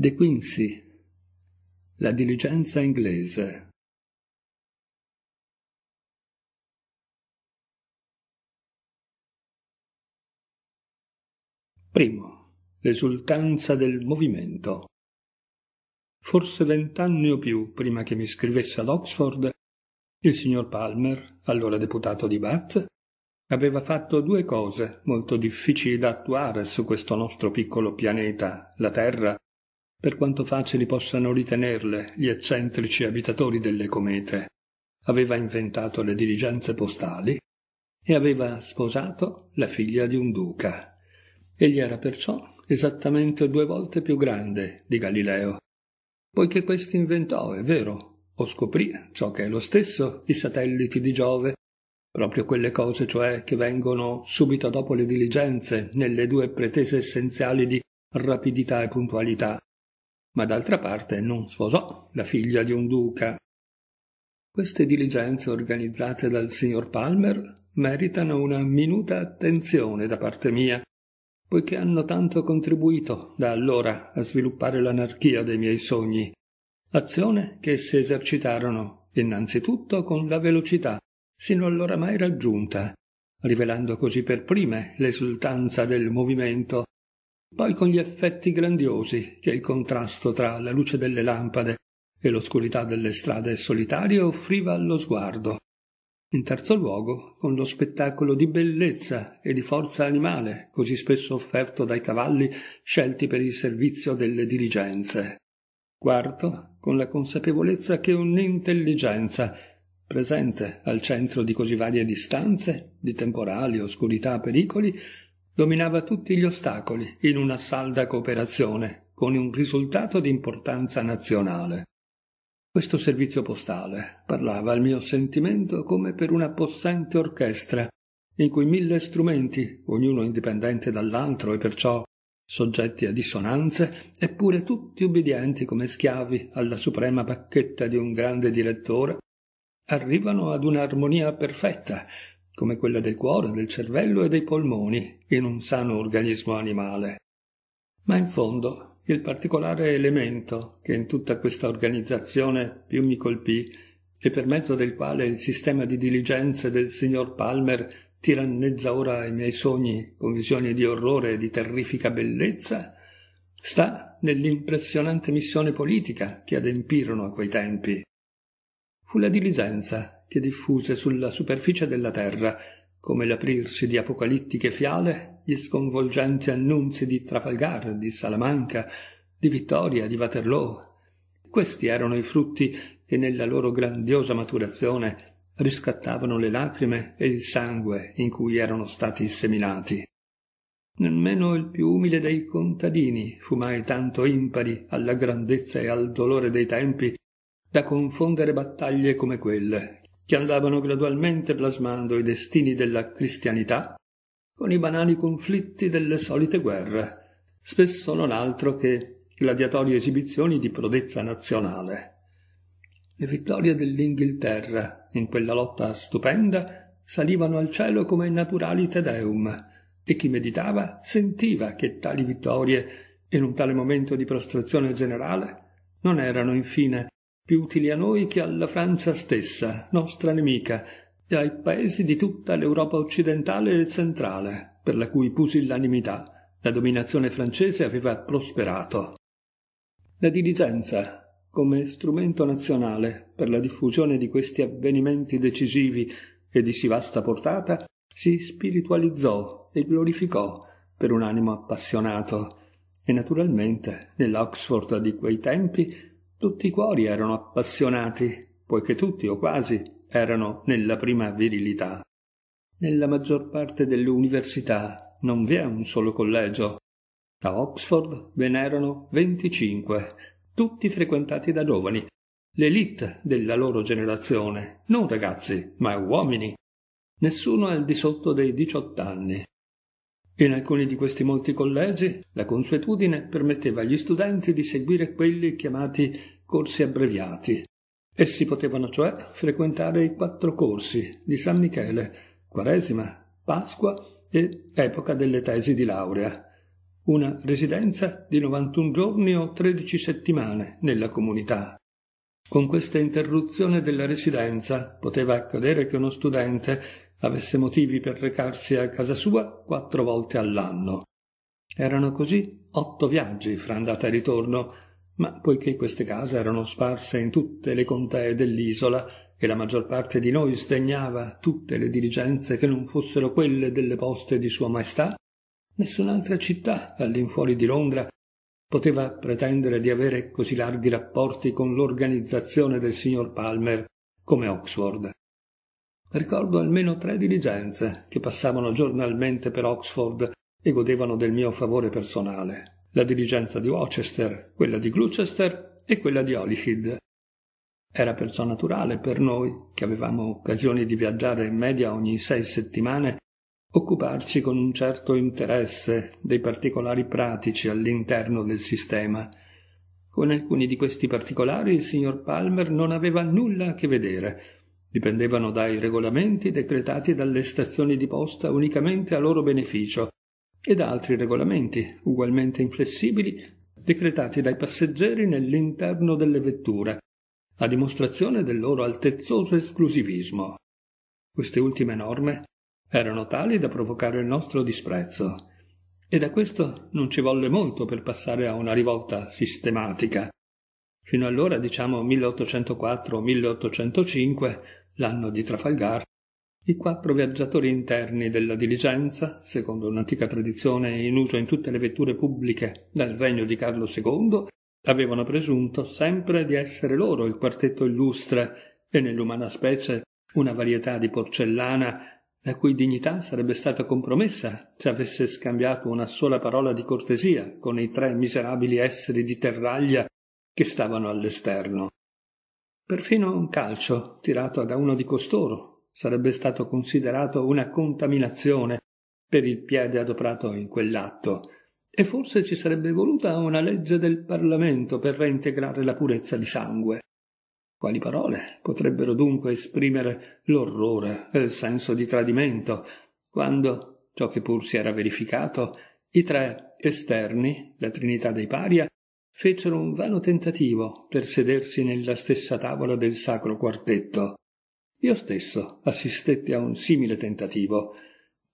De Quincy La diligenza inglese Primo. L'esultanza del movimento. Forse vent'anni o più prima che mi iscrivesse ad Oxford, il signor Palmer, allora deputato di Bath, aveva fatto due cose molto difficili da attuare su questo nostro piccolo pianeta, la Terra, per quanto facili possano ritenerle gli eccentrici abitatori delle comete. Aveva inventato le diligenze postali e aveva sposato la figlia di un duca. Egli era perciò esattamente due volte più grande di Galileo, poiché questi inventò, è vero, o scoprì ciò che è lo stesso, i satelliti di Giove, proprio quelle cose cioè che vengono subito dopo le diligenze nelle due pretese essenziali di rapidità e puntualità, ma d'altra parte non sposò la figlia di un duca. Queste diligenze organizzate dal signor Palmer meritano una minuta attenzione da parte mia, poiché hanno tanto contribuito da allora a sviluppare l'anarchia dei miei sogni, azione che si esercitarono innanzitutto con la velocità sino allora mai raggiunta, rivelando così per prime l'esultanza del movimento poi con gli effetti grandiosi che il contrasto tra la luce delle lampade e l'oscurità delle strade solitarie offriva allo sguardo. In terzo luogo, con lo spettacolo di bellezza e di forza animale così spesso offerto dai cavalli scelti per il servizio delle diligenze. Quarto, con la consapevolezza che un'intelligenza, presente al centro di così varie distanze, di temporali, oscurità, pericoli, dominava tutti gli ostacoli in una salda cooperazione con un risultato di importanza nazionale. Questo servizio postale parlava al mio sentimento come per una possente orchestra in cui mille strumenti, ognuno indipendente dall'altro e perciò soggetti a dissonanze, eppure tutti ubbidienti come schiavi alla suprema bacchetta di un grande direttore, arrivano ad un'armonia perfetta come quella del cuore, del cervello e dei polmoni, in un sano organismo animale. Ma in fondo il particolare elemento che in tutta questa organizzazione più mi colpì e per mezzo del quale il sistema di diligenze del signor Palmer tiranneggia ora i miei sogni con visioni di orrore e di terrifica bellezza, sta nell'impressionante missione politica che adempirono a quei tempi. Fu la diligenza che diffuse sulla superficie della terra, come l'aprirsi di apocalittiche fiale, gli sconvolgenti annunzi di Trafalgar, di Salamanca, di Vittoria, di Waterloo. Questi erano i frutti che nella loro grandiosa maturazione riscattavano le lacrime e il sangue in cui erano stati seminati. Nemmeno il più umile dei contadini fu mai tanto impari alla grandezza e al dolore dei tempi da confondere battaglie come quelle che andavano gradualmente plasmando i destini della cristianità con i banali conflitti delle solite guerre, spesso non altro che gladiatorie esibizioni di prodezza nazionale. Le vittorie dell'Inghilterra, in quella lotta stupenda, salivano al cielo come naturali tedeum, e chi meditava sentiva che tali vittorie, in un tale momento di prostrazione generale, non erano infine più utili a noi che alla Francia stessa, nostra nemica, e ai paesi di tutta l'Europa occidentale e centrale, per la cui pusillanimità la dominazione francese aveva prosperato. La diligenza, come strumento nazionale per la diffusione di questi avvenimenti decisivi e di sì vasta portata, si spiritualizzò e glorificò per un animo appassionato, e naturalmente nell'Oxford di quei tempi tutti i cuori erano appassionati, poiché tutti o quasi erano nella prima virilità. Nella maggior parte delle università non vi è un solo collegio. A Oxford ve n'erano venticinque, tutti frequentati da giovani, l'elite della loro generazione, non ragazzi, ma uomini. Nessuno al di sotto dei 18 anni. In alcuni di questi molti collegi la consuetudine permetteva agli studenti di seguire quelli chiamati corsi abbreviati. Essi potevano cioè frequentare i quattro corsi di San Michele, Quaresima, Pasqua e epoca delle tesi di laurea. Una residenza di 91 giorni o 13 settimane nella comunità. Con questa interruzione della residenza poteva accadere che uno studente avesse motivi per recarsi a casa sua quattro volte all'anno. Erano così otto viaggi fra andata e ritorno, ma poiché queste case erano sparse in tutte le contee dell'isola e la maggior parte di noi sdegnava tutte le diligenze che non fossero quelle delle poste di Sua Maestà, nessun'altra città all'infuori di Londra poteva pretendere di avere così larghi rapporti con l'organizzazione del signor Palmer come Oxford. Ricordo almeno tre diligenze che passavano giornalmente per Oxford e godevano del mio favore personale. La diligenza di Worcester, quella di Gloucester e quella di Holyfield. Era perciò naturale per noi, che avevamo occasione di viaggiare in media ogni sei settimane, occuparci con un certo interesse dei particolari pratici all'interno del sistema. Con alcuni di questi particolari il signor Palmer non aveva nulla a che vedere, dipendevano dai regolamenti decretati dalle stazioni di posta unicamente a loro beneficio e da altri regolamenti ugualmente inflessibili decretati dai passeggeri nell'interno delle vetture, a dimostrazione del loro altezzoso esclusivismo. Queste ultime norme erano tali da provocare il nostro disprezzo, e da questo non ci volle molto per passare a una rivolta sistematica. Fino allora, diciamo 1804-1805, l'anno di Trafalgar, i quattro viaggiatori interni della diligenza, secondo un'antica tradizione in uso in tutte le vetture pubbliche dal regno di Carlo II, avevano presunto sempre di essere loro il quartetto illustre e nell'umana specie una varietà di porcellana la cui dignità sarebbe stata compromessa se avesse scambiato una sola parola di cortesia con i tre miserabili esseri di terraglia che stavano all'esterno. Perfino un calcio tirato da uno di costoro sarebbe stato considerato una contaminazione per il piede adoperato in quell'atto, e forse ci sarebbe voluta una legge del Parlamento per reintegrare la purezza di sangue. Quali parole potrebbero dunque esprimere l'orrore e il senso di tradimento, quando, ciò che pur si era verificato, i tre esterni, la Trinità dei Paria, fecero un vano tentativo per sedersi nella stessa tavola del sacro quartetto. Io stesso assistetti a un simile tentativo,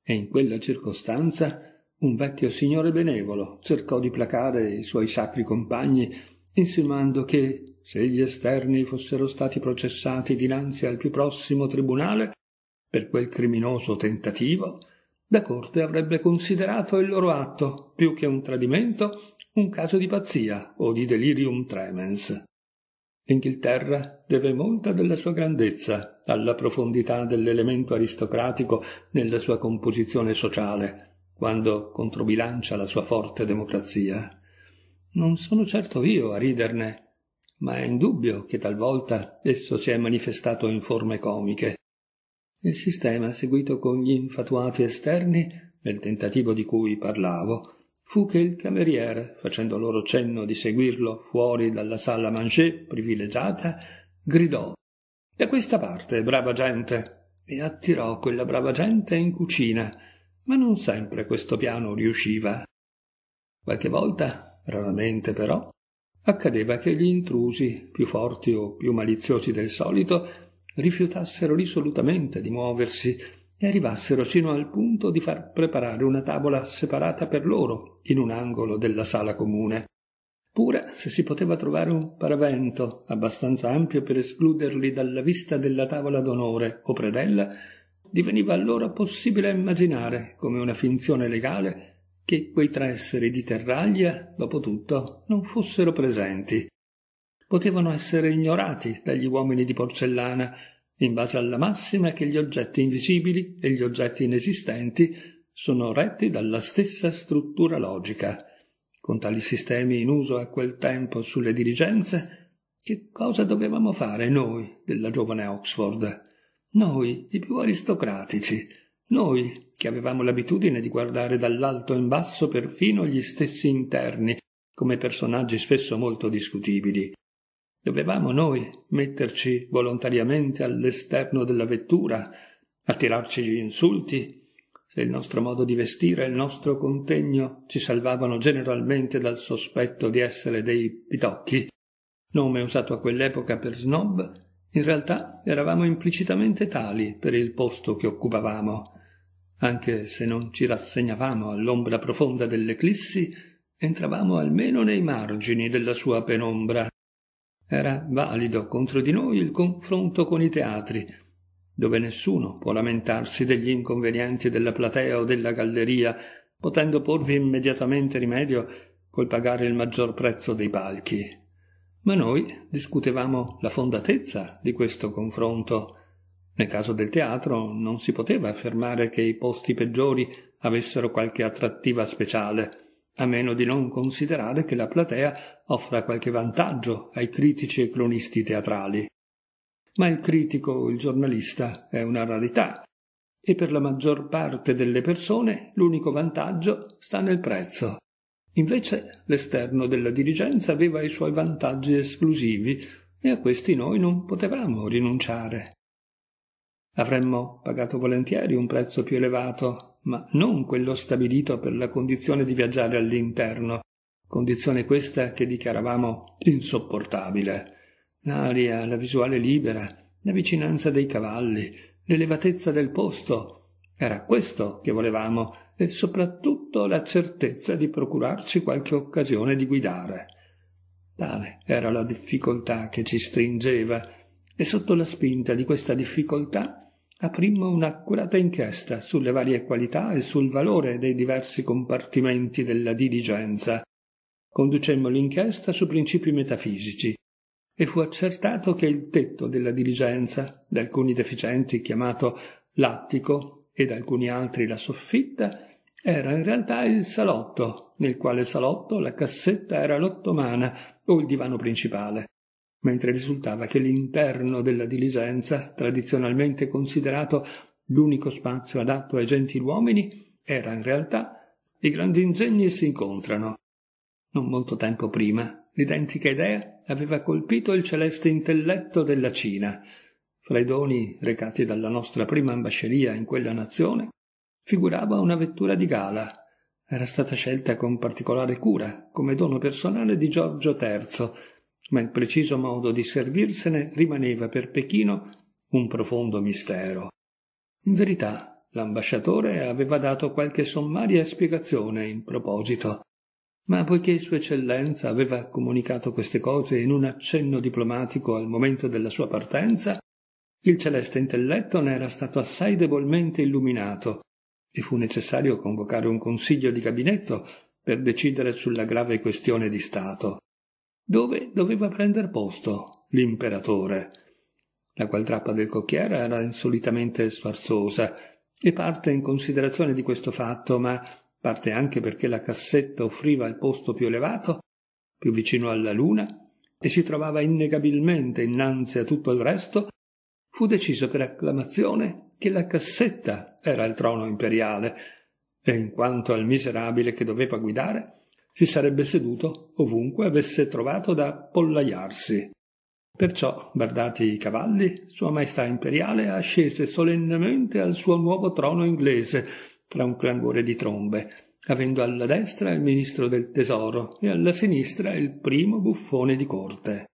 e in quella circostanza un vecchio signore benevolo cercò di placare i suoi sacri compagni, insinuando che, se gli esterni fossero stati processati dinanzi al più prossimo tribunale, per quel criminoso tentativo, la corte avrebbe considerato il loro atto più che un tradimento un caso di pazzia o di delirium tremens. L'Inghilterra deve molta della sua grandezza alla profondità dell'elemento aristocratico nella sua composizione sociale, quando controbilancia la sua forte democrazia. Non sono certo io a riderne, ma è indubbio che talvolta esso si è manifestato in forme comiche. Il sistema seguito con gli infatuati esterni, nel tentativo di cui parlavo, fu che il cameriere, facendo loro cenno di seguirlo fuori dalla sala manger privilegiata, gridò Da questa parte, brava gente! e attirò quella brava gente in cucina, ma non sempre questo piano riusciva. Qualche volta, raramente però, accadeva che gli intrusi, più forti o più maliziosi del solito, rifiutassero risolutamente di muoversi e arrivassero sino al punto di far preparare una tavola separata per loro in un angolo della sala comune. Pure se si poteva trovare un paravento abbastanza ampio per escluderli dalla vista della tavola d'onore o predella, diveniva allora possibile immaginare, come una finzione legale, che quei tre esseri di terraglia, dopo tutto, non fossero presenti. Potevano essere ignorati dagli uomini di porcellana in base alla massima che gli oggetti invisibili e gli oggetti inesistenti sono retti dalla stessa struttura logica. Con tali sistemi in uso a quel tempo sulle dirigenze, che cosa dovevamo fare noi della giovane Oxford? Noi, i più aristocratici, noi che avevamo l'abitudine di guardare dall'alto in basso perfino gli stessi interni, come personaggi spesso molto discutibili, Dovevamo noi metterci volontariamente all'esterno della vettura, attirarci insulti, se il nostro modo di vestire e il nostro contegno ci salvavano generalmente dal sospetto di essere dei pitocchi, nome usato a quell'epoca per snob, in realtà eravamo implicitamente tali per il posto che occupavamo. Anche se non ci rassegnavamo all'ombra profonda dell'eclissi, entravamo almeno nei margini della sua penombra era valido contro di noi il confronto con i teatri, dove nessuno può lamentarsi degli inconvenienti della platea o della galleria, potendo porvi immediatamente rimedio col pagare il maggior prezzo dei palchi. Ma noi discutevamo la fondatezza di questo confronto. Nel caso del teatro non si poteva affermare che i posti peggiori avessero qualche attrattiva speciale, a meno di non considerare che la platea offra qualche vantaggio ai critici e cronisti teatrali. Ma il critico o il giornalista è una rarità, e per la maggior parte delle persone l'unico vantaggio sta nel prezzo. Invece l'esterno della dirigenza aveva i suoi vantaggi esclusivi e a questi noi non potevamo rinunciare. Avremmo pagato volentieri un prezzo più elevato ma non quello stabilito per la condizione di viaggiare all'interno, condizione questa che dichiaravamo insopportabile. L'aria, la visuale libera, la vicinanza dei cavalli, l'elevatezza del posto. Era questo che volevamo e soprattutto la certezza di procurarci qualche occasione di guidare. Tale era la difficoltà che ci stringeva e sotto la spinta di questa difficoltà aprimmo un'accurata inchiesta sulle varie qualità e sul valore dei diversi compartimenti della diligenza. Conducemmo l'inchiesta su principi metafisici e fu accertato che il tetto della diligenza, da alcuni deficienti chiamato l'attico e da alcuni altri la soffitta, era in realtà il salotto, nel quale salotto la cassetta era l'ottomana o il divano principale mentre risultava che l'interno della diligenza, tradizionalmente considerato l'unico spazio adatto ai gentiluomini, era in realtà i grandi ingegni si incontrano. Non molto tempo prima, l'identica idea aveva colpito il celeste intelletto della Cina. Fra i doni recati dalla nostra prima ambasceria in quella nazione, figurava una vettura di gala. Era stata scelta con particolare cura come dono personale di Giorgio III, ma il preciso modo di servirsene rimaneva per Pechino un profondo mistero. In verità, l'ambasciatore aveva dato qualche sommaria spiegazione in proposito, ma poiché Sua Eccellenza aveva comunicato queste cose in un accenno diplomatico al momento della sua partenza, il celeste intelletto ne era stato assai debolmente illuminato e fu necessario convocare un consiglio di gabinetto per decidere sulla grave questione di Stato dove doveva prender posto l'imperatore. La qualtrappa del cocchiere era insolitamente sfarzosa e parte in considerazione di questo fatto, ma parte anche perché la cassetta offriva il posto più elevato, più vicino alla luna, e si trovava innegabilmente innanzi a tutto il resto, fu deciso per acclamazione che la cassetta era il trono imperiale, e in quanto al miserabile che doveva guidare, si sarebbe seduto ovunque avesse trovato da pollaiarsi. Perciò, guardati i cavalli, Sua Maestà Imperiale ascese solennemente al suo nuovo trono inglese tra un clangore di trombe, avendo alla destra il ministro del tesoro e alla sinistra il primo buffone di corte.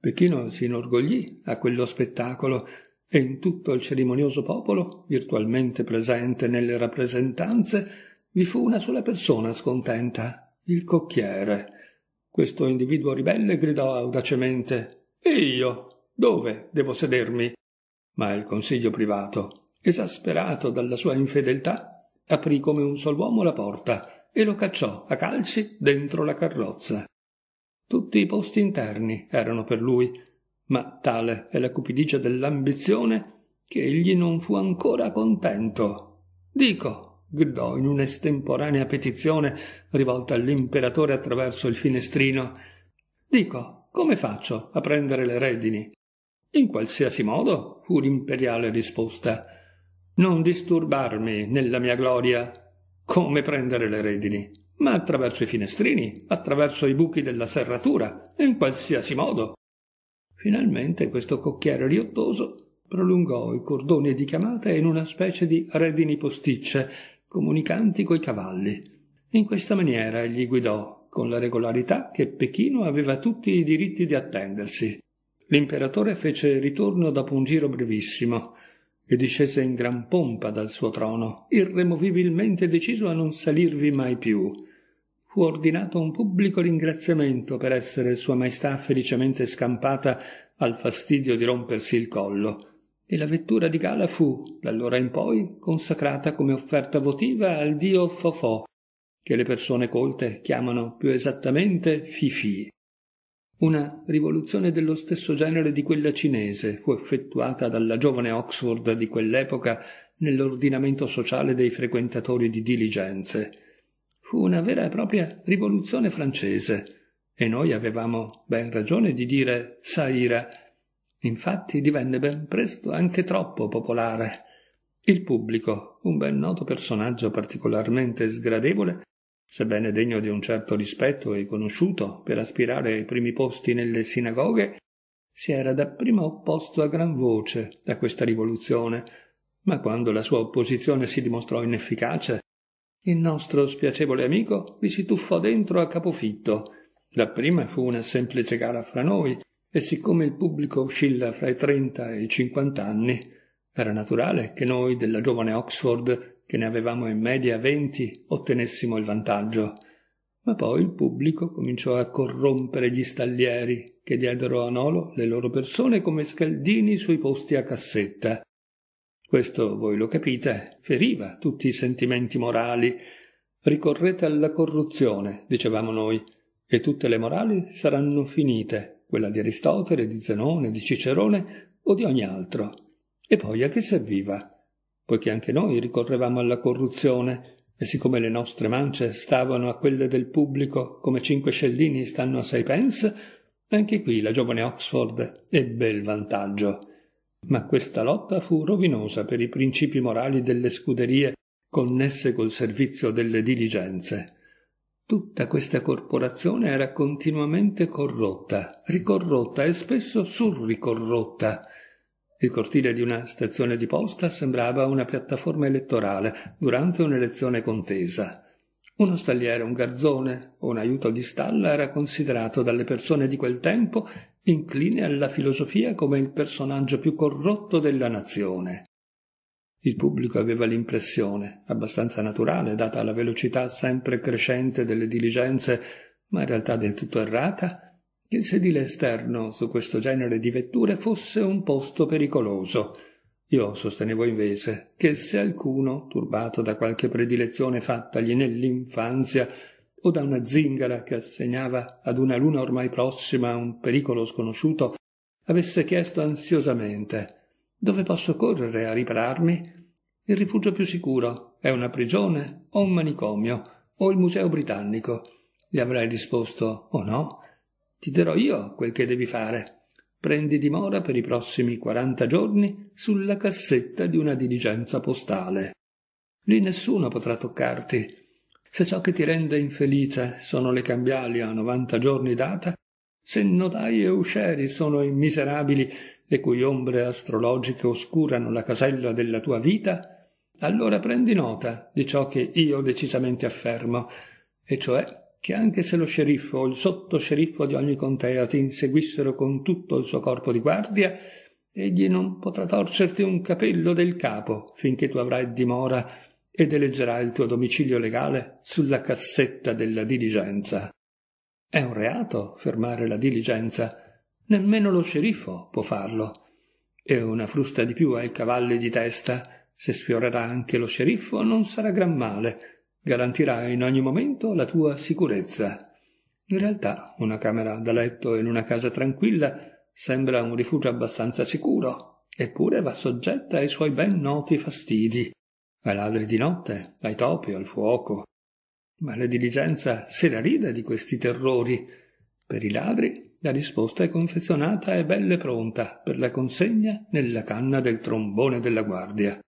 Pechino si inorgoglì a quello spettacolo e in tutto il cerimonioso popolo, virtualmente presente nelle rappresentanze, vi fu una sola persona scontenta, il cocchiere. Questo individuo ribelle gridò audacemente E io? Dove devo sedermi? Ma il consiglio privato, esasperato dalla sua infedeltà, aprì come un sol uomo la porta e lo cacciò a calci dentro la carrozza. Tutti i posti interni erano per lui, ma tale è la cupidigia dell'ambizione che egli non fu ancora contento. Dico, gridò in un'estemporanea petizione rivolta all'imperatore attraverso il finestrino. Dico, come faccio a prendere le redini? In qualsiasi modo, fu l'imperiale risposta. Non disturbarmi nella mia gloria. Come prendere le redini? Ma attraverso i finestrini, attraverso i buchi della serratura, in qualsiasi modo. Finalmente questo cocchiere riottoso prolungò i cordoni di chiamata in una specie di redini posticce comunicanti coi cavalli. In questa maniera egli guidò, con la regolarità che Pechino aveva tutti i diritti di attendersi. L'imperatore fece ritorno dopo un giro brevissimo e discese in gran pompa dal suo trono, irremovibilmente deciso a non salirvi mai più. Fu ordinato un pubblico ringraziamento per essere Sua Maestà felicemente scampata al fastidio di rompersi il collo e la vettura di gala fu, d'allora in poi, consacrata come offerta votiva al dio Fofò, che le persone colte chiamano più esattamente Fifi. Una rivoluzione dello stesso genere di quella cinese fu effettuata dalla giovane Oxford di quell'epoca nell'ordinamento sociale dei frequentatori di diligenze. Fu una vera e propria rivoluzione francese, e noi avevamo ben ragione di dire Saira, Infatti divenne ben presto anche troppo popolare. Il pubblico, un ben noto personaggio particolarmente sgradevole, sebbene degno di un certo rispetto e conosciuto per aspirare ai primi posti nelle sinagoghe, si era dapprima opposto a gran voce a questa rivoluzione, ma quando la sua opposizione si dimostrò inefficace, il nostro spiacevole amico vi si tuffò dentro a capofitto. Dapprima fu una semplice gara fra noi, e siccome il pubblico oscilla fra i 30 e i 50 anni, era naturale che noi della giovane Oxford, che ne avevamo in media 20, ottenessimo il vantaggio. Ma poi il pubblico cominciò a corrompere gli stallieri, che diedero a Nolo le loro persone come scaldini sui posti a cassetta. Questo, voi lo capite, feriva tutti i sentimenti morali. Ricorrete alla corruzione, dicevamo noi, e tutte le morali saranno finite quella di Aristotele, di Zenone, di Cicerone o di ogni altro. E poi a che serviva? Poiché anche noi ricorrevamo alla corruzione, e siccome le nostre mance stavano a quelle del pubblico come cinque scellini stanno a sei pence, anche qui la giovane Oxford ebbe il vantaggio. Ma questa lotta fu rovinosa per i principi morali delle scuderie connesse col servizio delle diligenze Tutta questa corporazione era continuamente corrotta, ricorrotta e spesso surricorrotta. Il cortile di una stazione di posta sembrava una piattaforma elettorale durante un'elezione contesa. Uno stalliere, un garzone o un aiuto di stalla era considerato dalle persone di quel tempo incline alla filosofia come il personaggio più corrotto della nazione. Il pubblico aveva l'impressione, abbastanza naturale data la velocità sempre crescente delle diligenze, ma in realtà del tutto errata, che il sedile esterno su questo genere di vetture fosse un posto pericoloso. Io sostenevo invece che se alcuno, turbato da qualche predilezione fattagli nell'infanzia o da una zingara che assegnava ad una luna ormai prossima un pericolo sconosciuto, avesse chiesto ansiosamente dove posso correre a ripararmi? Il rifugio più sicuro è una prigione o un manicomio o il museo britannico. Gli avrai risposto o oh no? Ti darò io quel che devi fare. Prendi dimora per i prossimi quaranta giorni sulla cassetta di una diligenza postale. Lì nessuno potrà toccarti. Se ciò che ti rende infelice sono le cambiali a novanta giorni data, se notai e uscieri sono i miserabili le cui ombre astrologiche oscurano la casella della tua vita, allora prendi nota di ciò che io decisamente affermo, e cioè che anche se lo sceriffo o il sottosceriffo di ogni contea ti inseguissero con tutto il suo corpo di guardia, egli non potrà torcerti un capello del capo finché tu avrai dimora ed eleggerai il tuo domicilio legale sulla cassetta della diligenza. È un reato fermare la diligenza, Nemmeno lo sceriffo può farlo. E una frusta di più ai cavalli di testa, se sfiorerà anche lo sceriffo, non sarà gran male. Garantirà in ogni momento la tua sicurezza. In realtà, una camera da letto in una casa tranquilla sembra un rifugio abbastanza sicuro, eppure va soggetta ai suoi ben noti fastidi, ai ladri di notte, ai topi, al fuoco. Ma la diligenza se la ride di questi terrori. Per i ladri la risposta è confezionata e belle pronta per la consegna nella canna del trombone della guardia.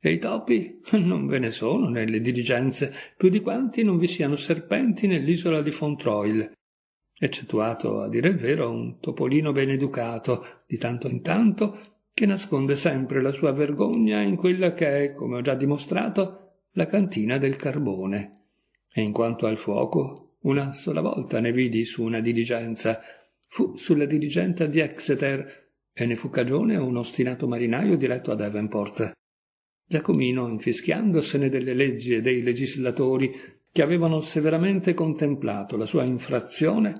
E i topi non ve ne sono nelle diligenze, più di quanti non vi siano serpenti nell'isola di Fontroil, eccettuato, a dire il vero, un topolino ben educato, di tanto in tanto, che nasconde sempre la sua vergogna in quella che è, come ho già dimostrato, la cantina del carbone. E in quanto al fuoco, una sola volta ne vidi su una diligenza, Fu sulla dirigente di Exeter e ne fu cagione un ostinato marinaio diretto a Davenport. Giacomino, infischiandosene delle leggi e dei legislatori che avevano severamente contemplato la sua infrazione,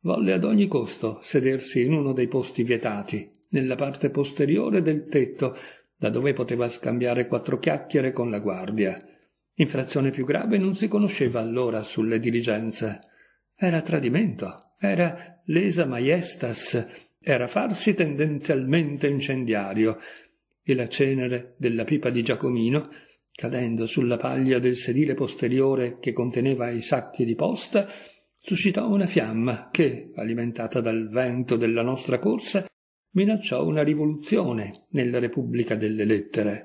volle ad ogni costo sedersi in uno dei posti vietati, nella parte posteriore del tetto, da dove poteva scambiare quattro chiacchiere con la guardia. Infrazione più grave non si conosceva allora sulle diligenze. Era tradimento, era lesa maestas era farsi tendenzialmente incendiario e la cenere della pipa di Giacomino, cadendo sulla paglia del sedile posteriore che conteneva i sacchi di posta, suscitò una fiamma che, alimentata dal vento della nostra corsa, minacciò una rivoluzione nella Repubblica delle Lettere.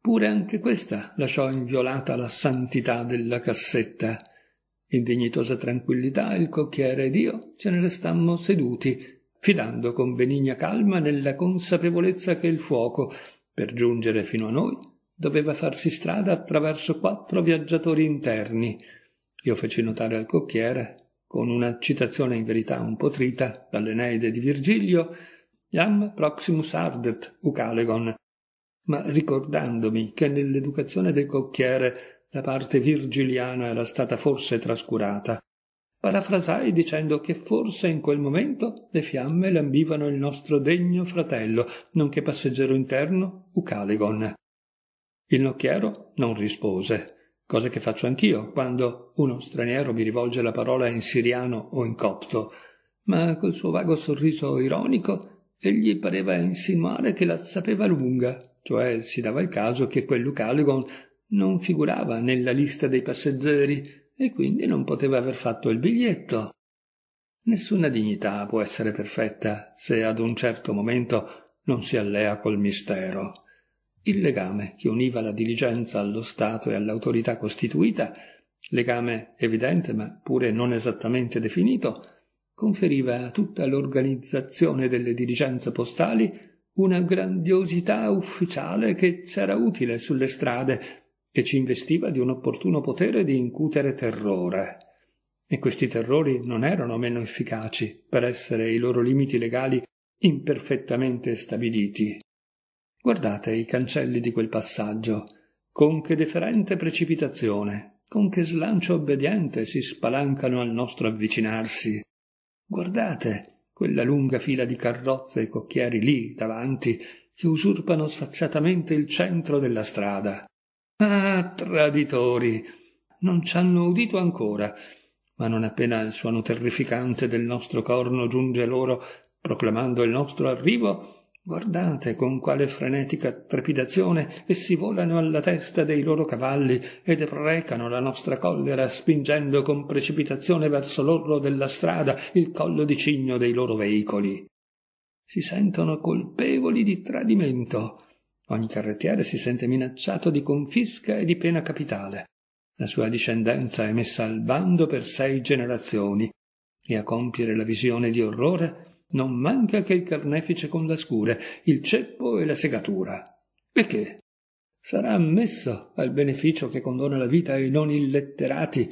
Pure anche questa lasciò inviolata la santità della cassetta. In dignitosa tranquillità il cocchiere ed io ce ne restammo seduti, fidando con benigna calma nella consapevolezza che il fuoco, per giungere fino a noi, doveva farsi strada attraverso quattro viaggiatori interni. Io feci notare al cocchiere, con una citazione in verità un po' trita dall'Eneide di Virgilio, Iam proximus ardet, ucalegon, ma ricordandomi che nell'educazione del cocchiere la parte virgiliana era stata forse trascurata. Parafrasai dicendo che forse in quel momento le fiamme lambivano il nostro degno fratello, nonché passeggero interno, Ucalegon. Il nocchiero non rispose, cosa che faccio anch'io quando uno straniero mi rivolge la parola in siriano o in copto, ma col suo vago sorriso ironico egli pareva insinuare che la sapeva lunga, cioè si dava il caso che quel non figurava nella lista dei passeggeri e quindi non poteva aver fatto il biglietto. Nessuna dignità può essere perfetta se ad un certo momento non si allea col mistero. Il legame che univa la diligenza allo Stato e all'autorità costituita, legame evidente ma pure non esattamente definito, conferiva a tutta l'organizzazione delle diligenze postali una grandiosità ufficiale che c'era utile sulle strade e ci investiva di un opportuno potere di incutere terrore. E questi terrori non erano meno efficaci per essere i loro limiti legali imperfettamente stabiliti. Guardate i cancelli di quel passaggio, con che deferente precipitazione, con che slancio obbediente si spalancano al nostro avvicinarsi. Guardate quella lunga fila di carrozze e cocchieri lì davanti che usurpano sfacciatamente il centro della strada. Ah, traditori! Non ci hanno udito ancora, ma non appena il suono terrificante del nostro corno giunge loro, proclamando il nostro arrivo, guardate con quale frenetica trepidazione essi volano alla testa dei loro cavalli e deprecano la nostra collera spingendo con precipitazione verso l'orlo della strada il collo di cigno dei loro veicoli. Si sentono colpevoli di tradimento Ogni carrettiere si sente minacciato di confisca e di pena capitale. La sua discendenza è messa al bando per sei generazioni, e a compiere la visione di orrore non manca che il carnefice con la scure, il ceppo e la segatura. E che? Sarà ammesso al beneficio che condona la vita ai non illetterati,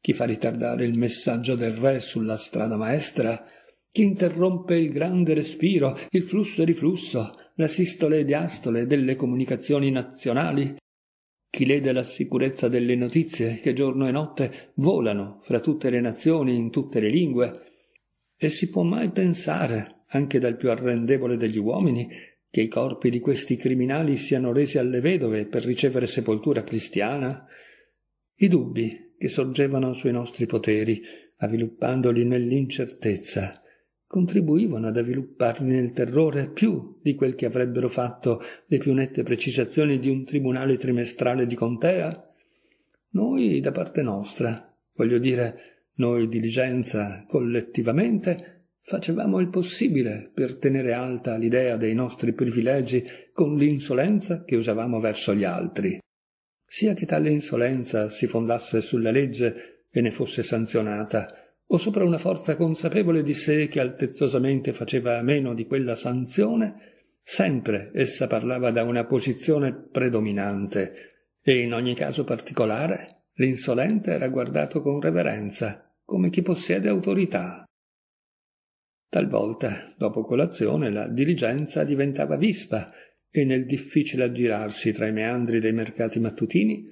chi fa ritardare il messaggio del re sulla strada maestra, chi interrompe il grande respiro, il flusso e riflusso, la sistole e diastole delle comunicazioni nazionali, chi lede la sicurezza delle notizie che giorno e notte volano fra tutte le nazioni in tutte le lingue, e si può mai pensare, anche dal più arrendevole degli uomini, che i corpi di questi criminali siano resi alle vedove per ricevere sepoltura cristiana? I dubbi che sorgevano sui nostri poteri, avviluppandoli nell'incertezza, contribuivano ad avvilupparli nel terrore più di quel che avrebbero fatto le più nette precisazioni di un tribunale trimestrale di contea? Noi, da parte nostra, voglio dire, noi diligenza collettivamente, facevamo il possibile per tenere alta l'idea dei nostri privilegi con l'insolenza che usavamo verso gli altri. Sia che tale insolenza si fondasse sulla legge e ne fosse sanzionata, o sopra una forza consapevole di sé che altezzosamente faceva a meno di quella sanzione, sempre essa parlava da una posizione predominante e in ogni caso particolare l'insolente era guardato con reverenza, come chi possiede autorità. Talvolta, dopo colazione, la diligenza diventava vispa e nel difficile aggirarsi tra i meandri dei mercati mattutini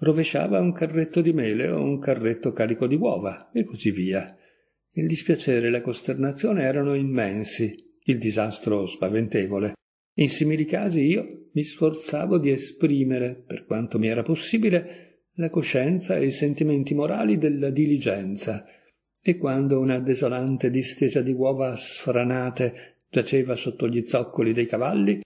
rovesciava un carretto di mele o un carretto carico di uova, e così via. Il dispiacere e la costernazione erano immensi, il disastro spaventevole. In simili casi io mi sforzavo di esprimere, per quanto mi era possibile, la coscienza e i sentimenti morali della diligenza, e quando una desolante distesa di uova sfranate giaceva sotto gli zoccoli dei cavalli,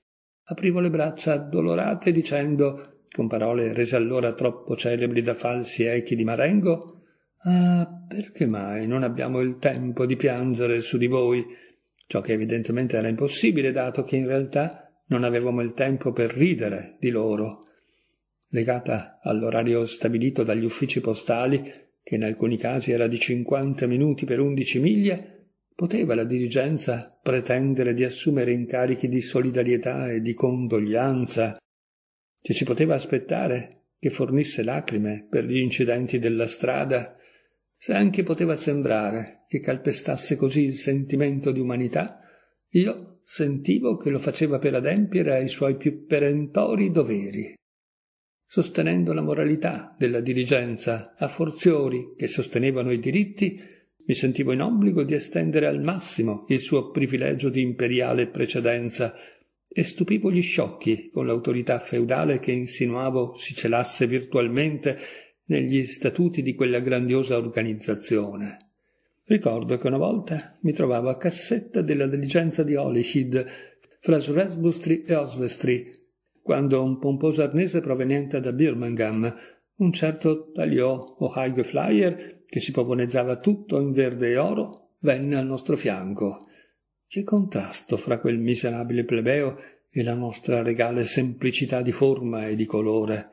aprivo le braccia addolorate dicendo con parole rese allora troppo celebri da falsi echi di Marengo? Ah, perché mai non abbiamo il tempo di piangere su di voi? Ciò che evidentemente era impossibile, dato che in realtà non avevamo il tempo per ridere di loro. Legata all'orario stabilito dagli uffici postali, che in alcuni casi era di 50 minuti per 11 miglia, poteva la dirigenza pretendere di assumere incarichi di solidarietà e di condoglianza ci si poteva aspettare che fornisse lacrime per gli incidenti della strada, se anche poteva sembrare che calpestasse così il sentimento di umanità, io sentivo che lo faceva per adempiere ai suoi più perentori doveri sostenendo la moralità della diligenza a forziori che sostenevano i diritti, mi sentivo in obbligo di estendere al massimo il suo privilegio di imperiale precedenza e stupivo gli sciocchi con l'autorità feudale che insinuavo si celasse virtualmente negli statuti di quella grandiosa organizzazione. Ricordo che una volta mi trovavo a cassetta della diligenza di Olihid, fra Shrewsbury e Oswestry, quando un pomposo arnese proveniente da Birmingham, un certo Tagliò Ohio Flyer, che si pavoneggiava tutto in verde e oro, venne al nostro fianco che contrasto fra quel miserabile plebeo e la nostra regale semplicità di forma e di colore.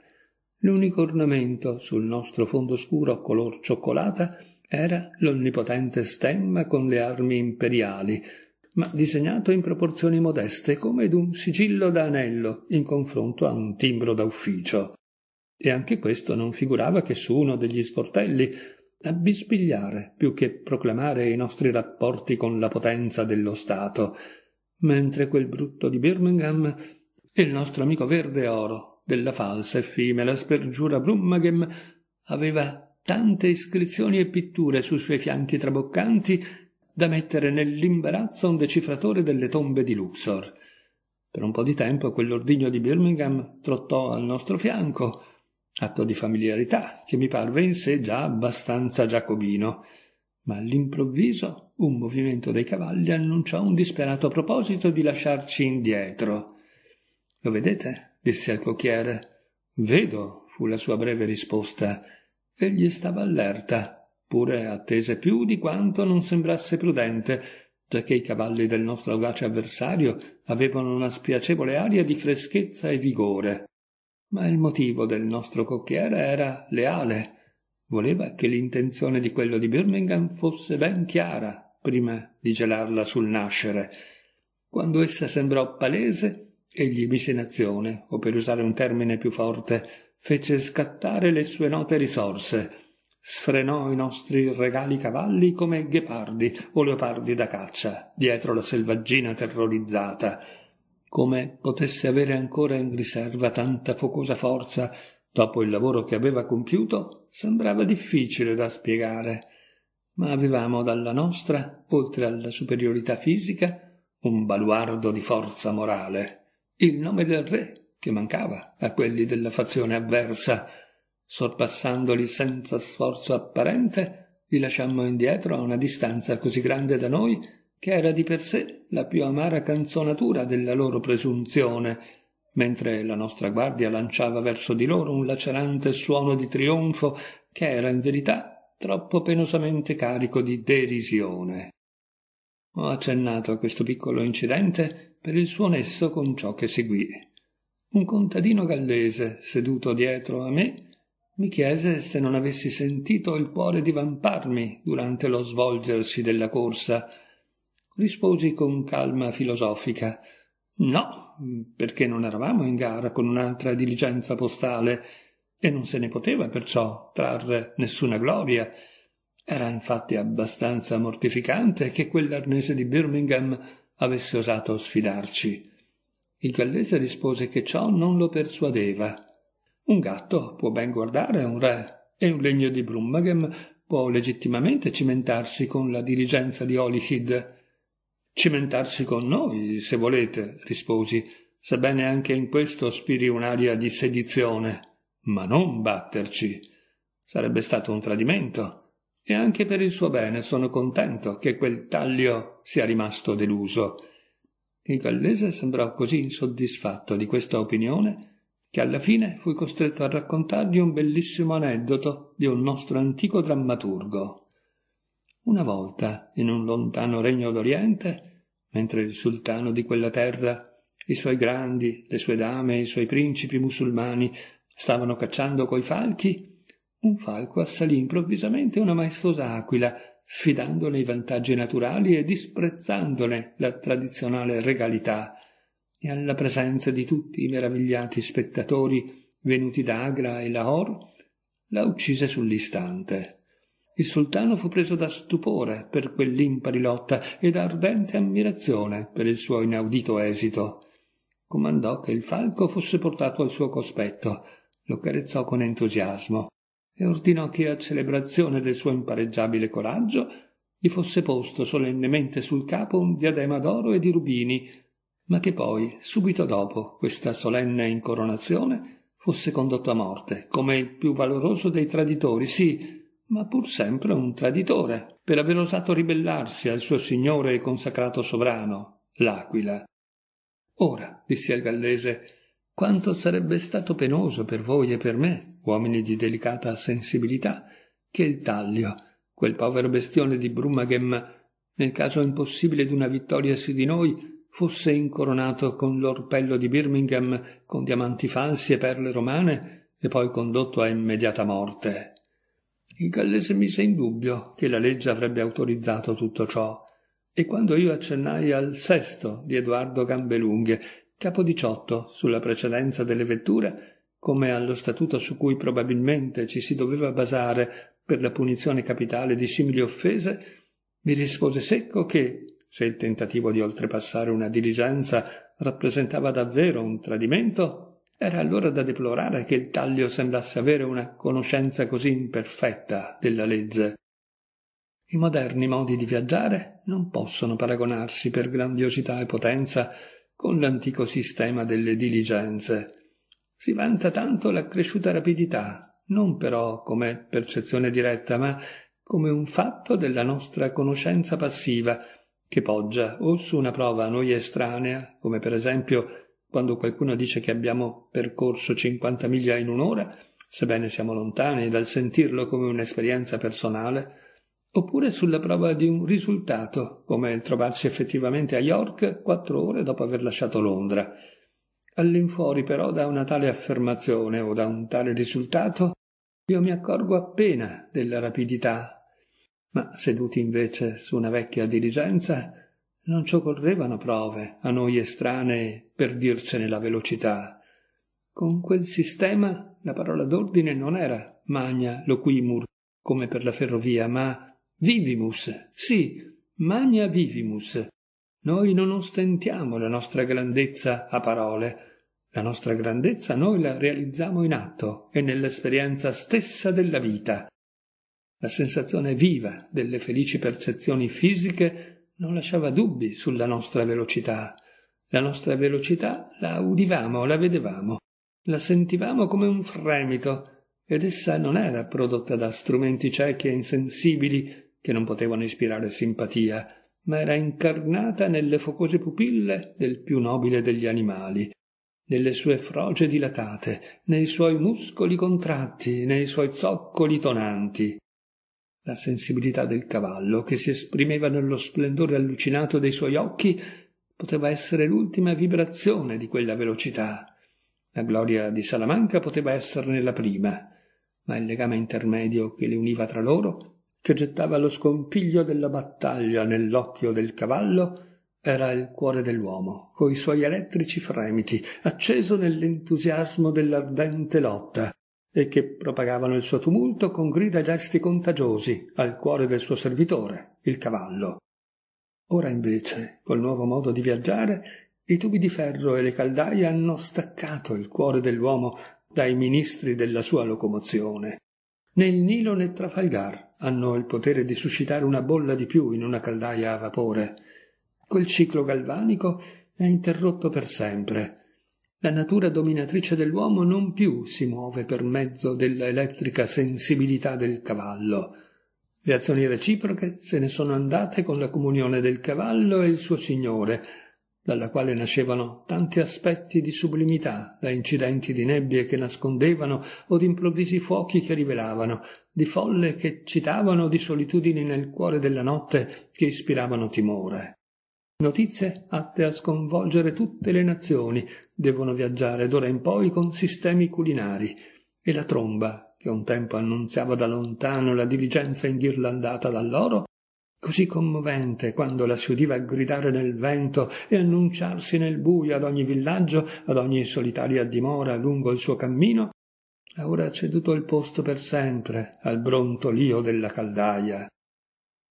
L'unico ornamento sul nostro fondo scuro color cioccolata era l'onnipotente stemma con le armi imperiali, ma disegnato in proporzioni modeste come d'un sigillo da anello in confronto a un timbro da ufficio. E anche questo non figurava che su uno degli sportelli a bisbigliare più che proclamare i nostri rapporti con la potenza dello Stato, mentre quel brutto di Birmingham e il nostro amico verde oro della falsa effimera spergiura Brummagem aveva tante iscrizioni e pitture sui suoi fianchi traboccanti da mettere nell'imbarazzo un decifratore delle tombe di Luxor. Per un po' di tempo quell'ordigno di Birmingham trottò al nostro fianco, atto di familiarità che mi parve in sé già abbastanza giacobino, ma all'improvviso un movimento dei cavalli annunciò un disperato proposito di lasciarci indietro. Lo vedete? disse al cocchiere. Vedo, fu la sua breve risposta. Egli stava allerta, pure attese più di quanto non sembrasse prudente, giacché i cavalli del nostro audace avversario avevano una spiacevole aria di freschezza e vigore ma il motivo del nostro cocchiere era leale. Voleva che l'intenzione di quello di Birmingham fosse ben chiara prima di gelarla sul nascere. Quando essa sembrò palese, egli mise in azione, o per usare un termine più forte, fece scattare le sue note risorse, sfrenò i nostri regali cavalli come ghepardi o leopardi da caccia dietro la selvaggina terrorizzata come potesse avere ancora in riserva tanta focosa forza dopo il lavoro che aveva compiuto, sembrava difficile da spiegare, ma avevamo dalla nostra, oltre alla superiorità fisica, un baluardo di forza morale, il nome del re che mancava a quelli della fazione avversa. Sorpassandoli senza sforzo apparente, li lasciammo indietro a una distanza così grande da noi che era di per sé la più amara canzonatura della loro presunzione, mentre la nostra guardia lanciava verso di loro un lacerante suono di trionfo che era in verità troppo penosamente carico di derisione. Ho accennato a questo piccolo incidente per il suo nesso con ciò che seguì. Un contadino gallese, seduto dietro a me, mi chiese se non avessi sentito il cuore divamparmi durante lo svolgersi della corsa, risposi con calma filosofica No, perché non eravamo in gara con un'altra diligenza postale e non se ne poteva perciò trarre nessuna gloria. Era infatti abbastanza mortificante che quell'arnese di Birmingham avesse osato sfidarci. Il gallese rispose che ciò non lo persuadeva. Un gatto può ben guardare un re e un legno di Brummagem può legittimamente cimentarsi con la diligenza di Holyhead Cimentarsi con noi, se volete, risposi, sebbene anche in questo spiri un'aria di sedizione, ma non batterci. Sarebbe stato un tradimento, e anche per il suo bene sono contento che quel taglio sia rimasto deluso. Il gallese sembrò così insoddisfatto di questa opinione che alla fine fui costretto a raccontargli un bellissimo aneddoto di un nostro antico drammaturgo. Una volta, in un lontano regno d'Oriente, mentre il sultano di quella terra, i suoi grandi, le sue dame i suoi principi musulmani stavano cacciando coi falchi, un falco assalì improvvisamente una maestosa aquila, sfidandone i vantaggi naturali e disprezzandone la tradizionale regalità. E alla presenza di tutti i meravigliati spettatori venuti da Agra e Lahore, la uccise sull'istante. Il sultano fu preso da stupore per quell'impari lotta e da ardente ammirazione per il suo inaudito esito. Comandò che il falco fosse portato al suo cospetto, lo carezzò con entusiasmo e ordinò che a celebrazione del suo impareggiabile coraggio gli fosse posto solennemente sul capo un diadema d'oro e di rubini, ma che poi, subito dopo questa solenne incoronazione, fosse condotto a morte come il più valoroso dei traditori, sì, ma pur sempre un traditore, per aver osato ribellarsi al suo signore e consacrato sovrano, l'aquila. Ora, disse al gallese, quanto sarebbe stato penoso per voi e per me, uomini di delicata sensibilità, che il taglio, quel povero bestione di Brummagem, nel caso impossibile d'una vittoria su di noi, fosse incoronato con l'orpello di Birmingham, con diamanti falsi e perle romane, e poi condotto a immediata morte. Il gallese mise in dubbio che la legge avrebbe autorizzato tutto ciò, e quando io accennai al sesto di Edoardo Gambelunghe, capo 18 sulla precedenza delle vetture, come allo statuto su cui probabilmente ci si doveva basare per la punizione capitale di simili offese, mi rispose secco che, se il tentativo di oltrepassare una diligenza rappresentava davvero un tradimento, era allora da deplorare che il taglio sembrasse avere una conoscenza così imperfetta della legge. I moderni modi di viaggiare non possono paragonarsi per grandiosità e potenza con l'antico sistema delle diligenze. Si vanta tanto l'accresciuta rapidità, non però come percezione diretta, ma come un fatto della nostra conoscenza passiva, che poggia o su una prova a noi estranea, come per esempio quando qualcuno dice che abbiamo percorso 50 miglia in un'ora, sebbene siamo lontani dal sentirlo come un'esperienza personale, oppure sulla prova di un risultato, come il trovarsi effettivamente a York quattro ore dopo aver lasciato Londra. All'infuori però da una tale affermazione o da un tale risultato, io mi accorgo appena della rapidità. Ma seduti invece su una vecchia diligenza, non ci occorrevano prove a noi estranee per dircene la velocità. Con quel sistema la parola d'ordine non era magna loquimur, come per la ferrovia, ma vivimus, sì, magna vivimus. Noi non ostentiamo la nostra grandezza a parole, la nostra grandezza noi la realizziamo in atto e nell'esperienza stessa della vita. La sensazione viva delle felici percezioni fisiche non lasciava dubbi sulla nostra velocità, la nostra velocità la udivamo, la vedevamo, la sentivamo come un fremito, ed essa non era prodotta da strumenti ciechi e insensibili che non potevano ispirare simpatia, ma era incarnata nelle focose pupille del più nobile degli animali, nelle sue froge dilatate, nei suoi muscoli contratti, nei suoi zoccoli tonanti. La sensibilità del cavallo, che si esprimeva nello splendore allucinato dei suoi occhi, poteva essere l'ultima vibrazione di quella velocità. La gloria di Salamanca poteva esserne la prima, ma il legame intermedio che le univa tra loro, che gettava lo scompiglio della battaglia nell'occhio del cavallo, era il cuore dell'uomo, coi suoi elettrici fremiti, acceso nell'entusiasmo dell'ardente lotta, e che propagavano il suo tumulto con grida e gesti contagiosi al cuore del suo servitore, il cavallo, Ora invece, col nuovo modo di viaggiare, i tubi di ferro e le caldaie hanno staccato il cuore dell'uomo dai ministri della sua locomozione. Né il Nilo né Trafalgar hanno il potere di suscitare una bolla di più in una caldaia a vapore. Quel ciclo galvanico è interrotto per sempre. La natura dominatrice dell'uomo non più si muove per mezzo della elettrica sensibilità del cavallo. Le azioni reciproche se ne sono andate con la comunione del cavallo e il suo signore, dalla quale nascevano tanti aspetti di sublimità, da incidenti di nebbie che nascondevano o di improvvisi fuochi che rivelavano, di folle che citavano, di solitudini nel cuore della notte che ispiravano timore. Notizie atte a sconvolgere tutte le nazioni devono viaggiare d'ora in poi con sistemi culinari, e la tromba che un tempo annunziava da lontano la diligenza inghirlandata dall'oro, così commovente quando la si udiva gridare nel vento e annunciarsi nel buio ad ogni villaggio, ad ogni solitaria dimora lungo il suo cammino, ha ora ceduto il posto per sempre al brontolio della caldaia.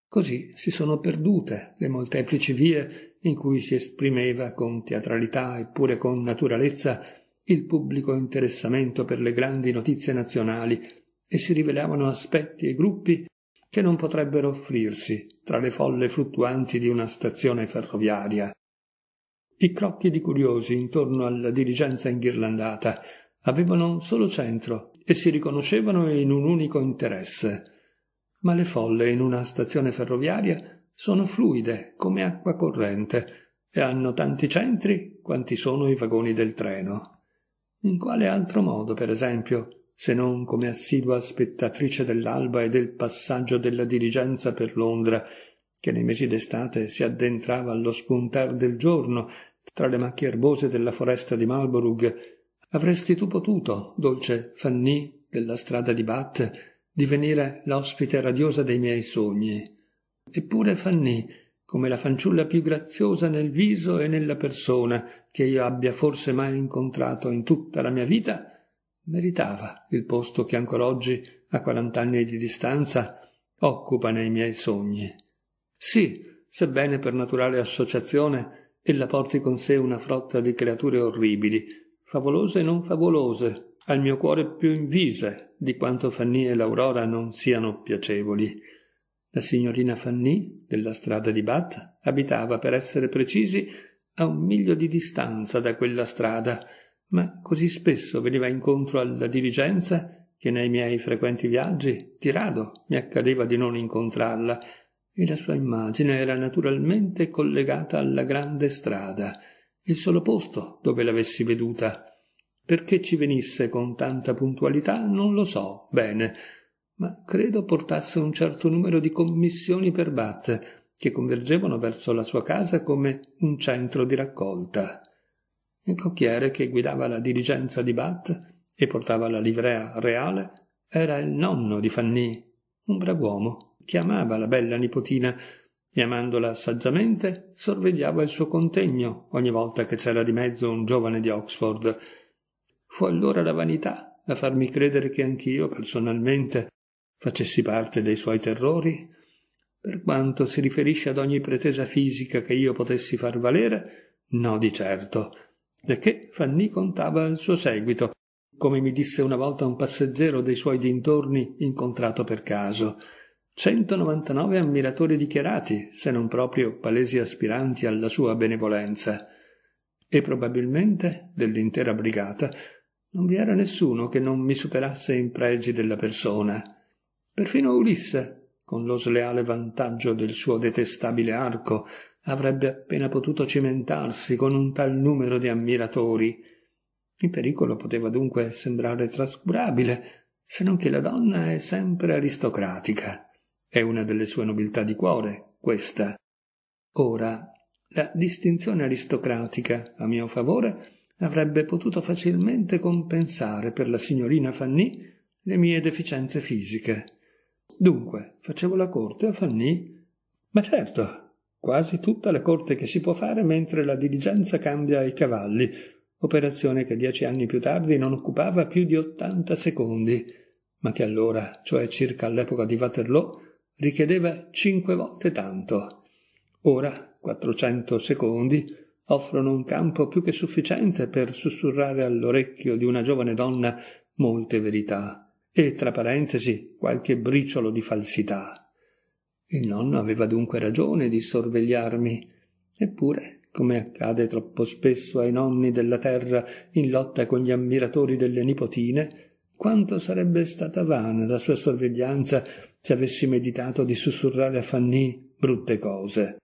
Così si sono perdute le molteplici vie in cui si esprimeva con teatralità eppure con naturalezza il pubblico interessamento per le grandi notizie nazionali e si rivelavano aspetti e gruppi che non potrebbero offrirsi tra le folle fluttuanti di una stazione ferroviaria. I crocchi di curiosi intorno alla dirigenza inghirlandata avevano un solo centro e si riconoscevano in un unico interesse. Ma le folle in una stazione ferroviaria sono fluide come acqua corrente e hanno tanti centri quanti sono i vagoni del treno. In quale altro modo, per esempio, se non come assidua spettatrice dell'alba e del passaggio della diligenza per Londra, che nei mesi d'estate si addentrava allo spuntar del giorno tra le macchie erbose della foresta di Marlborough, avresti tu potuto, dolce Fanny della strada di Bath, divenire l'ospite radiosa dei miei sogni. Eppure Fanny, come la fanciulla più graziosa nel viso e nella persona che io abbia forse mai incontrato in tutta la mia vita, meritava il posto che ancora oggi, a quarant'anni di distanza, occupa nei miei sogni. Sì, sebbene per naturale associazione ella porti con sé una frotta di creature orribili, favolose e non favolose, al mio cuore più invise di quanto Fanny e l'Aurora non siano piacevoli la signorina Fanny, della strada di Bath, abitava, per essere precisi, a un miglio di distanza da quella strada, ma così spesso veniva incontro alla diligenza che nei miei frequenti viaggi di rado mi accadeva di non incontrarla e la sua immagine era naturalmente collegata alla grande strada, il solo posto dove l'avessi veduta. Perché ci venisse con tanta puntualità non lo so bene, ma credo portasse un certo numero di commissioni per Bat, che convergevano verso la sua casa come un centro di raccolta. Il cocchiere che guidava la dirigenza di Bat e portava la livrea reale era il nonno di Fanny, un brav'uomo che amava la bella nipotina e amandola saggiamente sorvegliava il suo contegno ogni volta che c'era di mezzo un giovane di Oxford. Fu allora la vanità a farmi credere che anch'io personalmente facessi parte dei suoi terrori? Per quanto si riferisce ad ogni pretesa fisica che io potessi far valere, no di certo, De che Fanny contava il suo seguito, come mi disse una volta un passeggero dei suoi dintorni incontrato per caso. 199 ammiratori dichiarati, se non proprio palesi aspiranti alla sua benevolenza. E probabilmente, dell'intera brigata, non vi era nessuno che non mi superasse in pregi della persona. Perfino Ulisse, con lo sleale vantaggio del suo detestabile arco, avrebbe appena potuto cimentarsi con un tal numero di ammiratori. Il pericolo poteva dunque sembrare trascurabile, se non che la donna è sempre aristocratica. È una delle sue nobiltà di cuore, questa. Ora, la distinzione aristocratica a mio favore avrebbe potuto facilmente compensare per la signorina Fanny le mie deficienze fisiche. Dunque, facevo la corte a Fanny? Ma certo, quasi tutta la corte che si può fare mentre la diligenza cambia i cavalli, operazione che dieci anni più tardi non occupava più di ottanta secondi, ma che allora, cioè circa all'epoca di Waterloo, richiedeva cinque volte tanto. Ora, 400 secondi offrono un campo più che sufficiente per sussurrare all'orecchio di una giovane donna molte verità e, tra parentesi, qualche briciolo di falsità. Il nonno aveva dunque ragione di sorvegliarmi, eppure, come accade troppo spesso ai nonni della terra in lotta con gli ammiratori delle nipotine, quanto sarebbe stata vana la sua sorveglianza se avessi meditato di sussurrare a Fanny brutte cose.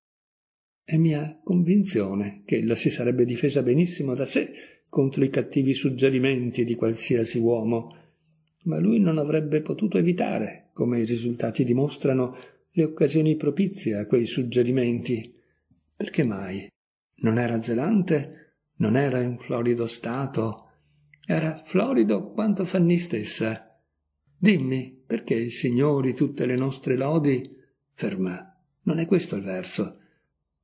È mia convinzione che ella si sarebbe difesa benissimo da sé contro i cattivi suggerimenti di qualsiasi uomo, ma lui non avrebbe potuto evitare, come i risultati dimostrano, le occasioni propizie a quei suggerimenti. Perché mai? Non era zelante, non era in florido stato, era florido quanto Fanny stessa. Dimmi, perché i signori tutte le nostre lodi? Ferma, non è questo il verso.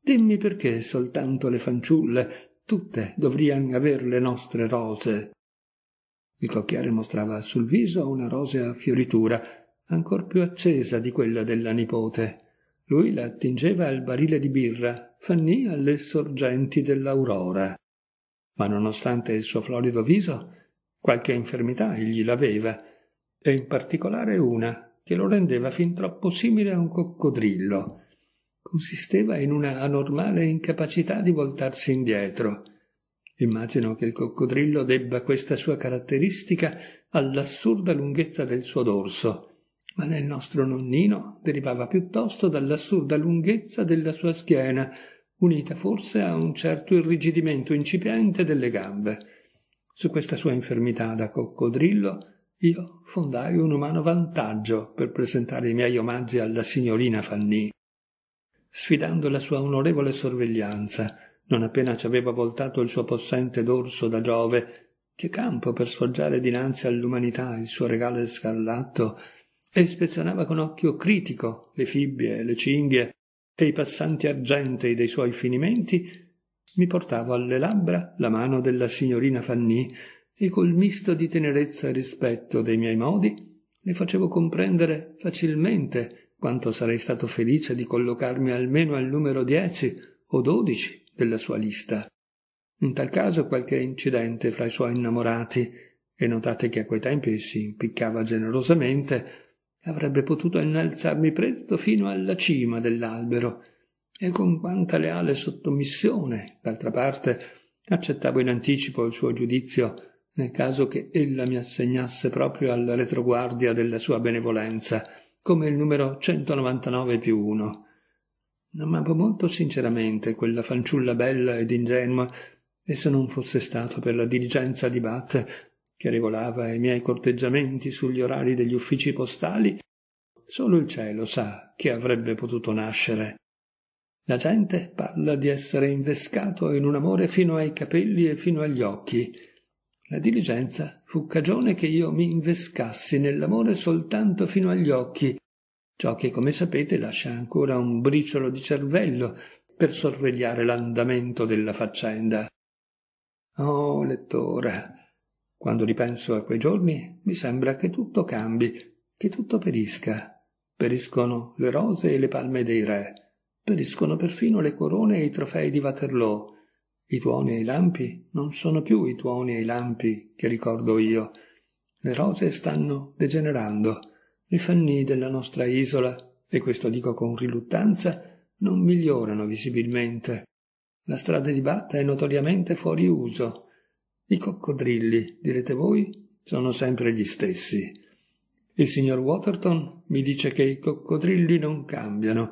Dimmi perché soltanto le fanciulle, tutte dovrian aver le nostre rose. Il cocchiere mostrava sul viso una rosea fioritura, ancor più accesa di quella della nipote. Lui la attingeva al barile di birra, fannì alle sorgenti dell'aurora. Ma nonostante il suo florido viso, qualche infermità egli l'aveva, e in particolare una che lo rendeva fin troppo simile a un coccodrillo. Consisteva in una anormale incapacità di voltarsi indietro. Immagino che il coccodrillo debba questa sua caratteristica all'assurda lunghezza del suo dorso, ma nel nostro nonnino derivava piuttosto dall'assurda lunghezza della sua schiena, unita forse a un certo irrigidimento incipiente delle gambe. Su questa sua infermità da coccodrillo io fondai un umano vantaggio per presentare i miei omaggi alla signorina Fanny, sfidando la sua onorevole sorveglianza, non appena ci aveva voltato il suo possente dorso da giove che campo per sfoggiare dinanzi all'umanità il suo regale scarlatto e ispezionava con occhio critico le fibbie le cinghie e i passanti argentei dei suoi finimenti mi portavo alle labbra la mano della signorina Fanny e col misto di tenerezza e rispetto dei miei modi le facevo comprendere facilmente quanto sarei stato felice di collocarmi almeno al numero dieci o dodici della sua lista. In tal caso qualche incidente fra i suoi innamorati, e notate che a quei tempi si impiccava generosamente, avrebbe potuto innalzarmi presto fino alla cima dell'albero, e con quanta leale sottomissione, d'altra parte, accettavo in anticipo il suo giudizio nel caso che ella mi assegnasse proprio alla retroguardia della sua benevolenza, come il numero 199 più 1. Non Amavo molto sinceramente quella fanciulla bella ed ingenua, e se non fosse stato per la diligenza di Bat, che regolava i miei corteggiamenti sugli orari degli uffici postali, solo il cielo sa che avrebbe potuto nascere. La gente parla di essere invescato in un amore fino ai capelli e fino agli occhi. La diligenza fu cagione che io mi invescassi nell'amore soltanto fino agli occhi, ciò che come sapete lascia ancora un briciolo di cervello per sorvegliare l'andamento della faccenda. Oh, lettore, quando ripenso a quei giorni mi sembra che tutto cambi, che tutto perisca. Periscono le rose e le palme dei re, periscono perfino le corone e i trofei di Waterloo. I tuoni e i lampi non sono più i tuoni e i lampi che ricordo io. Le rose stanno degenerando i fanni della nostra isola, e questo dico con riluttanza, non migliorano visibilmente. La strada di Batta è notoriamente fuori uso. I coccodrilli, direte voi, sono sempre gli stessi. Il signor Waterton mi dice che i coccodrilli non cambiano,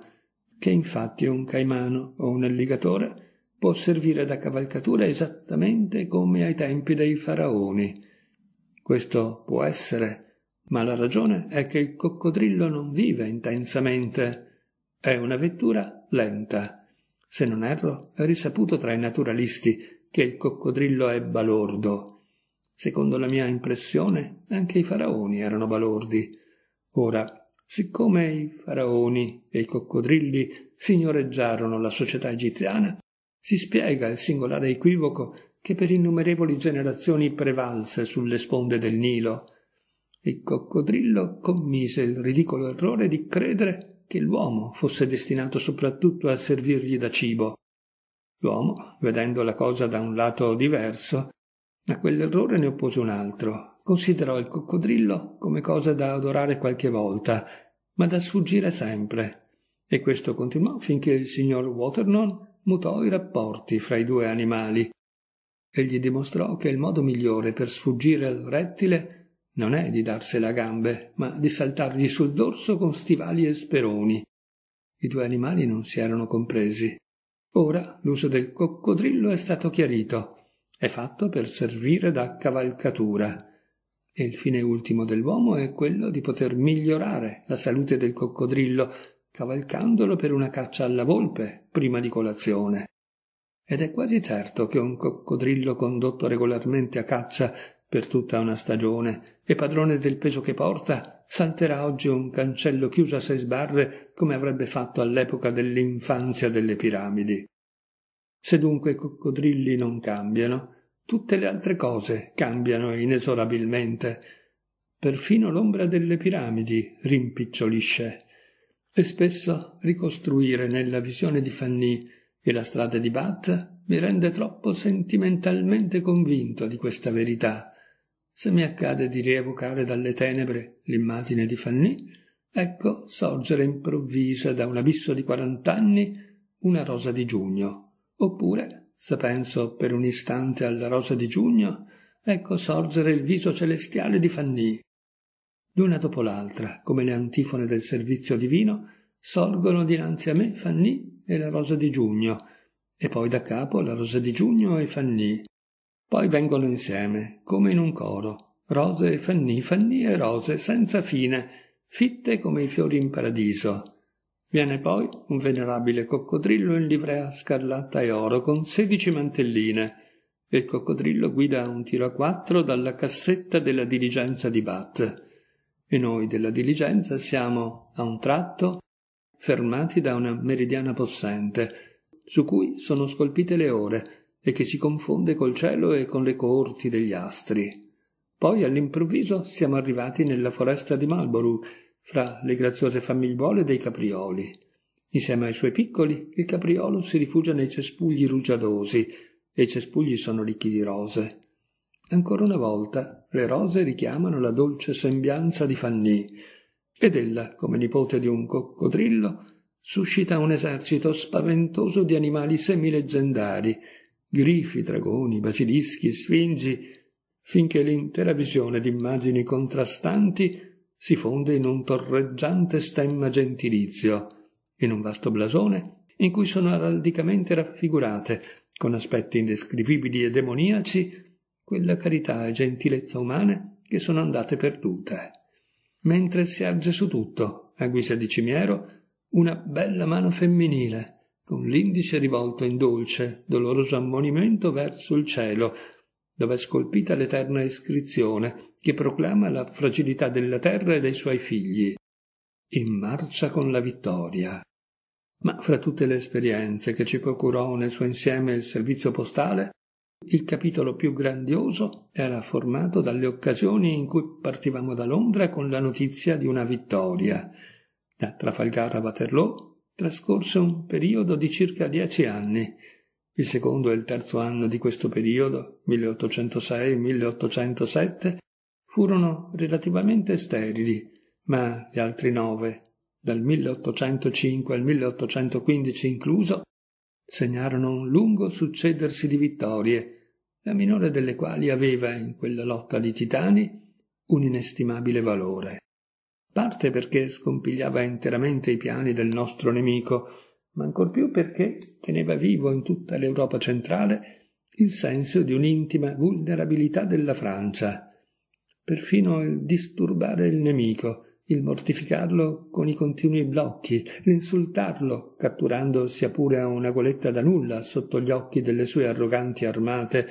che infatti un caimano o un alligatore può servire da cavalcatura esattamente come ai tempi dei faraoni. Questo può essere, ma la ragione è che il coccodrillo non vive intensamente. È una vettura lenta. Se non erro, è risaputo tra i naturalisti che il coccodrillo è balordo. Secondo la mia impressione, anche i faraoni erano balordi. Ora, siccome i faraoni e i coccodrilli signoreggiarono la società egiziana, si spiega il singolare equivoco che per innumerevoli generazioni prevalse sulle sponde del Nilo il coccodrillo commise il ridicolo errore di credere che l'uomo fosse destinato soprattutto a servirgli da cibo. L'uomo, vedendo la cosa da un lato diverso, a quell'errore ne oppose un altro. Considerò il coccodrillo come cosa da adorare qualche volta, ma da sfuggire sempre. E questo continuò finché il signor Waternon mutò i rapporti fra i due animali e gli dimostrò che il modo migliore per sfuggire al rettile non è di darsela a gambe, ma di saltargli sul dorso con stivali e speroni. I due animali non si erano compresi. Ora l'uso del coccodrillo è stato chiarito. È fatto per servire da cavalcatura. E il fine ultimo dell'uomo è quello di poter migliorare la salute del coccodrillo cavalcandolo per una caccia alla volpe prima di colazione. Ed è quasi certo che un coccodrillo condotto regolarmente a caccia per tutta una stagione e padrone del peso che porta, salterà oggi un cancello chiuso a sei sbarre come avrebbe fatto all'epoca dell'infanzia delle piramidi. Se dunque i coccodrilli non cambiano, tutte le altre cose cambiano inesorabilmente. Perfino l'ombra delle piramidi rimpicciolisce. E spesso ricostruire nella visione di Fanny e la strada di Bat mi rende troppo sentimentalmente convinto di questa verità se mi accade di rievocare dalle tenebre l'immagine di Fanny, ecco sorgere improvvisa da un abisso di quarant'anni una rosa di giugno, oppure, se penso per un istante alla rosa di giugno, ecco sorgere il viso celestiale di Fanny. L'una dopo l'altra, come le antifone del servizio divino, sorgono dinanzi a me Fanny e la rosa di giugno, e poi da capo la rosa di giugno e Fanny. Poi vengono insieme, come in un coro, rose e fanni, fanni e rose, senza fine, fitte come i fiori in paradiso. Viene poi un venerabile coccodrillo in livrea scarlatta e oro con sedici mantelline. Il coccodrillo guida un tiro a quattro dalla cassetta della diligenza di Bat. E noi della diligenza siamo, a un tratto, fermati da una meridiana possente, su cui sono scolpite le ore, e che si confonde col cielo e con le coorti degli astri. Poi all'improvviso siamo arrivati nella foresta di Marlborough, fra le graziose famigliuole dei caprioli. Insieme ai suoi piccoli, il capriolo si rifugia nei cespugli rugiadosi, e i cespugli sono ricchi di rose. Ancora una volta, le rose richiamano la dolce sembianza di Fanny, ed ella, come nipote di un coccodrillo, suscita un esercito spaventoso di animali semileggendari grifi, dragoni, basilischi, sfingi, finché l'intera visione d'immagini contrastanti si fonde in un torreggiante stemma gentilizio, in un vasto blasone in cui sono araldicamente raffigurate, con aspetti indescrivibili e demoniaci, quella carità e gentilezza umane che sono andate perdute. Mentre si erge su tutto, a guisa di cimiero, una bella mano femminile, con l'indice rivolto in dolce, doloroso ammonimento verso il cielo, dove è scolpita l'eterna iscrizione che proclama la fragilità della terra e dei suoi figli. In marcia con la vittoria. Ma fra tutte le esperienze che ci procurò nel suo insieme il servizio postale, il capitolo più grandioso era formato dalle occasioni in cui partivamo da Londra con la notizia di una vittoria. Da Trafalgar a Waterloo, trascorse un periodo di circa dieci anni. Il secondo e il terzo anno di questo periodo, 1806-1807, furono relativamente sterili, ma gli altri nove, dal 1805 al 1815 incluso, segnarono un lungo succedersi di vittorie, la minore delle quali aveva in quella lotta di titani un inestimabile valore parte perché scompigliava interamente i piani del nostro nemico, ma ancor più perché teneva vivo in tutta l'Europa centrale il senso di un'intima vulnerabilità della Francia. Perfino il disturbare il nemico, il mortificarlo con i continui blocchi, l'insultarlo, catturando sia pure una goletta da nulla sotto gli occhi delle sue arroganti armate,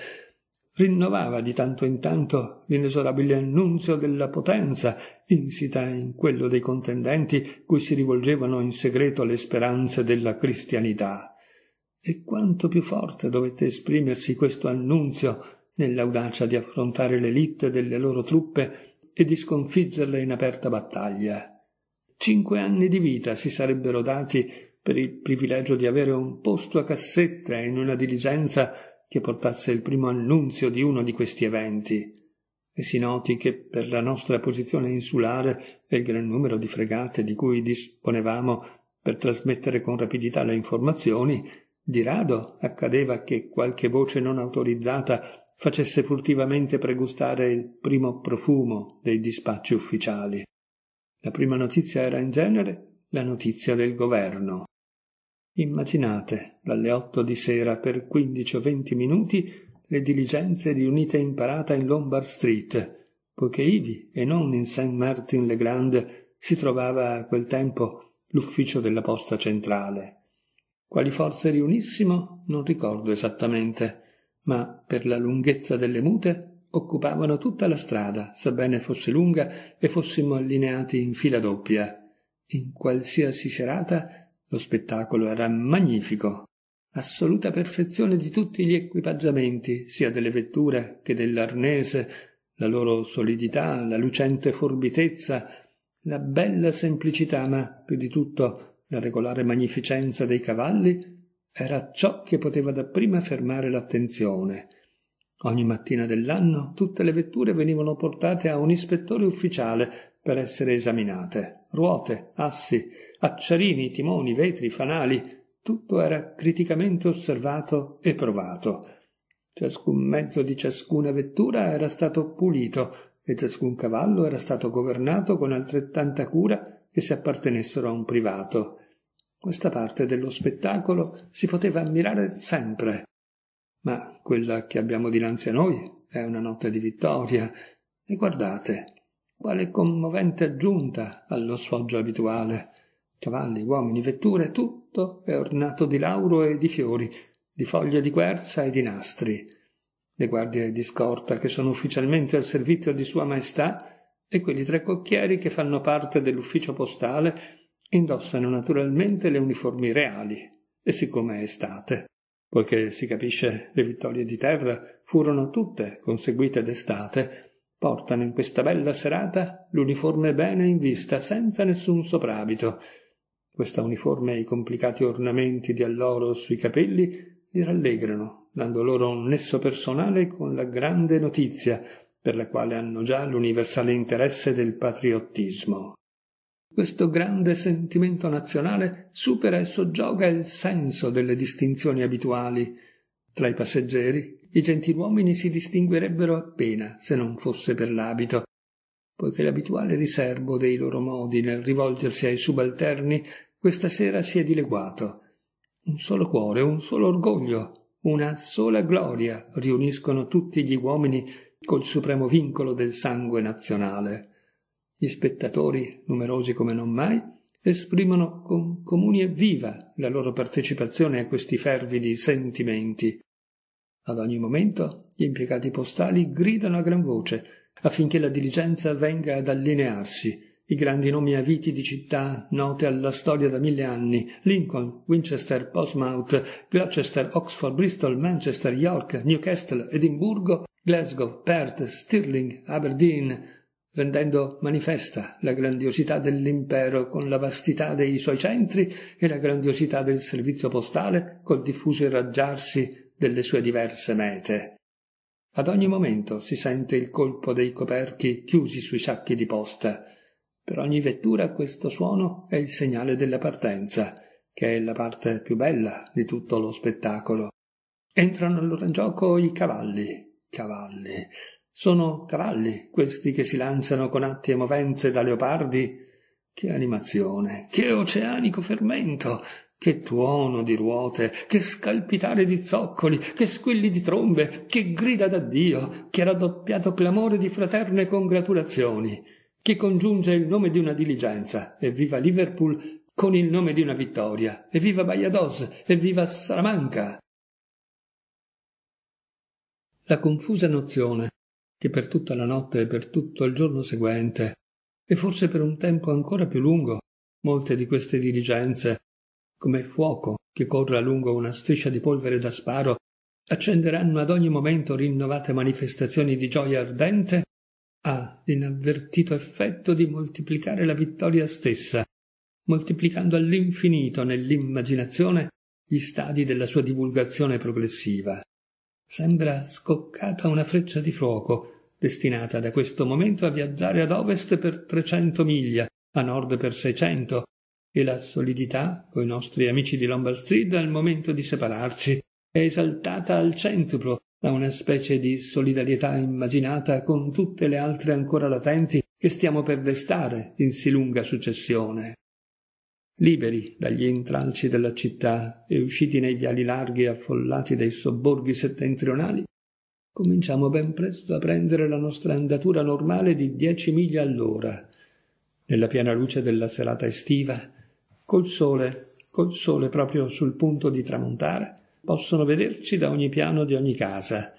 rinnovava di tanto in tanto l'inesorabile annunzio della potenza insita in quello dei contendenti cui si rivolgevano in segreto le speranze della cristianità. E quanto più forte dovette esprimersi questo annunzio nell'audacia di affrontare l'elite delle loro truppe e di sconfiggerle in aperta battaglia. Cinque anni di vita si sarebbero dati per il privilegio di avere un posto a cassetta in una diligenza che portasse il primo annunzio di uno di questi eventi, e si noti che per la nostra posizione insulare e il gran numero di fregate di cui disponevamo per trasmettere con rapidità le informazioni, di rado accadeva che qualche voce non autorizzata facesse furtivamente pregustare il primo profumo dei dispacci ufficiali. La prima notizia era in genere la notizia del governo. Immaginate, dalle otto di sera per quindici o venti minuti le diligenze riunite in parata in Lombard Street, poiché ivi e non in St. Martin le Grand si trovava a quel tempo l'ufficio della posta centrale. Quali forze riunissimo non ricordo esattamente, ma per la lunghezza delle mute occupavano tutta la strada, sebbene fosse lunga e fossimo allineati in fila doppia. In qualsiasi serata lo spettacolo era magnifico. Assoluta perfezione di tutti gli equipaggiamenti, sia delle vetture che dell'arnese, la loro solidità, la lucente forbitezza, la bella semplicità, ma più di tutto la regolare magnificenza dei cavalli, era ciò che poteva dapprima fermare l'attenzione. Ogni mattina dell'anno tutte le vetture venivano portate a un ispettore ufficiale per essere esaminate. Ruote, assi, acciarini, timoni, vetri, fanali, tutto era criticamente osservato e provato. Ciascun mezzo di ciascuna vettura era stato pulito e ciascun cavallo era stato governato con altrettanta cura che se appartenessero a un privato. Questa parte dello spettacolo si poteva ammirare sempre, ma quella che abbiamo dinanzi a noi è una notte di vittoria. E guardate, quale commovente aggiunta allo sfoggio abituale. Cavalli, uomini, vetture, tutto è ornato di lauro e di fiori, di foglie di quercia e di nastri. Le guardie di scorta che sono ufficialmente al servizio di Sua Maestà e quelli tre cocchieri che fanno parte dell'ufficio postale indossano naturalmente le uniformi reali. E siccome è estate, poiché si capisce le vittorie di terra furono tutte conseguite d'estate, portano in questa bella serata l'uniforme bene in vista, senza nessun soprabito. Questa uniforme e i complicati ornamenti di alloro sui capelli li rallegrano, dando loro un nesso personale con la grande notizia, per la quale hanno già l'universale interesse del patriottismo. Questo grande sentimento nazionale supera e soggioga il senso delle distinzioni abituali. Tra i passeggeri i gentiluomini si distinguerebbero appena se non fosse per l'abito, poiché l'abituale riserbo dei loro modi nel rivolgersi ai subalterni questa sera si è dileguato. Un solo cuore, un solo orgoglio, una sola gloria riuniscono tutti gli uomini col supremo vincolo del sangue nazionale. Gli spettatori, numerosi come non mai, esprimono con comuni e viva la loro partecipazione a questi fervidi sentimenti. Ad ogni momento gli impiegati postali gridano a gran voce affinché la diligenza venga ad allinearsi. I grandi nomi aviti di città note alla storia da mille anni Lincoln, Winchester, Portsmouth, Gloucester, Oxford, Bristol, Manchester, York, Newcastle, Edimburgo, Glasgow, Perth, Stirling, Aberdeen, rendendo manifesta la grandiosità dell'impero con la vastità dei suoi centri e la grandiosità del servizio postale col diffuso irraggiarsi delle sue diverse mete. Ad ogni momento si sente il colpo dei coperchi chiusi sui sacchi di posta. Per ogni vettura questo suono è il segnale della partenza, che è la parte più bella di tutto lo spettacolo. Entrano allora in gioco i cavalli. Cavalli. Sono cavalli questi che si lanciano con atti e movenze da leopardi che animazione, che oceanico fermento, che tuono di ruote, che scalpitare di zoccoli, che squilli di trombe, che grida d'addio, che raddoppiato clamore di fraterne congratulazioni, che congiunge il nome di una diligenza, e viva Liverpool, con il nome di una vittoria, e viva Bagliados, e viva Salamanca. La confusa nozione che per tutta la notte e per tutto il giorno seguente, e forse per un tempo ancora più lungo, molte di queste diligenze come fuoco che corra lungo una striscia di polvere da sparo, accenderanno ad ogni momento rinnovate manifestazioni di gioia ardente, ha l'inavvertito effetto di moltiplicare la vittoria stessa, moltiplicando all'infinito nell'immaginazione gli stadi della sua divulgazione progressiva. Sembra scoccata una freccia di fuoco, destinata da questo momento a viaggiare ad ovest per 300 miglia, a nord per 600, e la solidità, coi nostri amici di Lombard Street, al momento di separarci, è esaltata al centuplo da una specie di solidarietà immaginata con tutte le altre ancora latenti che stiamo per destare in sì lunga successione. Liberi dagli intralci della città e usciti nei viali larghi e affollati dei sobborghi settentrionali, cominciamo ben presto a prendere la nostra andatura normale di dieci miglia all'ora. Nella piena luce della serata estiva, col sole, col sole proprio sul punto di tramontare, possono vederci da ogni piano di ogni casa.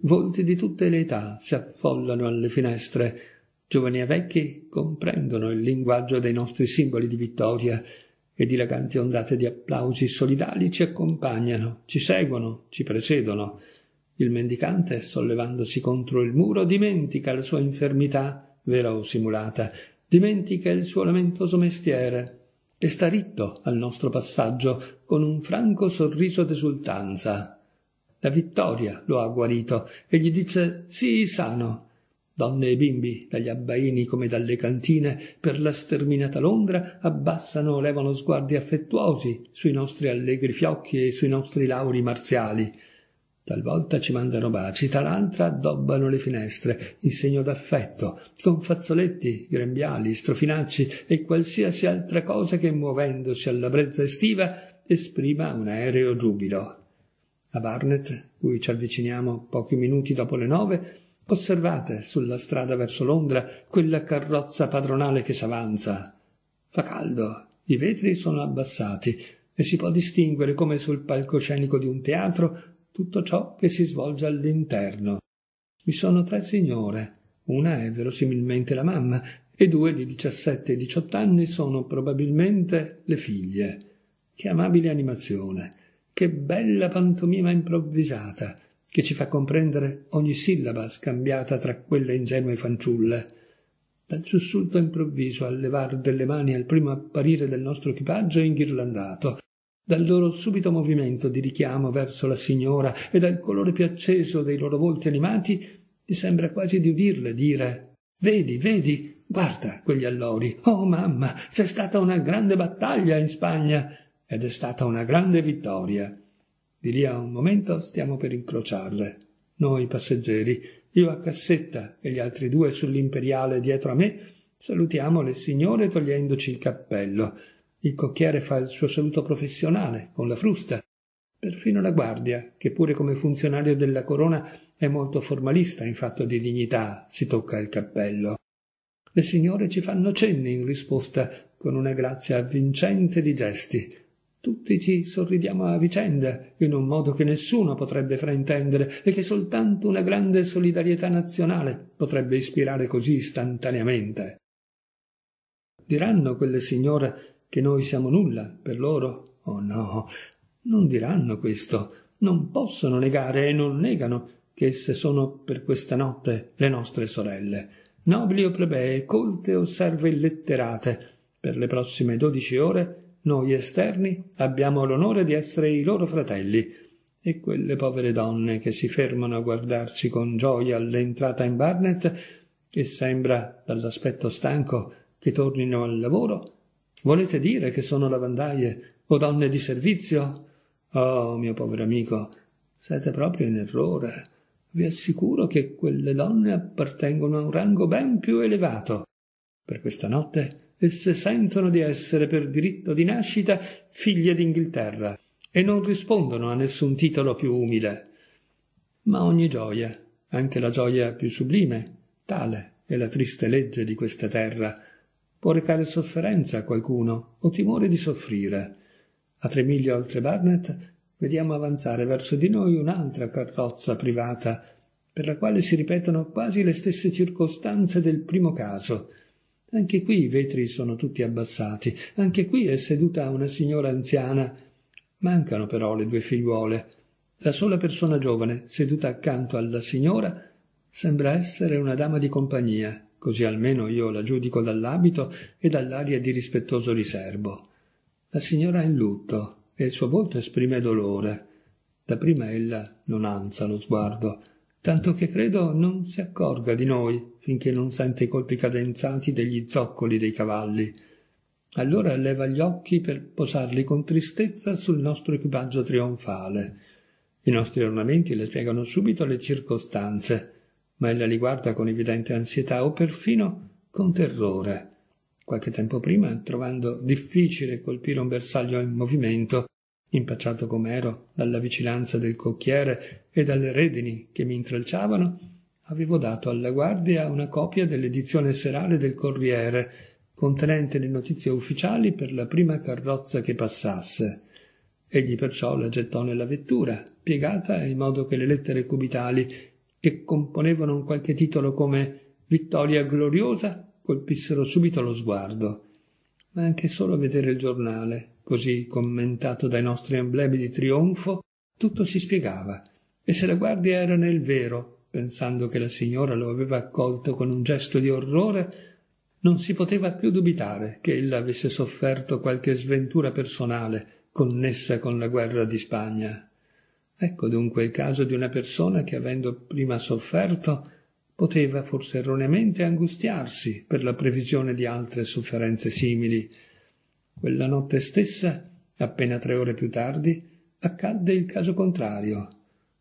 Volti di tutte le età si affollano alle finestre, giovani e vecchi comprendono il linguaggio dei nostri simboli di vittoria e dilaganti ondate di applausi solidali ci accompagnano, ci seguono, ci precedono. Il mendicante, sollevandosi contro il muro, dimentica la sua infermità, vera o simulata, dimentica il suo lamentoso mestiere, e sta ritto al nostro passaggio con un franco sorriso d'esultanza. La vittoria lo ha guarito e gli dice sii sano. Donne e bimbi, dagli abbaini come dalle cantine, per la sterminata Londra abbassano o levano sguardi affettuosi sui nostri allegri fiocchi e sui nostri lauri marziali Talvolta ci mandano baci, tal'altra addobbano le finestre in segno d'affetto, con fazzoletti, grembiali, strofinacci e qualsiasi altra cosa che muovendosi alla brezza estiva esprima un aereo giubilo. A Barnet, cui ci avviciniamo pochi minuti dopo le nove, osservate sulla strada verso Londra quella carrozza padronale che s'avanza. Fa caldo, i vetri sono abbassati e si può distinguere come sul palcoscenico di un teatro tutto ciò che si svolge all'interno. Vi sono tre signore, una è verosimilmente la mamma e due di 17 e 18 anni sono probabilmente le figlie. Che amabile animazione, che bella pantomima improvvisata, che ci fa comprendere ogni sillaba scambiata tra quelle ingenue fanciulle. Dal sussulto improvviso al levar delle mani al primo apparire del nostro equipaggio inghirlandato, dal loro subito movimento di richiamo verso la signora e dal colore più acceso dei loro volti animati, mi sembra quasi di udirle dire Vedi, vedi, guarda quegli allori. Oh mamma, c'è stata una grande battaglia in Spagna ed è stata una grande vittoria. Di lì a un momento stiamo per incrociarle. Noi passeggeri, io a cassetta e gli altri due sull'imperiale dietro a me, salutiamo le signore togliendoci il cappello il cocchiere fa il suo saluto professionale con la frusta. Perfino la guardia, che pure come funzionario della corona è molto formalista in fatto di dignità, si tocca il cappello. Le signore ci fanno cenni in risposta con una grazia avvincente di gesti. Tutti ci sorridiamo a vicenda, in un modo che nessuno potrebbe fraintendere e che soltanto una grande solidarietà nazionale potrebbe ispirare così istantaneamente. Diranno quelle signore che noi siamo nulla per loro? Oh no, non diranno questo, non possono negare e non negano che esse sono per questa notte le nostre sorelle, nobili o plebee, colte o serve illetterate. Per le prossime dodici ore noi esterni abbiamo l'onore di essere i loro fratelli. E quelle povere donne che si fermano a guardarsi con gioia all'entrata in Barnet, e sembra dall'aspetto stanco che tornino al lavoro, Volete dire che sono lavandaie o donne di servizio? Oh, mio povero amico, siete proprio in errore. Vi assicuro che quelle donne appartengono a un rango ben più elevato. Per questa notte esse sentono di essere per diritto di nascita figlie d'Inghilterra e non rispondono a nessun titolo più umile. Ma ogni gioia, anche la gioia più sublime, tale è la triste legge di questa terra, può recare sofferenza a qualcuno o timore di soffrire. A tre miglia oltre Barnet vediamo avanzare verso di noi un'altra carrozza privata, per la quale si ripetono quasi le stesse circostanze del primo caso. Anche qui i vetri sono tutti abbassati, anche qui è seduta una signora anziana. Mancano però le due figliuole. La sola persona giovane seduta accanto alla signora sembra essere una dama di compagnia, così almeno io la giudico dall'abito e dall'aria di rispettoso riserbo. La signora è in lutto e il suo volto esprime dolore. Da prima ella non alza lo sguardo, tanto che credo non si accorga di noi finché non sente i colpi cadenzati degli zoccoli dei cavalli. Allora leva gli occhi per posarli con tristezza sul nostro equipaggio trionfale. I nostri ornamenti le spiegano subito le circostanze ma ella li guarda con evidente ansietà o perfino con terrore. Qualche tempo prima, trovando difficile colpire un bersaglio in movimento, impacciato com'ero dalla vicinanza del cocchiere e dalle redini che mi intralciavano, avevo dato alla guardia una copia dell'edizione serale del Corriere, contenente le notizie ufficiali per la prima carrozza che passasse. Egli perciò la gettò nella vettura, piegata in modo che le lettere cubitali che componevano un qualche titolo come Vittoria gloriosa colpissero subito lo sguardo, ma anche solo a vedere il giornale, così commentato dai nostri emblemi di trionfo, tutto si spiegava. E se la guardia era nel vero, pensando che la signora lo aveva accolto con un gesto di orrore, non si poteva più dubitare che ella avesse sofferto qualche sventura personale connessa con la guerra di Spagna. Ecco dunque il caso di una persona che, avendo prima sofferto, poteva forse erroneamente angustiarsi per la previsione di altre sofferenze simili. Quella notte stessa, appena tre ore più tardi, accadde il caso contrario.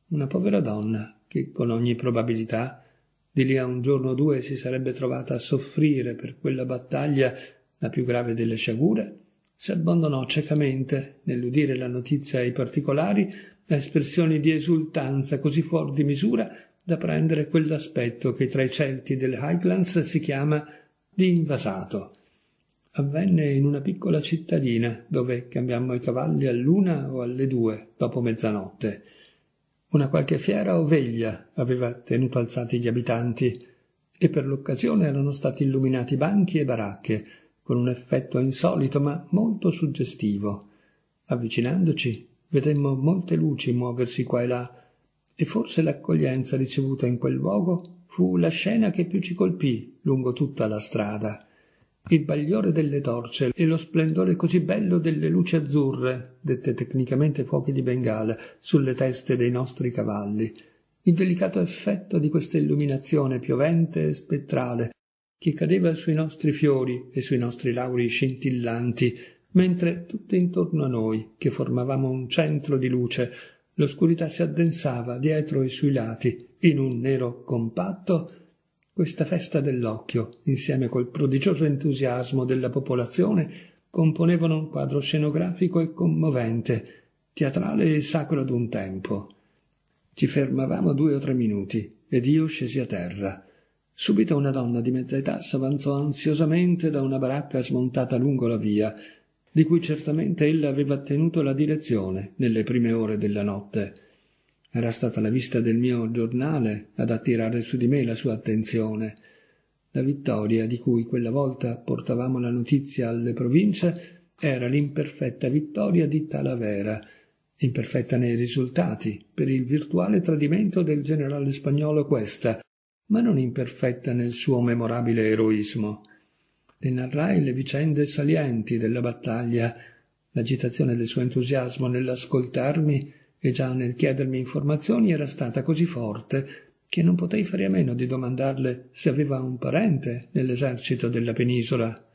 Una povera donna, che con ogni probabilità di lì a un giorno o due si sarebbe trovata a soffrire per quella battaglia la più grave delle sciagure, si abbandonò ciecamente nell'udire la notizia ai particolari espressioni di esultanza così fuor di misura da prendere quell'aspetto che tra i Celti delle Highlands si chiama di invasato. Avvenne in una piccola cittadina dove cambiammo i cavalli all'una o alle due dopo mezzanotte. Una qualche fiera o veglia aveva tenuto alzati gli abitanti e per l'occasione erano stati illuminati banchi e baracche con un effetto insolito ma molto suggestivo. Avvicinandoci vedemmo molte luci muoversi qua e là, e forse l'accoglienza ricevuta in quel luogo fu la scena che più ci colpì lungo tutta la strada. Il bagliore delle torce e lo splendore così bello delle luci azzurre, dette tecnicamente fuochi di Bengala, sulle teste dei nostri cavalli, il delicato effetto di questa illuminazione piovente e spettrale che cadeva sui nostri fiori e sui nostri lauri scintillanti mentre tutte intorno a noi, che formavamo un centro di luce, l'oscurità si addensava dietro e sui lati, in un nero compatto, questa festa dell'occhio, insieme col prodigioso entusiasmo della popolazione, componevano un quadro scenografico e commovente, teatrale e sacro ad un tempo. Ci fermavamo due o tre minuti ed io scesi a terra. Subito una donna di mezza età s'avanzò ansiosamente da una baracca smontata lungo la via di cui certamente ella aveva tenuto la direzione nelle prime ore della notte. Era stata la vista del mio giornale ad attirare su di me la sua attenzione. La vittoria di cui quella volta portavamo la notizia alle province era l'imperfetta vittoria di Talavera, imperfetta nei risultati, per il virtuale tradimento del generale spagnolo Questa, ma non imperfetta nel suo memorabile eroismo le narrai le vicende salienti della battaglia, l'agitazione del suo entusiasmo nell'ascoltarmi e già nel chiedermi informazioni era stata così forte che non potei fare a meno di domandarle se aveva un parente nell'esercito della penisola.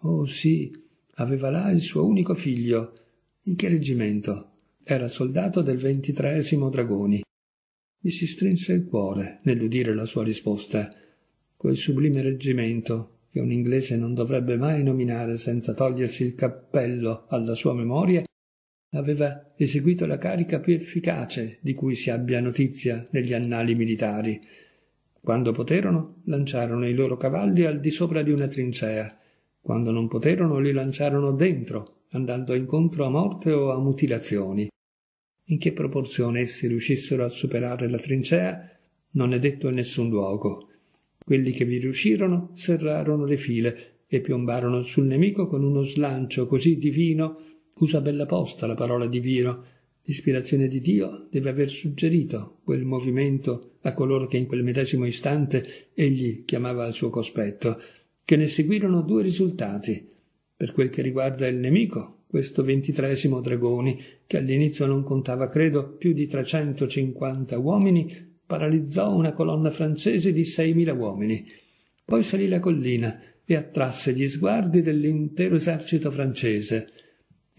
Oh sì, aveva là il suo unico figlio. In che reggimento? Era soldato del ventitreesimo Dragoni. Mi si strinse il cuore nell'udire la sua risposta. Quel sublime reggimento che un inglese non dovrebbe mai nominare senza togliersi il cappello alla sua memoria, aveva eseguito la carica più efficace di cui si abbia notizia negli annali militari. Quando poterono, lanciarono i loro cavalli al di sopra di una trincea. Quando non poterono, li lanciarono dentro, andando incontro a morte o a mutilazioni. In che proporzione essi riuscissero a superare la trincea non è detto in nessun luogo. Quelli che vi riuscirono serrarono le file e piombarono sul nemico con uno slancio così divino, usa bella posta la parola divino, L'ispirazione di Dio deve aver suggerito quel movimento a coloro che in quel medesimo istante egli chiamava al suo cospetto, che ne seguirono due risultati. Per quel che riguarda il nemico, questo ventitresimo Dragoni, che all'inizio non contava credo più di 350 uomini, paralizzò una colonna francese di 6.000 uomini. Poi salì la collina e attrasse gli sguardi dell'intero esercito francese.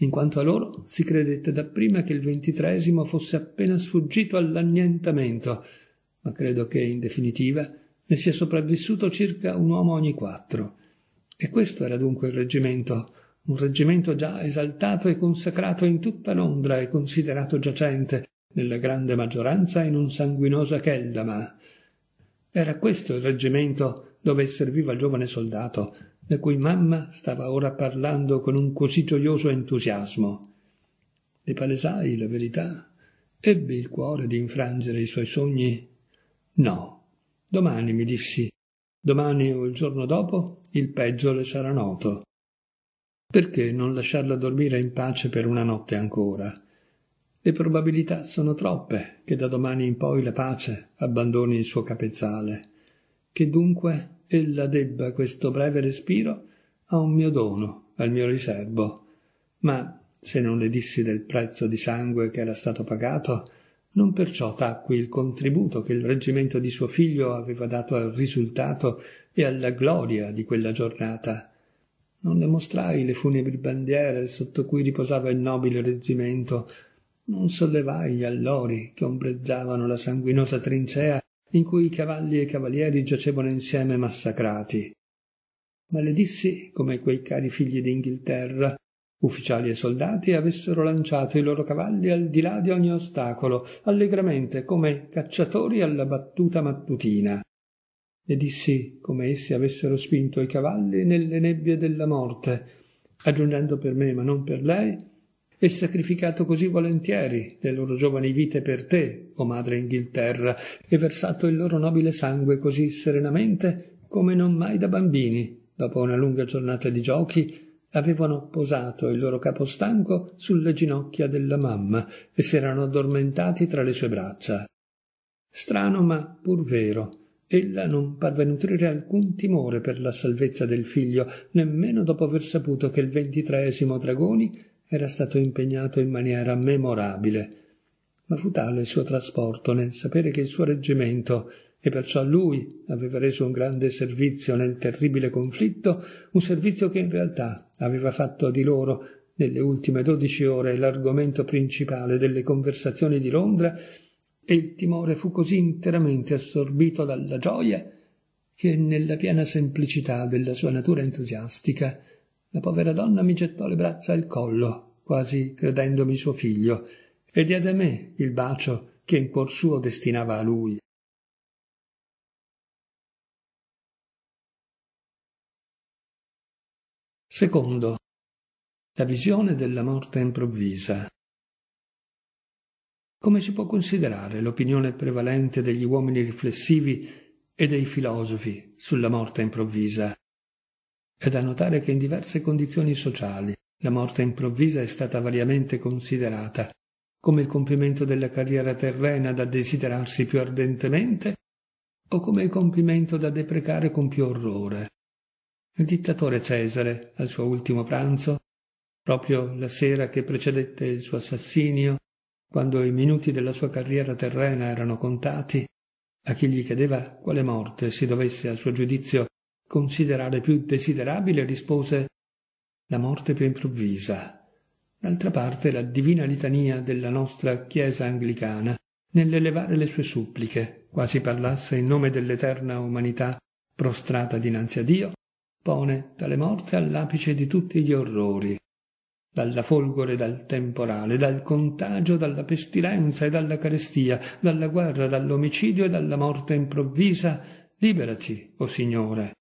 In quanto a loro, si credette dapprima che il ventitresimo fosse appena sfuggito all'annientamento, ma credo che, in definitiva, ne sia sopravvissuto circa un uomo ogni quattro. E questo era dunque il reggimento, un reggimento già esaltato e consacrato in tutta Londra e considerato giacente, nella grande maggioranza in un sanguinosa chelda, era questo il reggimento dove serviva il giovane soldato, la cui mamma stava ora parlando con un così gioioso entusiasmo. Le palesai la verità, Ebbi il cuore di infrangere i suoi sogni. No, domani mi dissi, domani o il giorno dopo il peggio le sarà noto. Perché non lasciarla dormire in pace per una notte ancora? Le probabilità sono troppe che da domani in poi la pace abbandoni il suo capezzale, che dunque ella debba questo breve respiro a un mio dono, al mio riservo. Ma se non le dissi del prezzo di sangue che era stato pagato, non perciò tacqui il contributo che il reggimento di suo figlio aveva dato al risultato e alla gloria di quella giornata. Non le mostrai le funebri bandiere sotto cui riposava il nobile reggimento, non sollevai gli allori che ombreggiavano la sanguinosa trincea in cui i cavalli e i cavalieri giacevano insieme massacrati. Maledissi come quei cari figli d'Inghilterra, ufficiali e soldati, avessero lanciato i loro cavalli al di là di ogni ostacolo, allegramente come cacciatori alla battuta mattutina. E dissi come essi avessero spinto i cavalli nelle nebbie della morte, aggiungendo per me, ma non per lei, e sacrificato così volentieri le loro giovani vite per te, o madre Inghilterra, e versato il loro nobile sangue così serenamente come non mai da bambini, dopo una lunga giornata di giochi, avevano posato il loro capo stanco sulle ginocchia della mamma e s'erano addormentati tra le sue braccia. Strano ma pur vero, ella non parve nutrire alcun timore per la salvezza del figlio, nemmeno dopo aver saputo che il ventitreesimo Dragoni era stato impegnato in maniera memorabile, ma fu tale il suo trasporto nel sapere che il suo reggimento, e perciò lui aveva reso un grande servizio nel terribile conflitto, un servizio che in realtà aveva fatto di loro, nelle ultime dodici ore, l'argomento principale delle conversazioni di Londra, e il timore fu così interamente assorbito dalla gioia che nella piena semplicità della sua natura entusiastica la povera donna mi gettò le braccia al collo, quasi credendomi suo figlio, e diede a me il bacio che in cuor suo destinava a lui. Secondo, la visione della morte improvvisa. Come si può considerare l'opinione prevalente degli uomini riflessivi e dei filosofi sulla morte improvvisa? È da notare che in diverse condizioni sociali la morte improvvisa è stata variamente considerata come il compimento della carriera terrena da desiderarsi più ardentemente o come il compimento da deprecare con più orrore. Il dittatore Cesare, al suo ultimo pranzo, proprio la sera che precedette il suo assassinio, quando i minuti della sua carriera terrena erano contati, a chi gli chiedeva quale morte si dovesse, a suo giudizio, considerare più desiderabile, rispose la morte più improvvisa. D'altra parte la divina litania della nostra Chiesa anglicana, nell'elevare le sue suppliche, quasi parlasse in nome dell'eterna umanità prostrata dinanzi a Dio, pone tale morte all'apice di tutti gli orrori, dalla folgore dal temporale, dal contagio, dalla pestilenza e dalla carestia, dalla guerra, dall'omicidio e dalla morte improvvisa, liberati, o oh Signore,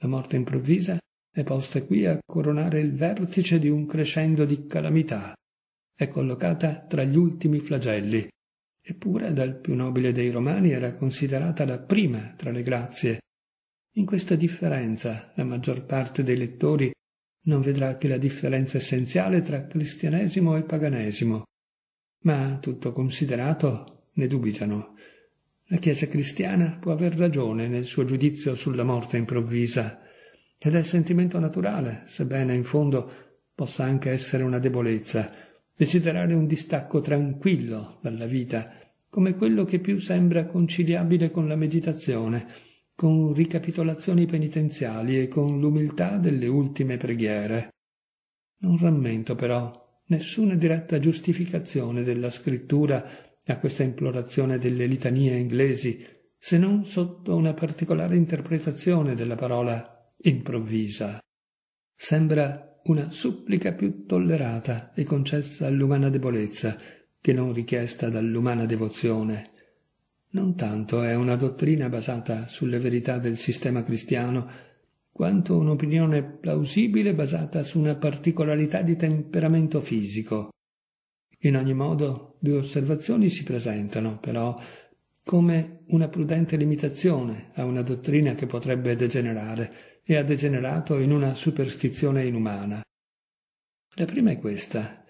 la morte improvvisa è posta qui a coronare il vertice di un crescendo di calamità. È collocata tra gli ultimi flagelli. Eppure dal più nobile dei romani era considerata la prima tra le grazie. In questa differenza la maggior parte dei lettori non vedrà che la differenza essenziale tra cristianesimo e paganesimo. Ma, tutto considerato, ne dubitano la Chiesa cristiana può aver ragione nel suo giudizio sulla morte improvvisa, ed è il sentimento naturale, sebbene in fondo possa anche essere una debolezza, desiderare un distacco tranquillo dalla vita, come quello che più sembra conciliabile con la meditazione, con ricapitolazioni penitenziali e con l'umiltà delle ultime preghiere. Non rammento però nessuna diretta giustificazione della scrittura a questa implorazione delle litanie inglesi, se non sotto una particolare interpretazione della parola improvvisa. Sembra una supplica più tollerata e concessa all'umana debolezza che non richiesta dall'umana devozione. Non tanto è una dottrina basata sulle verità del sistema cristiano, quanto un'opinione plausibile basata su una particolarità di temperamento fisico, in ogni modo, due osservazioni si presentano, però, come una prudente limitazione a una dottrina che potrebbe degenerare e ha degenerato in una superstizione inumana. La prima è questa.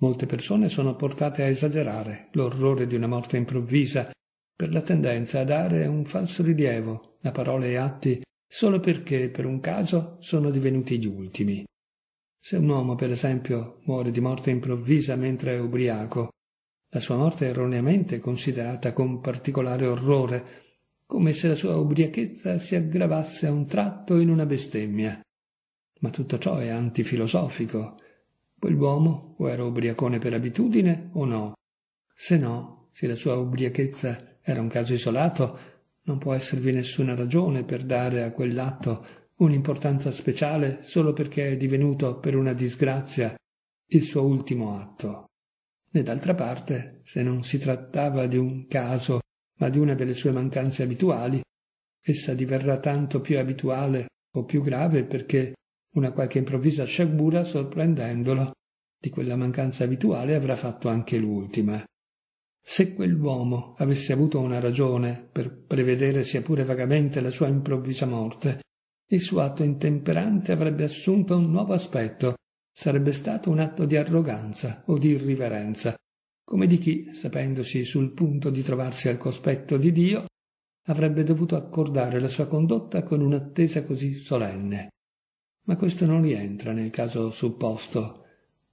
Molte persone sono portate a esagerare l'orrore di una morte improvvisa per la tendenza a dare un falso rilievo a parole e atti solo perché per un caso sono divenuti gli ultimi. Se un uomo, per esempio, muore di morte improvvisa mentre è ubriaco, la sua morte è erroneamente considerata con particolare orrore, come se la sua ubriachezza si aggravasse a un tratto in una bestemmia. Ma tutto ciò è antifilosofico. Quell'uomo o era ubriacone per abitudine o no. Se no, se la sua ubriachezza era un caso isolato, non può esservi nessuna ragione per dare a quell'atto un'importanza speciale solo perché è divenuto per una disgrazia il suo ultimo atto. E d'altra parte, se non si trattava di un caso, ma di una delle sue mancanze abituali, essa diverrà tanto più abituale o più grave perché una qualche improvvisa sciagura, sorprendendolo, di quella mancanza abituale avrà fatto anche l'ultima. Se quell'uomo avesse avuto una ragione per prevedere sia pure vagamente la sua improvvisa morte, il suo atto intemperante avrebbe assunto un nuovo aspetto, sarebbe stato un atto di arroganza o di irriverenza, come di chi, sapendosi sul punto di trovarsi al cospetto di Dio, avrebbe dovuto accordare la sua condotta con un'attesa così solenne. Ma questo non rientra nel caso supposto.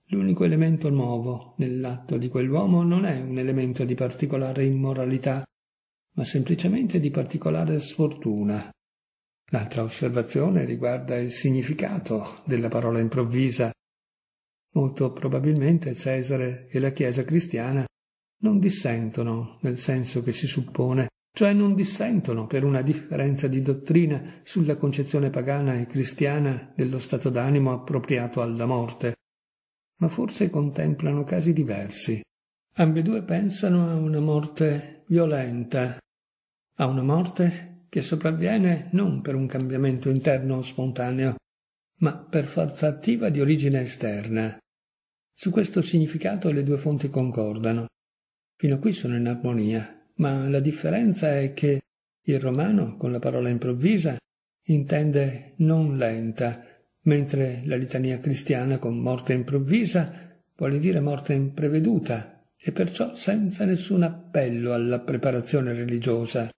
L'unico elemento nuovo nell'atto di quell'uomo non è un elemento di particolare immoralità, ma semplicemente di particolare sfortuna, L'altra osservazione riguarda il significato della parola improvvisa. Molto probabilmente Cesare e la Chiesa cristiana non dissentono nel senso che si suppone, cioè non dissentono per una differenza di dottrina sulla concezione pagana e cristiana dello stato d'animo appropriato alla morte, ma forse contemplano casi diversi. Ambedue pensano a una morte violenta, a una morte che sopravviene non per un cambiamento interno spontaneo, ma per forza attiva di origine esterna. Su questo significato le due fonti concordano. Fino a qui sono in armonia, ma la differenza è che il romano, con la parola improvvisa, intende non lenta, mentre la litania cristiana con morte improvvisa vuole dire morte impreveduta e perciò senza nessun appello alla preparazione religiosa.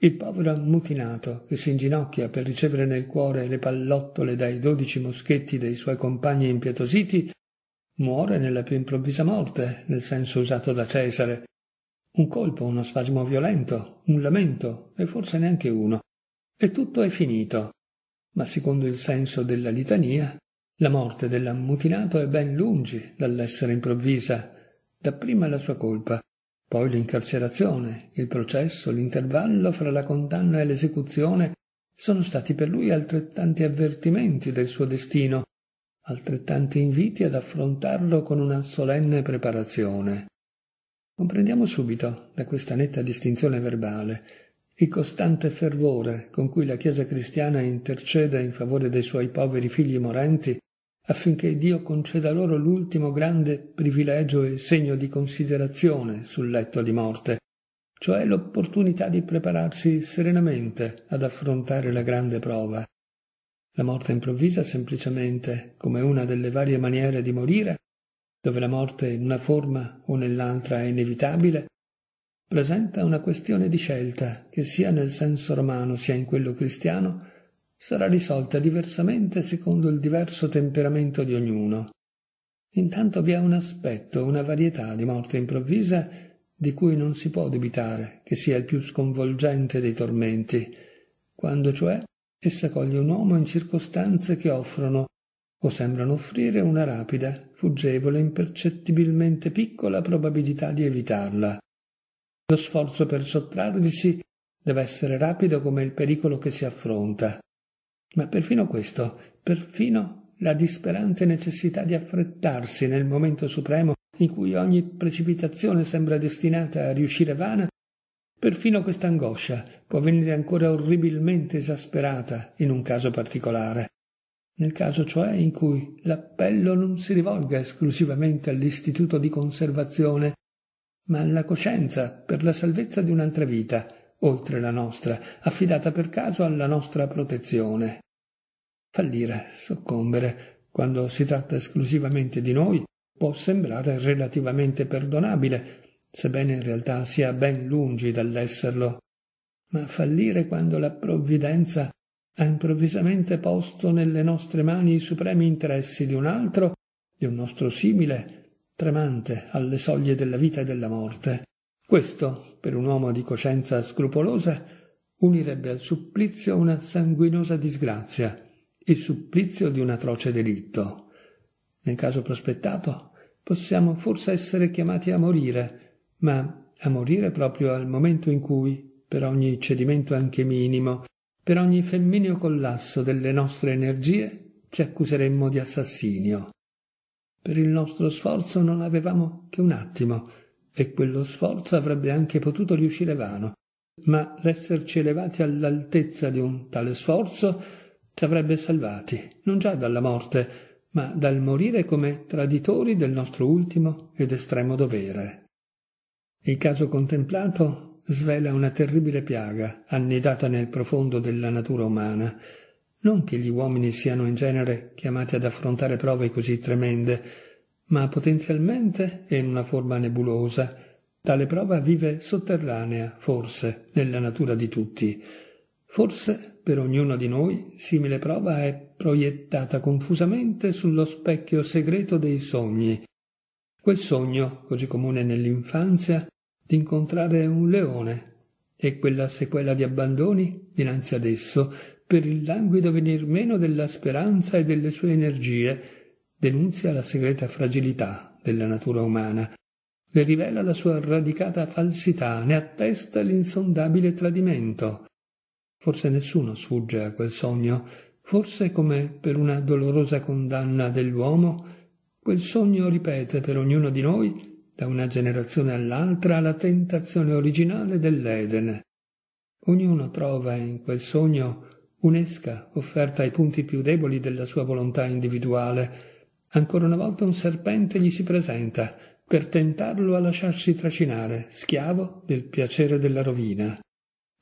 Il povero ammutinato, che si inginocchia per ricevere nel cuore le pallottole dai dodici moschetti dei suoi compagni impietositi, muore nella più improvvisa morte, nel senso usato da Cesare. Un colpo, uno spasimo violento, un lamento, e forse neanche uno. E tutto è finito. Ma secondo il senso della litania, la morte dell'ammutinato è ben lungi dall'essere improvvisa. Dapprima la sua colpa, poi l'incarcerazione, il processo, l'intervallo fra la condanna e l'esecuzione sono stati per lui altrettanti avvertimenti del suo destino, altrettanti inviti ad affrontarlo con una solenne preparazione. Comprendiamo subito, da questa netta distinzione verbale, il costante fervore con cui la Chiesa cristiana intercede in favore dei suoi poveri figli morenti affinché Dio conceda loro l'ultimo grande privilegio e segno di considerazione sul letto di morte, cioè l'opportunità di prepararsi serenamente ad affrontare la grande prova. La morte improvvisa semplicemente, come una delle varie maniere di morire, dove la morte in una forma o nell'altra è inevitabile, presenta una questione di scelta che sia nel senso romano sia in quello cristiano sarà risolta diversamente secondo il diverso temperamento di ognuno. Intanto vi è un aspetto, una varietà di morte improvvisa di cui non si può dubitare che sia il più sconvolgente dei tormenti, quando cioè essa coglie un uomo in circostanze che offrono o sembrano offrire una rapida, fuggevole, impercettibilmente piccola probabilità di evitarla. Lo sforzo per sottrarvisi deve essere rapido come il pericolo che si affronta. Ma perfino questo, perfino la disperante necessità di affrettarsi nel momento supremo in cui ogni precipitazione sembra destinata a riuscire vana, perfino quest'angoscia può venire ancora orribilmente esasperata in un caso particolare, nel caso cioè in cui l'appello non si rivolga esclusivamente all'istituto di conservazione, ma alla coscienza per la salvezza di un'altra vita, oltre la nostra, affidata per caso alla nostra protezione. Fallire, soccombere, quando si tratta esclusivamente di noi, può sembrare relativamente perdonabile, sebbene in realtà sia ben lungi dall'esserlo. Ma fallire quando la provvidenza ha improvvisamente posto nelle nostre mani i supremi interessi di un altro, di un nostro simile, tremante alle soglie della vita e della morte. Questo per un uomo di coscienza scrupolosa, unirebbe al supplizio una sanguinosa disgrazia, il supplizio di un atroce delitto. Nel caso prospettato, possiamo forse essere chiamati a morire, ma a morire proprio al momento in cui, per ogni cedimento anche minimo, per ogni femmineo collasso delle nostre energie, ci accuseremmo di assassinio. Per il nostro sforzo non avevamo che un attimo, e quello sforzo avrebbe anche potuto riuscire vano, ma l'esserci elevati all'altezza di un tale sforzo ci avrebbe salvati, non già dalla morte, ma dal morire come traditori del nostro ultimo ed estremo dovere. Il caso contemplato svela una terribile piaga annidata nel profondo della natura umana. Non che gli uomini siano in genere chiamati ad affrontare prove così tremende, ma potenzialmente è in una forma nebulosa. Tale prova vive sotterranea, forse, nella natura di tutti. Forse, per ognuno di noi, simile prova è proiettata confusamente sullo specchio segreto dei sogni. Quel sogno, così comune nell'infanzia, di incontrare un leone e quella sequela di abbandoni dinanzi ad esso per il languido venir meno della speranza e delle sue energie denunzia la segreta fragilità della natura umana, le rivela la sua radicata falsità, ne attesta l'insondabile tradimento. Forse nessuno sfugge a quel sogno, forse come per una dolorosa condanna dell'uomo, quel sogno ripete per ognuno di noi, da una generazione all'altra, la tentazione originale dell'Eden. Ognuno trova in quel sogno un'esca offerta ai punti più deboli della sua volontà individuale, Ancora una volta un serpente gli si presenta, per tentarlo a lasciarsi tracinare, schiavo del piacere della rovina.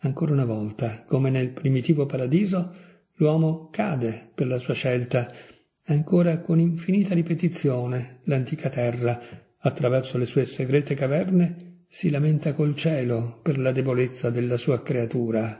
Ancora una volta, come nel primitivo paradiso, l'uomo cade per la sua scelta, ancora con infinita ripetizione l'antica terra, attraverso le sue segrete caverne, si lamenta col cielo per la debolezza della sua creatura.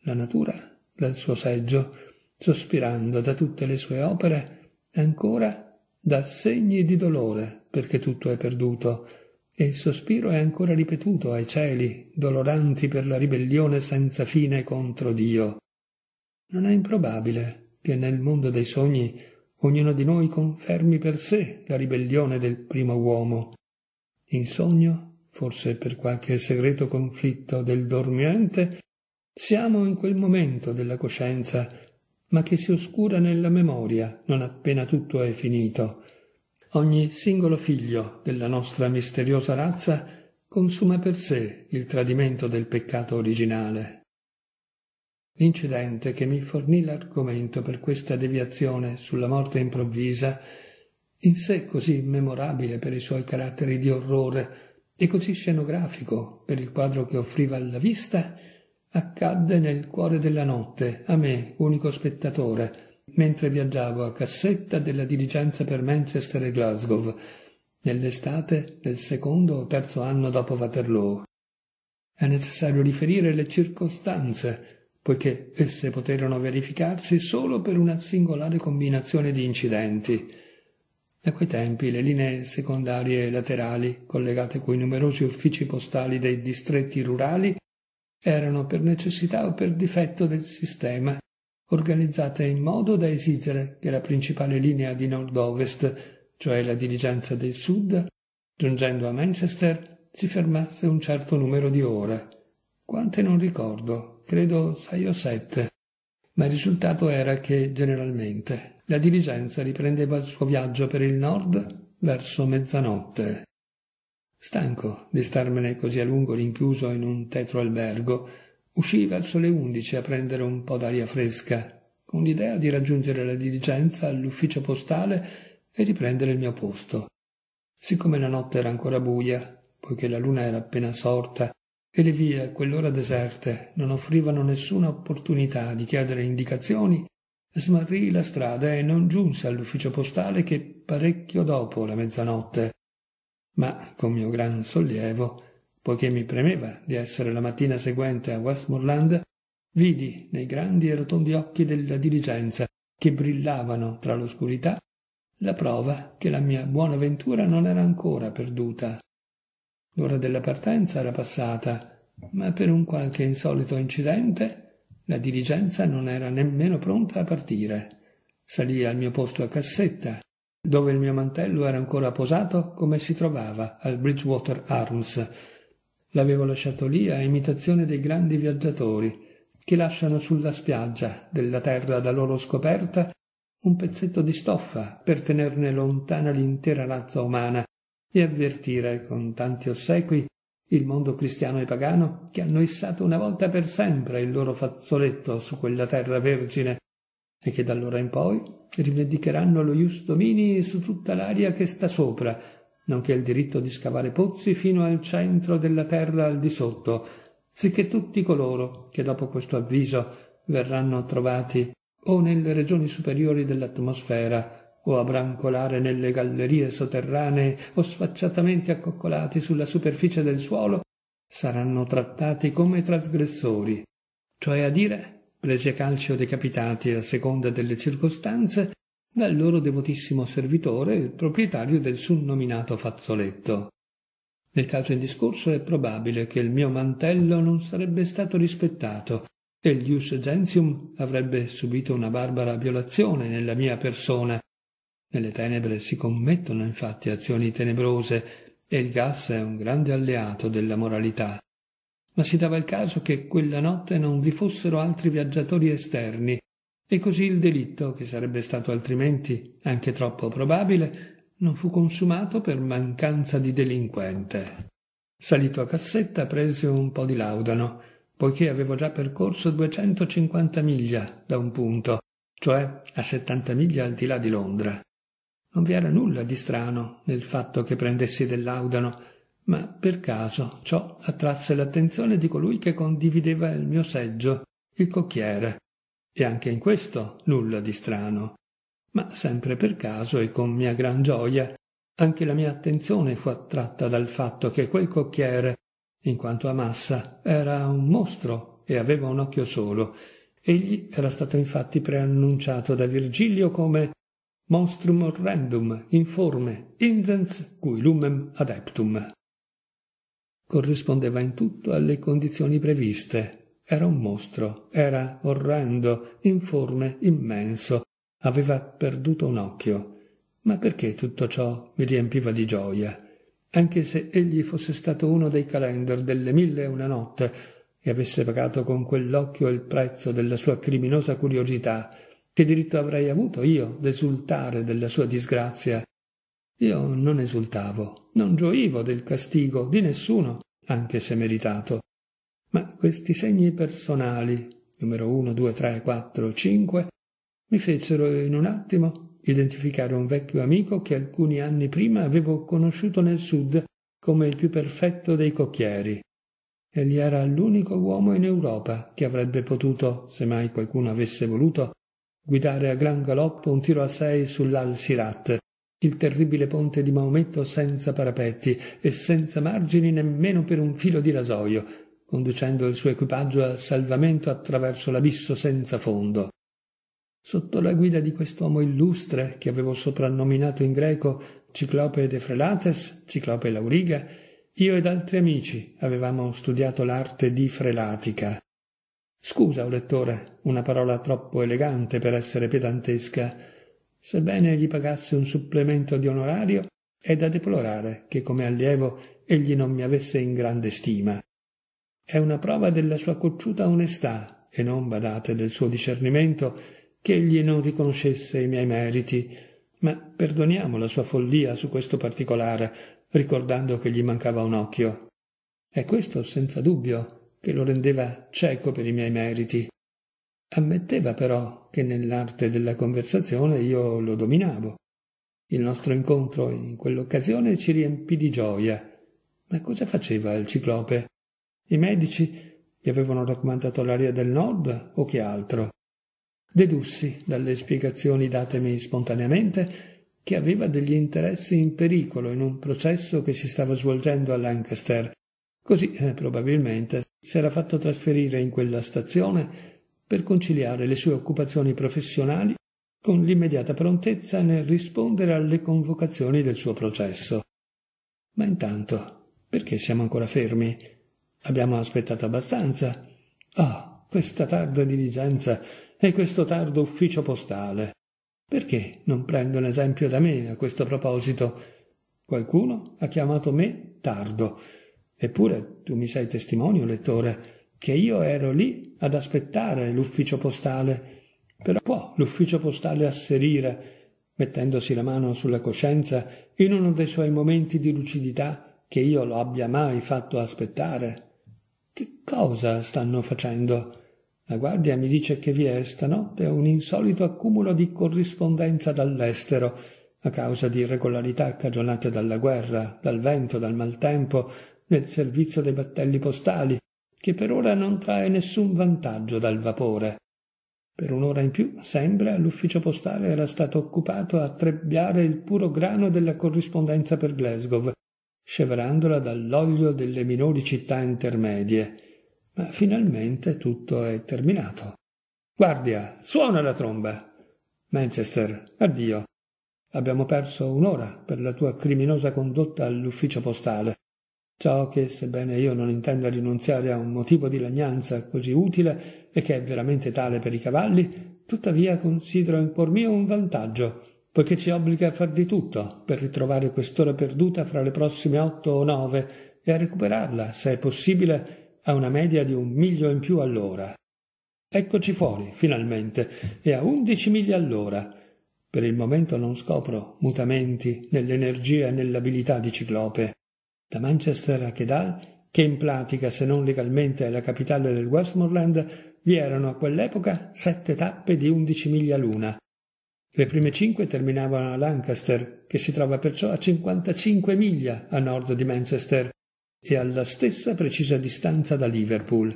La natura, dal suo seggio, sospirando da tutte le sue opere, ancora dà segni di dolore perché tutto è perduto, e il sospiro è ancora ripetuto ai cieli, doloranti per la ribellione senza fine contro Dio. Non è improbabile che nel mondo dei sogni ognuno di noi confermi per sé la ribellione del primo uomo. In sogno, forse per qualche segreto conflitto del dormiente, siamo in quel momento della coscienza ma che si oscura nella memoria non appena tutto è finito. Ogni singolo figlio della nostra misteriosa razza consuma per sé il tradimento del peccato originale. L'incidente che mi fornì l'argomento per questa deviazione sulla morte improvvisa, in sé così memorabile per i suoi caratteri di orrore e così scenografico per il quadro che offriva alla vista, accadde nel cuore della notte, a me, unico spettatore, mentre viaggiavo a cassetta della diligenza per Manchester e Glasgow, nell'estate del secondo o terzo anno dopo Waterloo. È necessario riferire le circostanze, poiché esse poterono verificarsi solo per una singolare combinazione di incidenti. A quei tempi le linee secondarie laterali, collegate coi numerosi uffici postali dei distretti rurali, erano per necessità o per difetto del sistema organizzate in modo da esigere che la principale linea di nord-ovest, cioè la diligenza del sud, giungendo a Manchester, si fermasse un certo numero di ore. Quante non ricordo, credo sei o sette. Ma il risultato era che, generalmente, la diligenza riprendeva il suo viaggio per il nord verso mezzanotte. Stanco di starmene così a lungo rinchiuso in un tetro albergo, uscii verso le undici a prendere un po' d'aria fresca, con l'idea di raggiungere la diligenza all'ufficio postale e riprendere il mio posto. Siccome la notte era ancora buia, poiché la luna era appena sorta e le vie a quell'ora deserte non offrivano nessuna opportunità di chiedere indicazioni, smarrii la strada e non giunse all'ufficio postale che parecchio dopo la mezzanotte, ma con mio gran sollievo, poiché mi premeva di essere la mattina seguente a Westmoreland, vidi nei grandi e rotondi occhi della diligenza che brillavano tra l'oscurità la prova che la mia buona ventura non era ancora perduta. L'ora della partenza era passata, ma per un qualche insolito incidente la diligenza non era nemmeno pronta a partire. Salì al mio posto a cassetta dove il mio mantello era ancora posato come si trovava al Bridgewater Arms. L'avevo lasciato lì a imitazione dei grandi viaggiatori che lasciano sulla spiaggia della terra da loro scoperta un pezzetto di stoffa per tenerne lontana l'intera razza umana e avvertire con tanti ossequi il mondo cristiano e pagano che hanno issato una volta per sempre il loro fazzoletto su quella terra vergine e che d'allora in poi rivendicheranno lo ius domini su tutta l'aria che sta sopra, nonché il diritto di scavare pozzi fino al centro della terra al di sotto, sicché tutti coloro che dopo questo avviso verranno trovati o nelle regioni superiori dell'atmosfera o a brancolare nelle gallerie sotterranee o sfacciatamente accoccolati sulla superficie del suolo, saranno trattati come trasgressori, cioè a dire presi a calcio decapitati a seconda delle circostanze dal loro devotissimo servitore, il proprietario del sunnominato fazzoletto. Nel caso in discorso è probabile che il mio mantello non sarebbe stato rispettato e il ius gentium avrebbe subito una barbara violazione nella mia persona. Nelle tenebre si commettono infatti azioni tenebrose e il gas è un grande alleato della moralità ma si dava il caso che quella notte non vi fossero altri viaggiatori esterni, e così il delitto, che sarebbe stato altrimenti anche troppo probabile, non fu consumato per mancanza di delinquente. Salito a cassetta prese un po di laudano, poiché avevo già percorso 250 miglia da un punto, cioè a 70 miglia al di là di Londra. Non vi era nulla di strano nel fatto che prendessi del laudano ma per caso ciò attrasse l'attenzione di colui che condivideva il mio seggio, il cocchiere, e anche in questo nulla di strano. Ma sempre per caso e con mia gran gioia, anche la mia attenzione fu attratta dal fatto che quel cocchiere, in quanto a massa, era un mostro e aveva un occhio solo. Egli era stato infatti preannunciato da Virgilio come monstrum horrendum, informe, insens cui lumem adeptum. Corrispondeva in tutto alle condizioni previste. Era un mostro, era orrendo, informe, immenso. Aveva perduto un occhio. Ma perché tutto ciò mi riempiva di gioia? Anche se egli fosse stato uno dei calendar delle mille e una notte e avesse pagato con quell'occhio il prezzo della sua criminosa curiosità, che diritto avrei avuto io d'esultare della sua disgrazia io non esultavo, non gioivo del castigo di nessuno, anche se meritato. Ma questi segni personali, numero 1, 2, 3, 4, 5, mi fecero in un attimo identificare un vecchio amico che alcuni anni prima avevo conosciuto nel sud come il più perfetto dei cocchieri. Egli era l'unico uomo in Europa che avrebbe potuto, se mai qualcuno avesse voluto, guidare a gran galoppo un tiro a sei sull'Al-Sirat, il terribile ponte di Maometto senza parapetti e senza margini nemmeno per un filo di rasoio, conducendo il suo equipaggio al salvamento attraverso l'abisso senza fondo. Sotto la guida di quest'uomo illustre, che avevo soprannominato in greco Ciclope de Frelates, Ciclope Lauriga, io ed altri amici avevamo studiato l'arte di frelatica. Scusa, o lettore, una parola troppo elegante per essere pedantesca, Sebbene gli pagasse un supplemento di onorario, è da deplorare che come allievo egli non mi avesse in grande stima. È una prova della sua cocciuta onestà, e non badate del suo discernimento, che egli non riconoscesse i miei meriti, ma perdoniamo la sua follia su questo particolare, ricordando che gli mancava un occhio. È questo, senza dubbio, che lo rendeva cieco per i miei meriti. Ammetteva però che nell'arte della conversazione io lo dominavo. Il nostro incontro in quell'occasione ci riempì di gioia. Ma cosa faceva il ciclope? I medici gli avevano raccomandato l'aria del nord o che altro? Dedussi dalle spiegazioni datemi spontaneamente che aveva degli interessi in pericolo in un processo che si stava svolgendo a Lancaster. Così, eh, probabilmente, si era fatto trasferire in quella stazione per conciliare le sue occupazioni professionali con l'immediata prontezza nel rispondere alle convocazioni del suo processo. Ma intanto, perché siamo ancora fermi? Abbiamo aspettato abbastanza? Ah, oh, questa tarda diligenza e questo tardo ufficio postale. Perché non un esempio da me a questo proposito? Qualcuno ha chiamato me tardo. Eppure tu mi sei testimonio, lettore, che io ero lì ad aspettare l'ufficio postale. Però può l'ufficio postale asserire, mettendosi la mano sulla coscienza, in uno dei suoi momenti di lucidità, che io lo abbia mai fatto aspettare. Che cosa stanno facendo? La guardia mi dice che vi è stanotte un insolito accumulo di corrispondenza dall'estero, a causa di irregolarità cagionate dalla guerra, dal vento, dal maltempo, nel servizio dei battelli postali, che per ora non trae nessun vantaggio dal vapore. Per un'ora in più, sembra, l'ufficio postale era stato occupato a trebbiare il puro grano della corrispondenza per Glasgow, sceverandola dall'olio delle minori città intermedie. Ma finalmente tutto è terminato. Guardia, suona la tromba. Manchester, addio. Abbiamo perso un'ora per la tua criminosa condotta all'ufficio postale. Ciò che, sebbene io non intenda rinunziare a un motivo di lagnanza così utile e che è veramente tale per i cavalli, tuttavia considero in cuor mio un vantaggio, poiché ci obbliga a far di tutto per ritrovare quest'ora perduta fra le prossime otto o nove e a recuperarla, se è possibile, a una media di un miglio in più all'ora. Eccoci fuori, finalmente, e a undici miglia all'ora. Per il momento non scopro mutamenti nell'energia e nell'abilità di Ciclope da Manchester a Kedal, che in pratica se non legalmente è la capitale del Westmoreland, vi erano a quell'epoca sette tappe di undici miglia l'una. Le prime cinque terminavano a Lancaster, che si trova perciò a 55 miglia a nord di Manchester e alla stessa precisa distanza da Liverpool.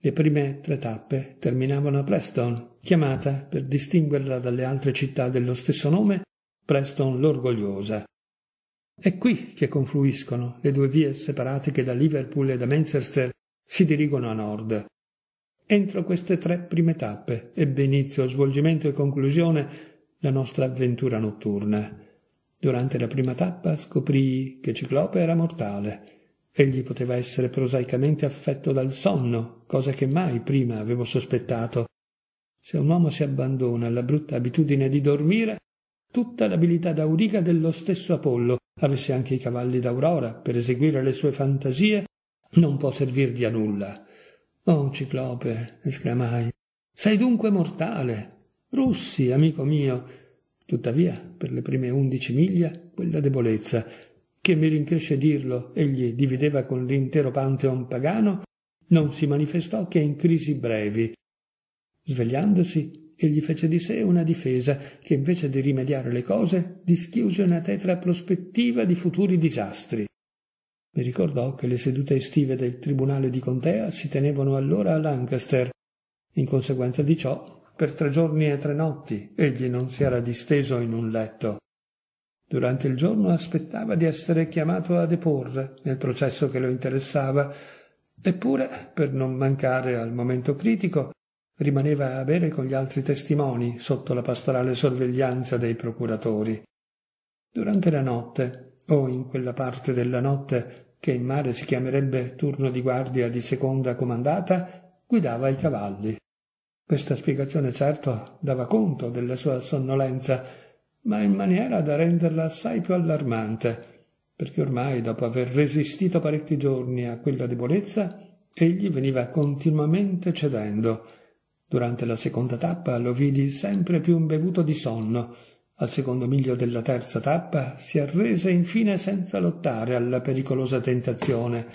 Le prime tre tappe terminavano a Preston, chiamata, per distinguerla dalle altre città dello stesso nome, Preston l'Orgogliosa. È qui che confluiscono le due vie separate che da Liverpool e da Manchester si dirigono a nord. Entro queste tre prime tappe ebbe inizio, svolgimento e conclusione la nostra avventura notturna. Durante la prima tappa scoprì che Ciclope era mortale. Egli poteva essere prosaicamente affetto dal sonno, cosa che mai prima avevo sospettato. Se un uomo si abbandona alla brutta abitudine di dormire, tutta l'abilità d'auriga dello stesso Apollo avesse anche i cavalli d'aurora per eseguire le sue fantasie, non può servirgli a nulla. Oh, Ciclope, esclamai, sei dunque mortale. Russi, amico mio. Tuttavia, per le prime undici miglia, quella debolezza, che mi rincresce dirlo, egli divideva con l'intero pantheon pagano, non si manifestò che in crisi brevi. Svegliandosi, e gli fece di sé una difesa che invece di rimediare le cose dischiuse una tetra prospettiva di futuri disastri. Mi ricordò che le sedute estive del tribunale di contea si tenevano allora a Lancaster. In conseguenza di ciò, per tre giorni e tre notti egli non si era disteso in un letto. Durante il giorno aspettava di essere chiamato a deporre nel processo che lo interessava, eppure, per non mancare al momento critico, rimaneva a bere con gli altri testimoni sotto la pastorale sorveglianza dei procuratori. Durante la notte, o in quella parte della notte che in mare si chiamerebbe turno di guardia di seconda comandata, guidava i cavalli. Questa spiegazione certo dava conto della sua sonnolenza, ma in maniera da renderla assai più allarmante, perché ormai dopo aver resistito parecchi giorni a quella debolezza, egli veniva continuamente cedendo, Durante la seconda tappa lo vidi sempre più imbevuto di sonno. Al secondo miglio della terza tappa si arrese infine senza lottare alla pericolosa tentazione.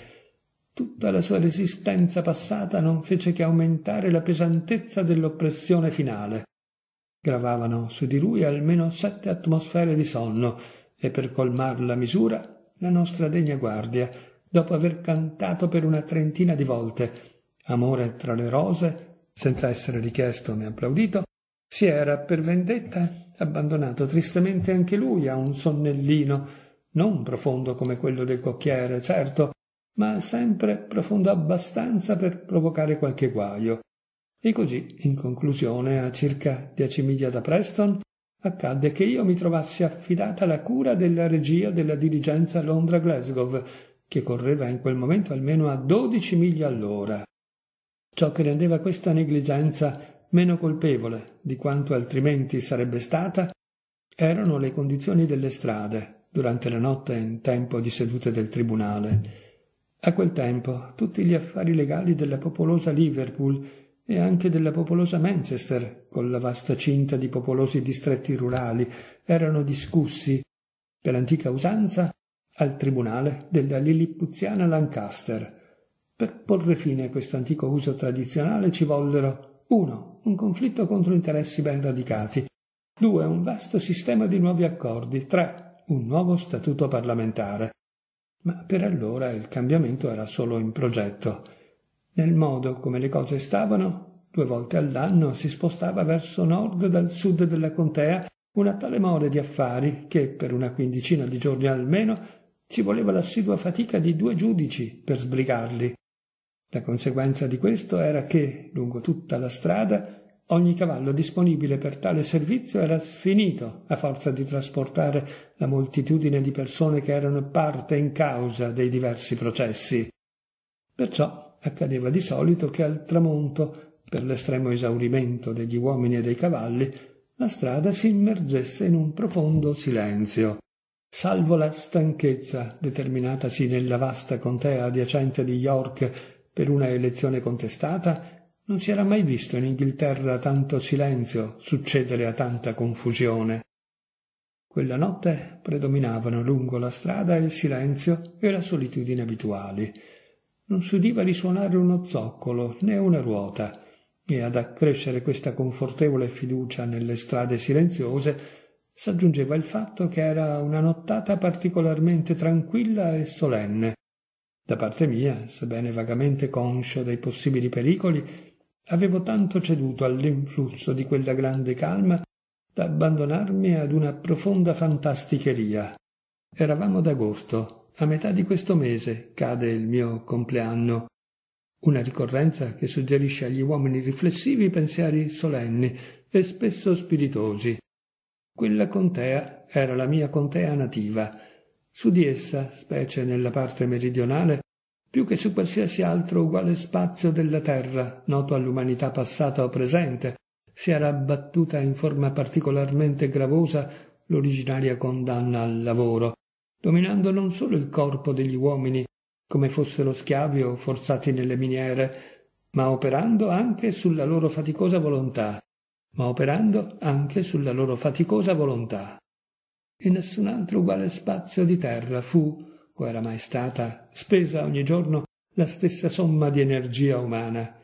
Tutta la sua resistenza passata non fece che aumentare la pesantezza dell'oppressione finale. Gravavano su di lui almeno sette atmosfere di sonno e per colmar la misura la nostra degna guardia, dopo aver cantato per una trentina di volte Amore tra le rose senza essere richiesto né applaudito, si era per vendetta abbandonato tristemente anche lui a un sonnellino, non profondo come quello del cocchiere, certo, ma sempre profondo abbastanza per provocare qualche guaio. E così, in conclusione, a circa dieci miglia da Preston, accadde che io mi trovassi affidata alla cura della regia della dirigenza Londra-Glasgow, che correva in quel momento almeno a dodici miglia all'ora ciò che rendeva questa negligenza meno colpevole di quanto altrimenti sarebbe stata erano le condizioni delle strade durante la notte in tempo di sedute del tribunale. A quel tempo tutti gli affari legali della popolosa Liverpool e anche della popolosa Manchester, con la vasta cinta di popolosi distretti rurali, erano discussi, per antica usanza, al tribunale della Lillipuziana Lancaster, per porre fine a questo antico uso tradizionale ci vollero 1. un conflitto contro interessi ben radicati, 2. un vasto sistema di nuovi accordi, 3. un nuovo statuto parlamentare. Ma per allora il cambiamento era solo in progetto. Nel modo come le cose stavano, due volte all'anno si spostava verso nord dal sud della contea una tale mole di affari che per una quindicina di giorni almeno ci voleva l'assidua fatica di due giudici per sbrigarli. La conseguenza di questo era che, lungo tutta la strada, ogni cavallo disponibile per tale servizio era sfinito a forza di trasportare la moltitudine di persone che erano parte in causa dei diversi processi. Perciò accadeva di solito che al tramonto, per l'estremo esaurimento degli uomini e dei cavalli, la strada si immergesse in un profondo silenzio salvo la stanchezza determinatasi nella vasta contea adiacente di York per una elezione contestata, non si era mai visto in Inghilterra tanto silenzio succedere a tanta confusione. Quella notte predominavano lungo la strada il silenzio e la solitudine abituali. Non si udiva risuonare uno zoccolo né una ruota, e ad accrescere questa confortevole fiducia nelle strade silenziose s'aggiungeva il fatto che era una nottata particolarmente tranquilla e solenne, da parte mia, sebbene vagamente conscio dei possibili pericoli, avevo tanto ceduto all'influsso di quella grande calma da abbandonarmi ad una profonda fantasticheria. Eravamo d'agosto, a metà di questo mese cade il mio compleanno, una ricorrenza che suggerisce agli uomini riflessivi pensieri solenni e spesso spiritosi. Quella contea era la mia contea nativa, su di essa, specie nella parte meridionale, più che su qualsiasi altro uguale spazio della terra, noto all'umanità passata o presente, si era abbattuta in forma particolarmente gravosa l'originaria condanna al lavoro, dominando non solo il corpo degli uomini, come fossero schiavi o forzati nelle miniere, ma operando anche sulla loro faticosa volontà, ma operando anche sulla loro faticosa volontà in nessun altro uguale spazio di terra fu, o era mai stata, spesa ogni giorno la stessa somma di energia umana.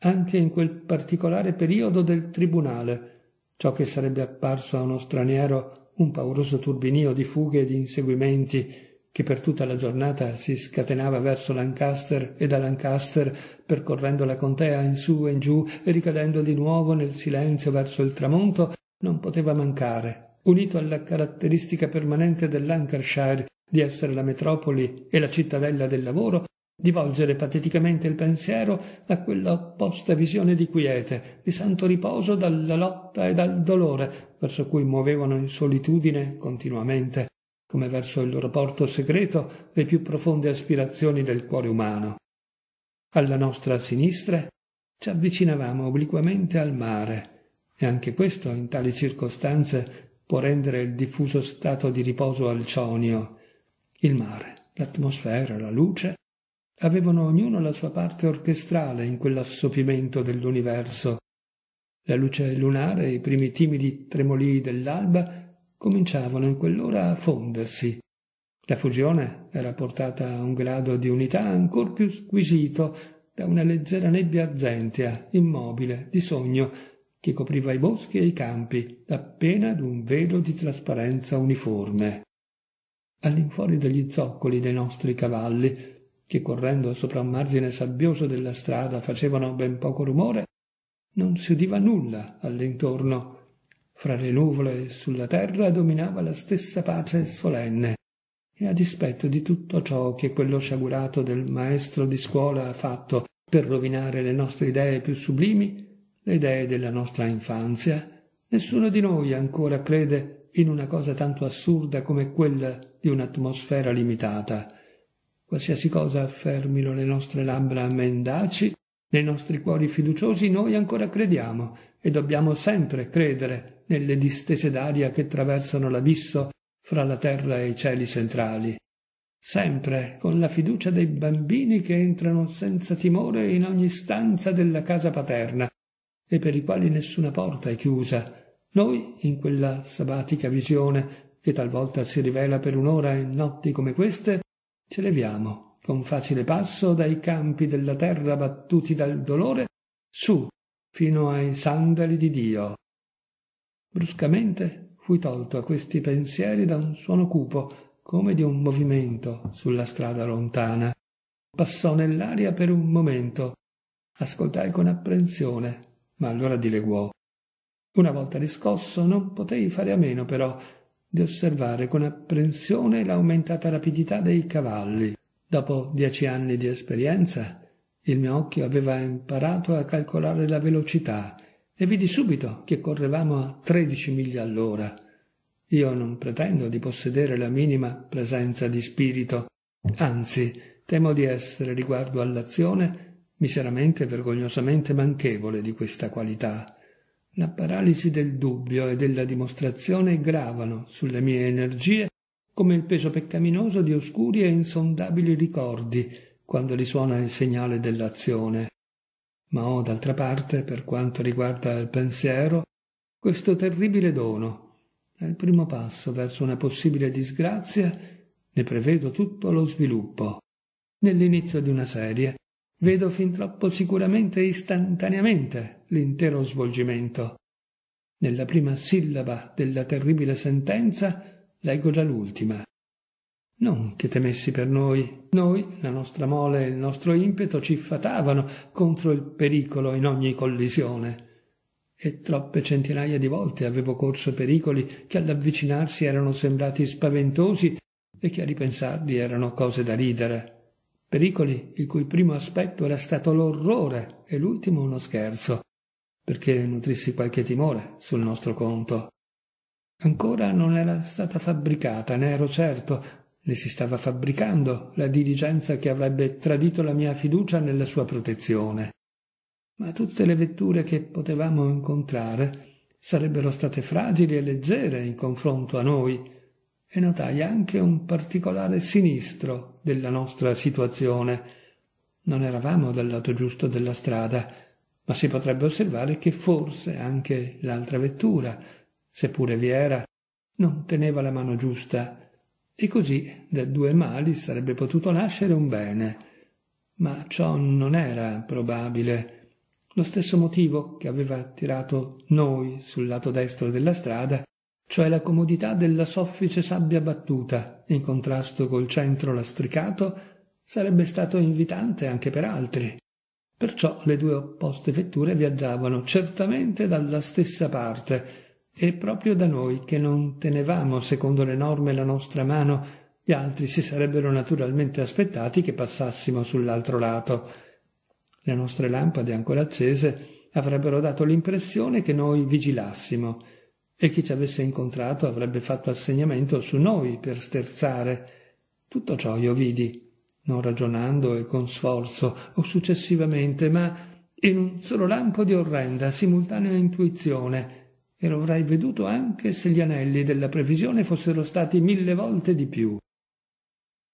Anche in quel particolare periodo del tribunale, ciò che sarebbe apparso a uno straniero un pauroso turbinio di fughe e di inseguimenti che per tutta la giornata si scatenava verso Lancaster e da Lancaster, percorrendo la contea in su e in giù e ricadendo di nuovo nel silenzio verso il tramonto, non poteva mancare unito alla caratteristica permanente dell'Ancashire di essere la metropoli e la cittadella del lavoro, di volgere pateticamente il pensiero a quella opposta visione di quiete, di santo riposo dalla lotta e dal dolore, verso cui muovevano in solitudine continuamente, come verso il loro porto segreto, le più profonde aspirazioni del cuore umano. Alla nostra sinistra ci avvicinavamo obliquamente al mare, e anche questo in tali circostanze può rendere il diffuso stato di riposo al cionio. Il mare, l'atmosfera, la luce avevano ognuno la sua parte orchestrale in quell'assopimento dell'universo. La luce lunare e i primi timidi tremolii dell'alba cominciavano in quell'ora a fondersi. La fusione era portata a un grado di unità ancor più squisito da una leggera nebbia argentea, immobile, di sogno, che copriva i boschi e i campi appena d'un velo di trasparenza uniforme. All'infuori degli zoccoli dei nostri cavalli, che correndo sopra un margine sabbioso della strada facevano ben poco rumore, non si udiva nulla all'intorno. Fra le nuvole e sulla terra dominava la stessa pace solenne, e a dispetto di tutto ciò che quello sciagurato del maestro di scuola ha fatto per rovinare le nostre idee più sublimi, le idee della nostra infanzia, nessuno di noi ancora crede in una cosa tanto assurda come quella di un'atmosfera limitata. Qualsiasi cosa affermino le nostre labbra mendaci, nei nostri cuori fiduciosi noi ancora crediamo e dobbiamo sempre credere nelle distese d'aria che traversano l'abisso fra la terra e i cieli centrali. Sempre con la fiducia dei bambini che entrano senza timore in ogni stanza della casa paterna, e per i quali nessuna porta è chiusa. Noi, in quella sabatica visione che talvolta si rivela per un'ora in notti come queste, ci leviamo con facile passo dai campi della terra battuti dal dolore su fino ai sandali di Dio. Bruscamente fui tolto a questi pensieri da un suono cupo, come di un movimento sulla strada lontana. Passò nell'aria per un momento. Ascoltai con apprensione ma allora dileguò. Una volta riscosso non potei fare a meno però di osservare con apprensione l'aumentata rapidità dei cavalli. Dopo dieci anni di esperienza, il mio occhio aveva imparato a calcolare la velocità e vidi subito che correvamo a tredici miglia all'ora. Io non pretendo di possedere la minima presenza di spirito, anzi temo di essere riguardo all'azione miseramente e vergognosamente manchevole di questa qualità. La paralisi del dubbio e della dimostrazione gravano sulle mie energie come il peso peccaminoso di oscuri e insondabili ricordi quando risuona il segnale dell'azione. Ma ho d'altra parte, per quanto riguarda il pensiero, questo terribile dono. Al primo passo verso una possibile disgrazia ne prevedo tutto lo sviluppo. Nell'inizio di una serie Vedo fin troppo sicuramente e istantaneamente l'intero svolgimento. Nella prima sillaba della terribile sentenza leggo già l'ultima. Non che temessi per noi. Noi, la nostra mole e il nostro impeto ci fatavano contro il pericolo in ogni collisione. E troppe centinaia di volte avevo corso pericoli che all'avvicinarsi erano sembrati spaventosi e che a ripensarli erano cose da ridere pericoli il cui primo aspetto era stato l'orrore e l'ultimo uno scherzo, perché nutrissi qualche timore sul nostro conto. Ancora non era stata fabbricata, ne ero certo, le si stava fabbricando la diligenza che avrebbe tradito la mia fiducia nella sua protezione. Ma tutte le vetture che potevamo incontrare sarebbero state fragili e leggere in confronto a noi, e notai anche un particolare sinistro della nostra situazione. Non eravamo dal lato giusto della strada, ma si potrebbe osservare che forse anche l'altra vettura, seppure vi era, non teneva la mano giusta, e così da due mali sarebbe potuto nascere un bene. Ma ciò non era probabile. Lo stesso motivo che aveva tirato noi sul lato destro della strada cioè la comodità della soffice sabbia battuta, in contrasto col centro lastricato, sarebbe stato invitante anche per altri. Perciò le due opposte vetture viaggiavano certamente dalla stessa parte, e proprio da noi che non tenevamo secondo le norme la nostra mano, gli altri si sarebbero naturalmente aspettati che passassimo sull'altro lato. Le nostre lampade ancora accese avrebbero dato l'impressione che noi vigilassimo e chi ci avesse incontrato avrebbe fatto assegnamento su noi per sterzare. Tutto ciò io vidi, non ragionando e con sforzo, o successivamente, ma in un solo lampo di orrenda, simultanea intuizione, e lo avrei veduto anche se gli anelli della previsione fossero stati mille volte di più.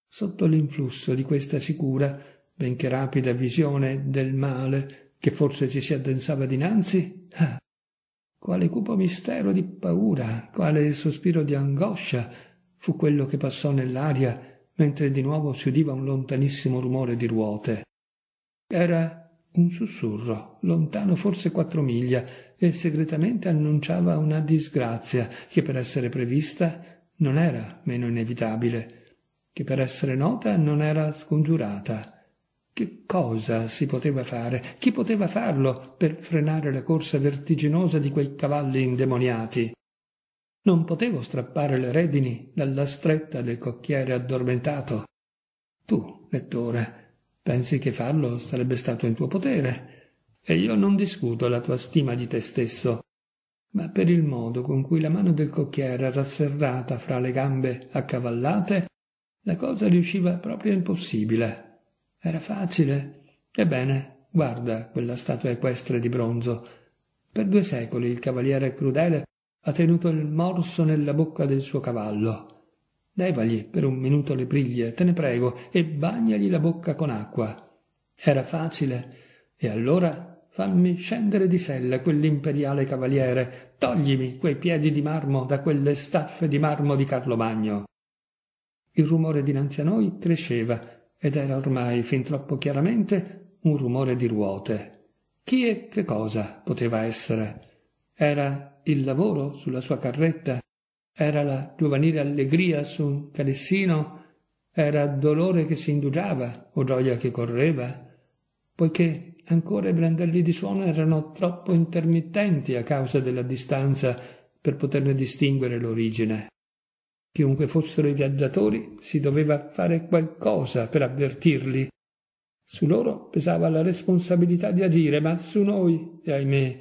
Sotto l'influsso di questa sicura, benché rapida visione del male che forse ci si addensava dinanzi, ah, quale cupo mistero di paura, quale sospiro di angoscia fu quello che passò nell'aria mentre di nuovo si udiva un lontanissimo rumore di ruote. Era un sussurro, lontano forse quattro miglia, e segretamente annunciava una disgrazia che per essere prevista non era meno inevitabile, che per essere nota non era scongiurata. Che cosa si poteva fare? Chi poteva farlo per frenare la corsa vertiginosa di quei cavalli indemoniati? Non potevo strappare le redini dalla stretta del cocchiere addormentato. Tu, lettore, pensi che farlo sarebbe stato in tuo potere, e io non discuto la tua stima di te stesso, ma per il modo con cui la mano del cocchiere era serrata fra le gambe accavallate, la cosa riusciva proprio impossibile. Era facile. Ebbene, guarda quella statua equestre di bronzo. Per due secoli il cavaliere crudele ha tenuto il morso nella bocca del suo cavallo. Levagli per un minuto le briglie, te ne prego, e bagnagli la bocca con acqua. Era facile. E allora fammi scendere di sella quell'imperiale cavaliere, toglimi quei piedi di marmo da quelle staffe di marmo di Carlo Magno. Il rumore dinanzi a noi cresceva ed era ormai fin troppo chiaramente un rumore di ruote. Chi e che cosa poteva essere? Era il lavoro sulla sua carretta? Era la giovanile allegria su un calessino? Era dolore che si indugiava o gioia che correva? Poiché ancora i brandelli di suono erano troppo intermittenti a causa della distanza per poterne distinguere l'origine. Chiunque fossero i viaggiatori, si doveva fare qualcosa per avvertirli. Su loro pesava la responsabilità di agire, ma su noi, e ahimè,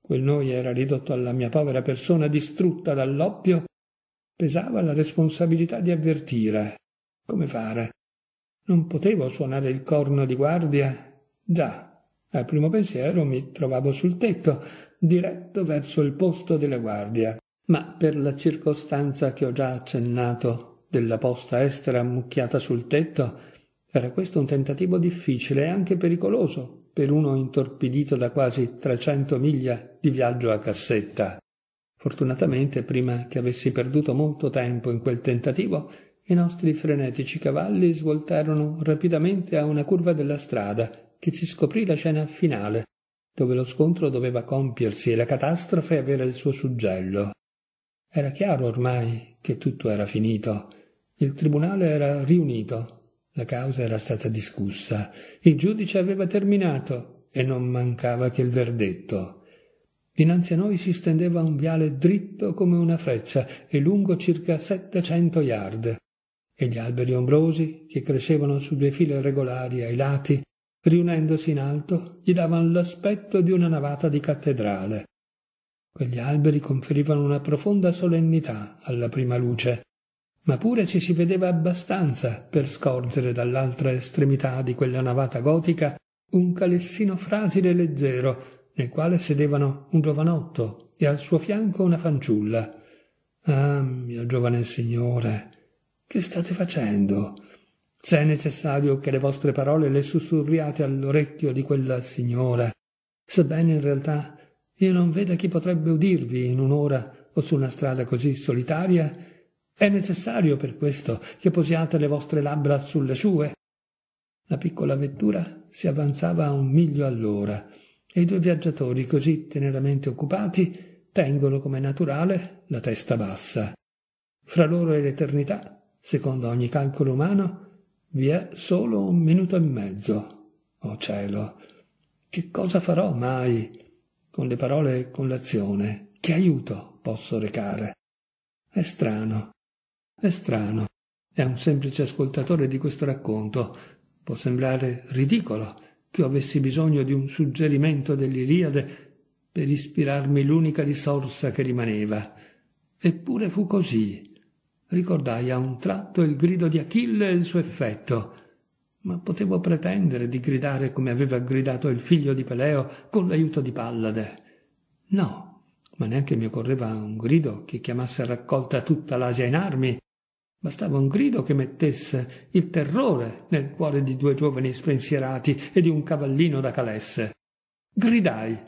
quel noi era ridotto alla mia povera persona distrutta dall'oppio, pesava la responsabilità di avvertire. Come fare? Non potevo suonare il corno di guardia? Già, al primo pensiero mi trovavo sul tetto, diretto verso il posto della guardia ma per la circostanza che ho già accennato della posta estera ammucchiata sul tetto, era questo un tentativo difficile e anche pericoloso per uno intorpidito da quasi 300 miglia di viaggio a cassetta. Fortunatamente, prima che avessi perduto molto tempo in quel tentativo, i nostri frenetici cavalli svoltarono rapidamente a una curva della strada che ci scoprì la scena finale, dove lo scontro doveva compiersi e la catastrofe avere il suo suggello. Era chiaro ormai che tutto era finito. Il tribunale era riunito, la causa era stata discussa, il giudice aveva terminato e non mancava che il verdetto. Dinanzi a noi si stendeva un viale dritto come una freccia e lungo circa settecento yard, e gli alberi ombrosi, che crescevano su due file regolari ai lati, riunendosi in alto, gli davano l'aspetto di una navata di cattedrale. Quegli alberi conferivano una profonda solennità alla prima luce, ma pure ci si vedeva abbastanza per scorgere dall'altra estremità di quella navata gotica un calessino fragile e leggero, nel quale sedevano un giovanotto e al suo fianco una fanciulla. Ah, mio giovane signore, che state facendo? Se è necessario che le vostre parole le sussurriate all'orecchio di quella signora, sebbene in realtà io non veda chi potrebbe udirvi in un'ora o su una strada così solitaria, è necessario per questo che posiate le vostre labbra sulle sue. La piccola vettura si avanzava a un miglio all'ora e i due viaggiatori così teneramente occupati tengono come naturale la testa bassa. Fra loro e l'eternità, secondo ogni calcolo umano, vi è solo un minuto e mezzo. Oh cielo, che cosa farò mai? con le parole e con l'azione, che aiuto posso recare? È strano, è strano, e a un semplice ascoltatore di questo racconto può sembrare ridicolo che io avessi bisogno di un suggerimento dell'Iliade per ispirarmi l'unica risorsa che rimaneva. Eppure fu così. Ricordai a un tratto il grido di Achille e il suo effetto ma potevo pretendere di gridare come aveva gridato il figlio di Peleo con l'aiuto di Pallade. No, ma neanche mi occorreva un grido che chiamasse a raccolta tutta l'Asia in armi. Bastava un grido che mettesse il terrore nel cuore di due giovani spensierati e di un cavallino da calesse. Gridai,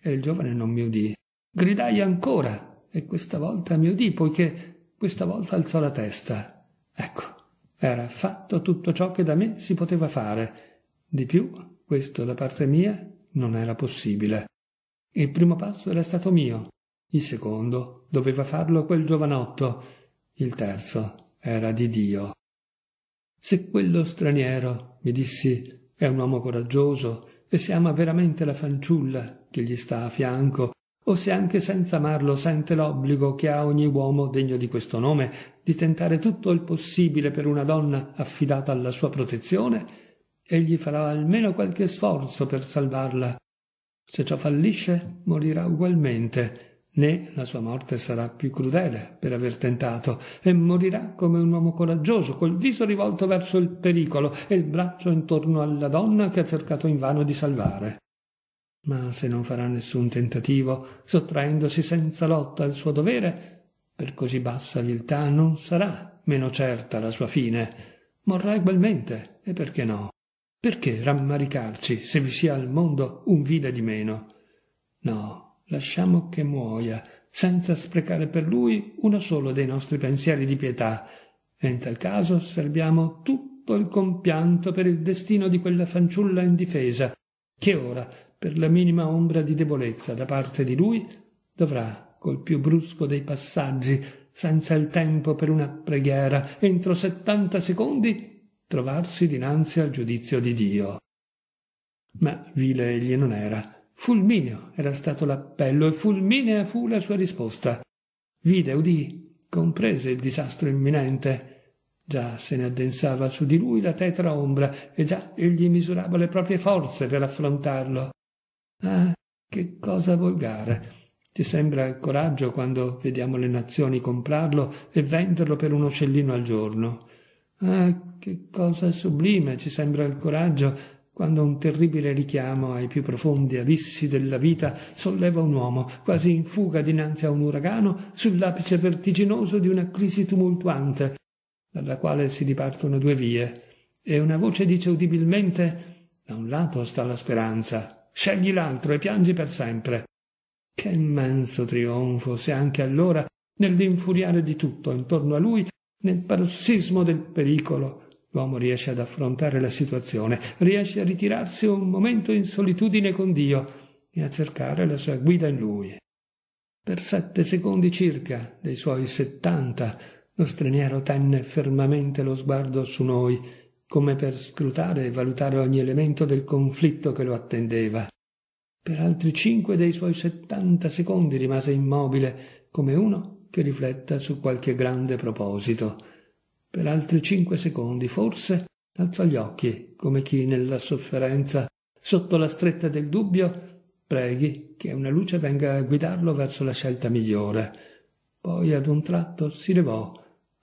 e il giovane non mi udì. Gridai ancora, e questa volta mi udì, poiché questa volta alzò la testa. Ecco, era fatto tutto ciò che da me si poteva fare. Di più, questo da parte mia non era possibile. Il primo passo era stato mio, il secondo doveva farlo quel giovanotto, il terzo era di Dio. Se quello straniero, mi dissi, è un uomo coraggioso e se ama veramente la fanciulla che gli sta a fianco o se anche senza amarlo sente l'obbligo che ha ogni uomo degno di questo nome di tentare tutto il possibile per una donna affidata alla sua protezione, egli farà almeno qualche sforzo per salvarla. Se ciò fallisce, morirà ugualmente, né la sua morte sarà più crudele per aver tentato, e morirà come un uomo coraggioso, col viso rivolto verso il pericolo e il braccio intorno alla donna che ha cercato invano di salvare ma se non farà nessun tentativo, sottraendosi senza lotta al suo dovere, per così bassa viltà non sarà meno certa la sua fine. Morrà ugualmente, e perché no? Perché rammaricarci se vi sia al mondo un vile di meno? No, lasciamo che muoia, senza sprecare per lui uno solo dei nostri pensieri di pietà, e in tal caso serviamo tutto il compianto per il destino di quella fanciulla indifesa, che ora per la minima ombra di debolezza da parte di lui, dovrà, col più brusco dei passaggi, senza il tempo per una preghiera, entro settanta secondi, trovarsi dinanzi al giudizio di Dio. Ma vile egli non era. Fulmineo era stato l'appello e fulminea fu la sua risposta. Vide, udì, comprese il disastro imminente. Già se ne addensava su di lui la tetra ombra e già egli misurava le proprie forze per affrontarlo. Ah, che cosa volgare! Ti sembra coraggio quando vediamo le nazioni comprarlo e venderlo per un ocellino al giorno. Ah, che cosa sublime ci sembra il coraggio quando un terribile richiamo ai più profondi abissi della vita solleva un uomo, quasi in fuga dinanzi a un uragano, sull'apice vertiginoso di una crisi tumultuante, dalla quale si dipartono due vie, e una voce dice udibilmente da un lato sta la speranza, Scegli l'altro e piangi per sempre. Che immenso trionfo se anche allora, nell'infuriare di tutto intorno a lui, nel parossismo del pericolo, l'uomo riesce ad affrontare la situazione, riesce a ritirarsi un momento in solitudine con Dio e a cercare la sua guida in lui. Per sette secondi circa dei suoi settanta, lo straniero tenne fermamente lo sguardo su noi come per scrutare e valutare ogni elemento del conflitto che lo attendeva. Per altri cinque dei suoi settanta secondi rimase immobile, come uno che rifletta su qualche grande proposito. Per altri cinque secondi, forse, alzò gli occhi, come chi nella sofferenza, sotto la stretta del dubbio, preghi che una luce venga a guidarlo verso la scelta migliore. Poi ad un tratto si levò,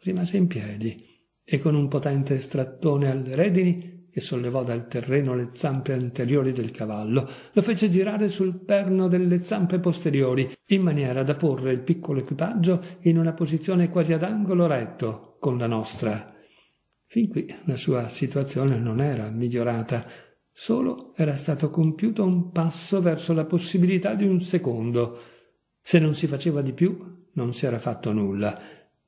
rimase in piedi e con un potente strattone alle redini che sollevò dal terreno le zampe anteriori del cavallo, lo fece girare sul perno delle zampe posteriori, in maniera da porre il piccolo equipaggio in una posizione quasi ad angolo retto con la nostra. Fin qui la sua situazione non era migliorata, solo era stato compiuto un passo verso la possibilità di un secondo. Se non si faceva di più, non si era fatto nulla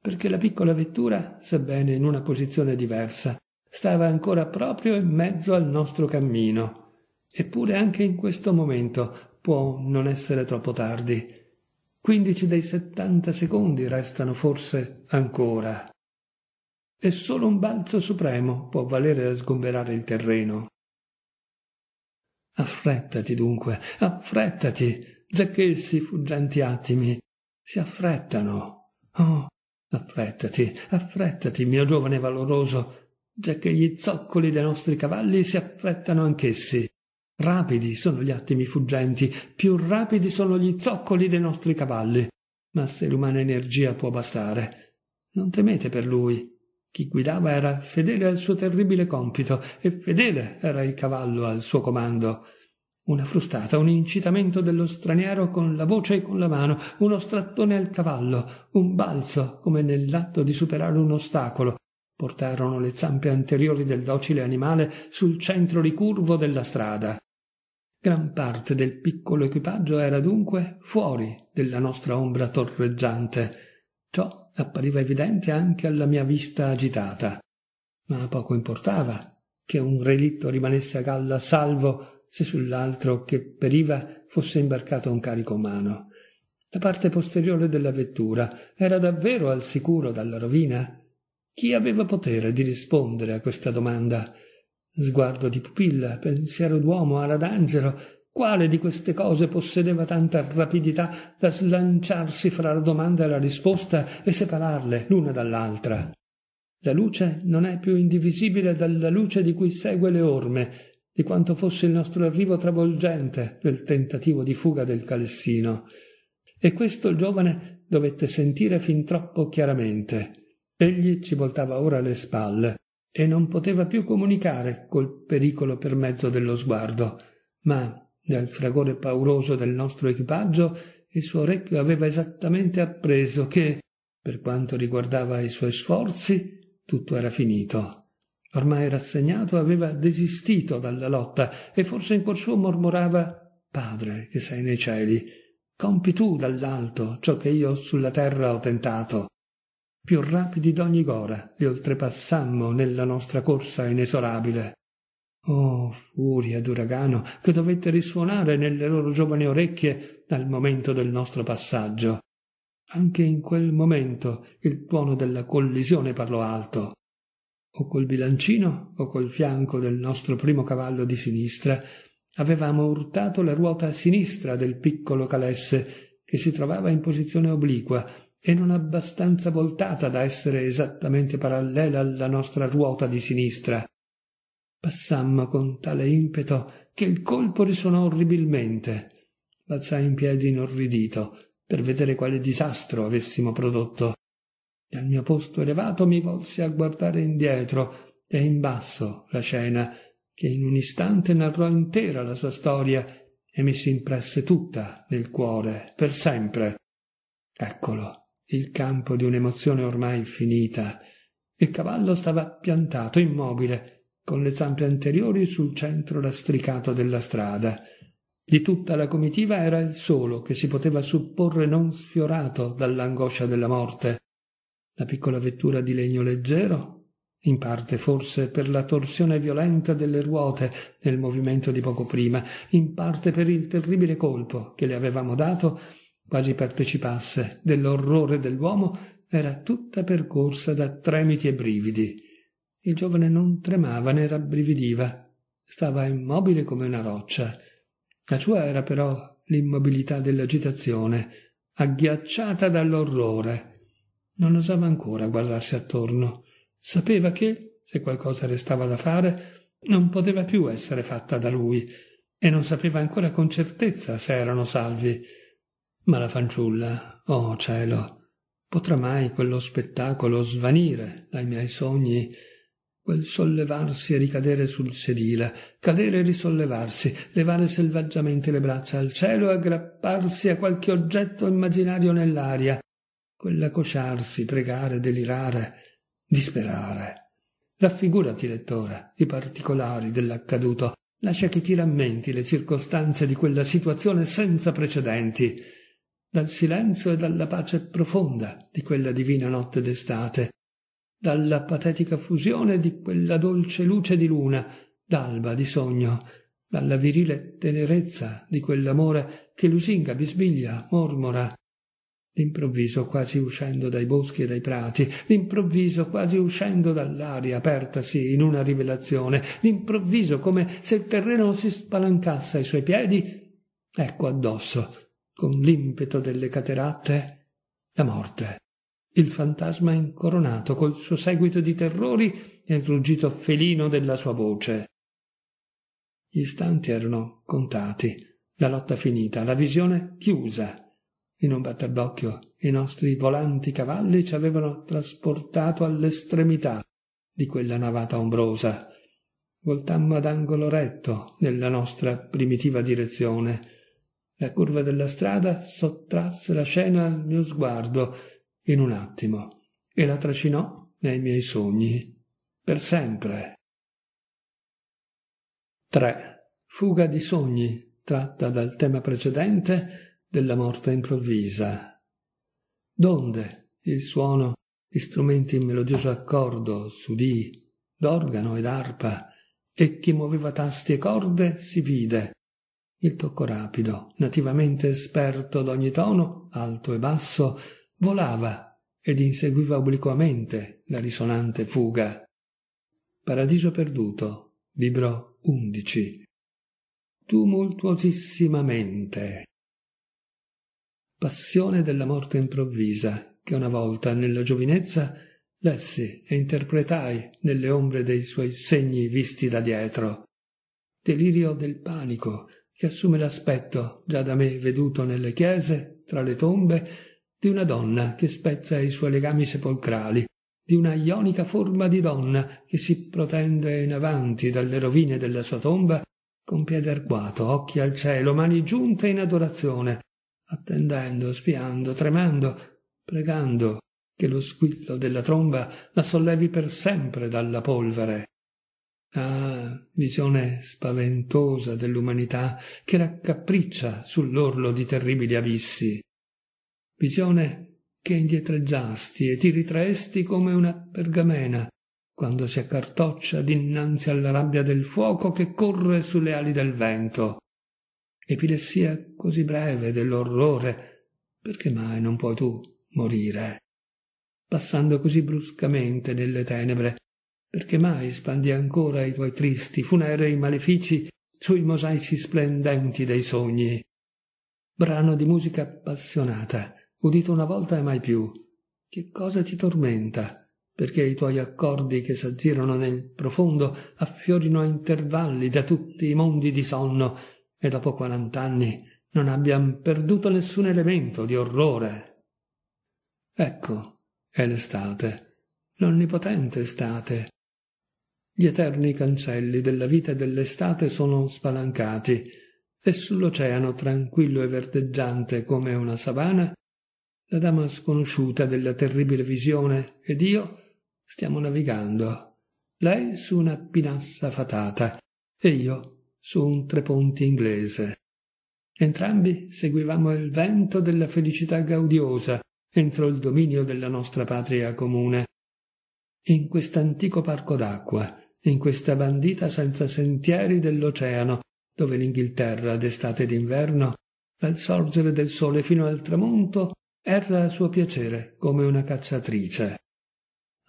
perché la piccola vettura, sebbene in una posizione diversa, stava ancora proprio in mezzo al nostro cammino. Eppure anche in questo momento può non essere troppo tardi. Quindici dei settanta secondi restano forse ancora. E solo un balzo supremo può valere a sgomberare il terreno. Affrettati dunque, affrettati, giacché essi fuggenti attimi si affrettano. Oh, Affrettati, affrettati, mio giovane valoroso, già che gli zoccoli dei nostri cavalli si affrettano anch'essi. Rapidi sono gli attimi fuggenti, più rapidi sono gli zoccoli dei nostri cavalli. Ma se l'umana energia può bastare, non temete per lui. Chi guidava era fedele al suo terribile compito e fedele era il cavallo al suo comando una frustata, un incitamento dello straniero con la voce e con la mano, uno strattone al cavallo, un balzo, come nell'atto di superare un ostacolo, portarono le zampe anteriori del docile animale sul centro ricurvo della strada. Gran parte del piccolo equipaggio era dunque fuori della nostra ombra torreggiante. Ciò appariva evidente anche alla mia vista agitata. Ma poco importava che un relitto rimanesse a galla salvo se sull'altro che periva fosse imbarcato un carico umano. La parte posteriore della vettura era davvero al sicuro dalla rovina? Chi aveva potere di rispondere a questa domanda? Sguardo di pupilla, pensiero d'uomo, ala d'angelo, quale di queste cose possedeva tanta rapidità da slanciarsi fra la domanda e la risposta e separarle l'una dall'altra? La luce non è più indivisibile dalla luce di cui segue le orme, di quanto fosse il nostro arrivo travolgente nel tentativo di fuga del calessino. E questo il giovane dovette sentire fin troppo chiaramente. Egli ci voltava ora le spalle e non poteva più comunicare col pericolo per mezzo dello sguardo, ma nel fragore pauroso del nostro equipaggio il suo orecchio aveva esattamente appreso che, per quanto riguardava i suoi sforzi, tutto era finito. Ormai rassegnato aveva desistito dalla lotta e forse in cuor suo mormorava Padre che sei nei cieli, compi tu dall'alto ciò che io sulla terra ho tentato. Più rapidi d'ogni gora li oltrepassammo nella nostra corsa inesorabile. Oh, furia d'uragano che dovette risuonare nelle loro giovani orecchie al momento del nostro passaggio. Anche in quel momento il tuono della collisione parlò alto o col bilancino o col fianco del nostro primo cavallo di sinistra, avevamo urtato la ruota sinistra del piccolo calesse che si trovava in posizione obliqua e non abbastanza voltata da essere esattamente parallela alla nostra ruota di sinistra. Passammo con tale impeto che il colpo risuonò orribilmente. Balzai in piedi inorridito per vedere quale disastro avessimo prodotto dal mio posto elevato mi volsi a guardare indietro e in basso la scena, che in un istante narrò intera la sua storia e mi si impresse tutta nel cuore, per sempre. Eccolo, il campo di un'emozione ormai finita. Il cavallo stava piantato, immobile, con le zampe anteriori sul centro lastricato della strada. Di tutta la comitiva era il solo che si poteva supporre non sfiorato dall'angoscia della morte la piccola vettura di legno leggero, in parte forse per la torsione violenta delle ruote nel movimento di poco prima, in parte per il terribile colpo che le avevamo dato, quasi partecipasse dell'orrore dell'uomo, era tutta percorsa da tremiti e brividi. Il giovane non tremava né rabbrividiva, stava immobile come una roccia. La sua era però l'immobilità dell'agitazione, agghiacciata dall'orrore non osava ancora guardarsi attorno. Sapeva che, se qualcosa restava da fare, non poteva più essere fatta da lui, e non sapeva ancora con certezza se erano salvi. Ma la fanciulla, oh cielo, potrà mai quello spettacolo svanire dai miei sogni? quel sollevarsi e ricadere sul sedile, cadere e risollevarsi, levare selvaggiamente le braccia al cielo e aggrapparsi a qualche oggetto immaginario nell'aria, quell'acosciarsi, pregare, delirare, disperare. Raffigurati, lettore, i particolari dell'accaduto, lascia che ti rammenti le circostanze di quella situazione senza precedenti, dal silenzio e dalla pace profonda di quella divina notte d'estate, dalla patetica fusione di quella dolce luce di luna, d'alba di sogno, dalla virile tenerezza di quell'amore che lusinga, bisbiglia, mormora, d'improvviso quasi uscendo dai boschi e dai prati, d'improvviso quasi uscendo dall'aria apertasi in una rivelazione, d'improvviso come se il terreno si spalancasse ai suoi piedi, ecco addosso, con l'impeto delle cateratte, la morte, il fantasma incoronato col suo seguito di terrori e il ruggito felino della sua voce. Gli istanti erano contati, la lotta finita, la visione chiusa in un batter d'occhio. I nostri volanti cavalli ci avevano trasportato all'estremità di quella navata ombrosa. Voltammo ad angolo retto nella nostra primitiva direzione. La curva della strada sottrasse la scena al mio sguardo in un attimo e la trascinò nei miei sogni per sempre. 3. Fuga di sogni, tratta dal tema precedente, della morte improvvisa. Donde il suono di strumenti in melodioso accordo s'udì, d'organo ed arpa, e chi muoveva tasti e corde si vide. Il tocco rapido, nativamente esperto d'ogni tono, alto e basso, volava ed inseguiva obliquamente la risonante fuga. Paradiso perduto, libro 11. Tumultuosissimamente Passione della morte improvvisa, che una volta, nella giovinezza, lessi e interpretai nelle ombre dei suoi segni visti da dietro. Delirio del panico, che assume l'aspetto, già da me veduto nelle chiese, tra le tombe, di una donna che spezza i suoi legami sepolcrali, di una ionica forma di donna che si protende in avanti dalle rovine della sua tomba, con piede arcuato, occhi al cielo, mani giunte in adorazione, attendendo, spiando, tremando, pregando che lo squillo della tromba la sollevi per sempre dalla polvere. Ah, visione spaventosa dell'umanità che raccapriccia sull'orlo di terribili abissi. Visione che indietreggiasti e ti ritraesti come una pergamena quando si accartoccia dinanzi alla rabbia del fuoco che corre sulle ali del vento epilessia così breve dell'orrore, perché mai non puoi tu morire? Passando così bruscamente nelle tenebre, perché mai spandi ancora i tuoi tristi, funerei malefici sui mosaici splendenti dei sogni? Brano di musica appassionata, udito una volta e mai più. Che cosa ti tormenta? perché i tuoi accordi che s'aggirano nel profondo affiorino a intervalli da tutti i mondi di sonno e dopo quarant'anni non abbiamo perduto nessun elemento di orrore. Ecco, è l'estate, l'onnipotente estate. Gli eterni cancelli della vita e dell'estate sono spalancati, e sull'oceano tranquillo e verdeggiante come una savana, la dama sconosciuta della terribile visione ed io stiamo navigando, lei su una pinassa fatata e io su un treponti inglese. Entrambi seguivamo il vento della felicità gaudiosa entro il dominio della nostra patria comune. In quest'antico parco d'acqua, in questa bandita senza sentieri dell'oceano, dove l'Inghilterra, d'estate e d'inverno, dal sorgere del sole fino al tramonto, erra a suo piacere come una cacciatrice.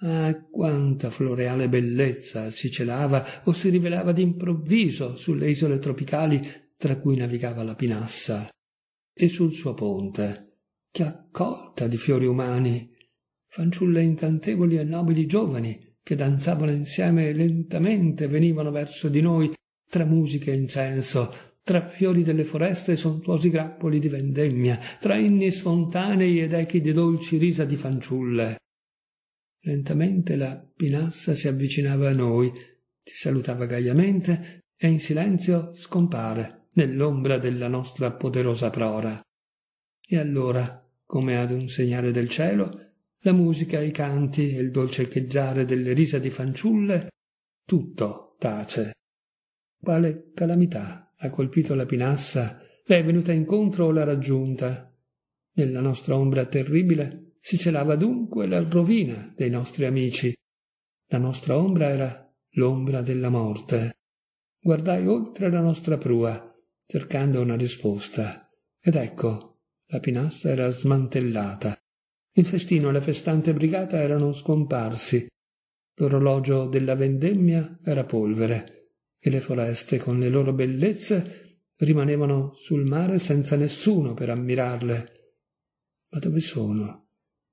Ah, quanta floreale bellezza si celava o si rivelava d'improvviso sulle isole tropicali tra cui navigava la Pinassa e sul suo ponte, che accolta di fiori umani, fanciulle incantevoli e nobili giovani che danzavano insieme e lentamente venivano verso di noi tra musica e incenso, tra fiori delle foreste e sontuosi grappoli di vendemmia, tra inni spontanei ed echi di dolci risa di fanciulle Lentamente la pinassa si avvicinava a noi, ci salutava gaiamente e in silenzio scompare nell'ombra della nostra poderosa prora. E allora, come ad un segnale del cielo, la musica, i canti e il dolce echeggiare delle risa di fanciulle, tutto tace. Quale calamità ha colpito la pinassa? Le è venuta incontro o l'ha raggiunta? Nella nostra ombra terribile si celava dunque la rovina dei nostri amici. La nostra ombra era l'ombra della morte. Guardai oltre la nostra prua, cercando una risposta, ed ecco, la pinassa era smantellata. Il festino e la festante brigata erano scomparsi. L'orologio della vendemmia era polvere, e le foreste, con le loro bellezze, rimanevano sul mare senza nessuno per ammirarle. Ma dove sono?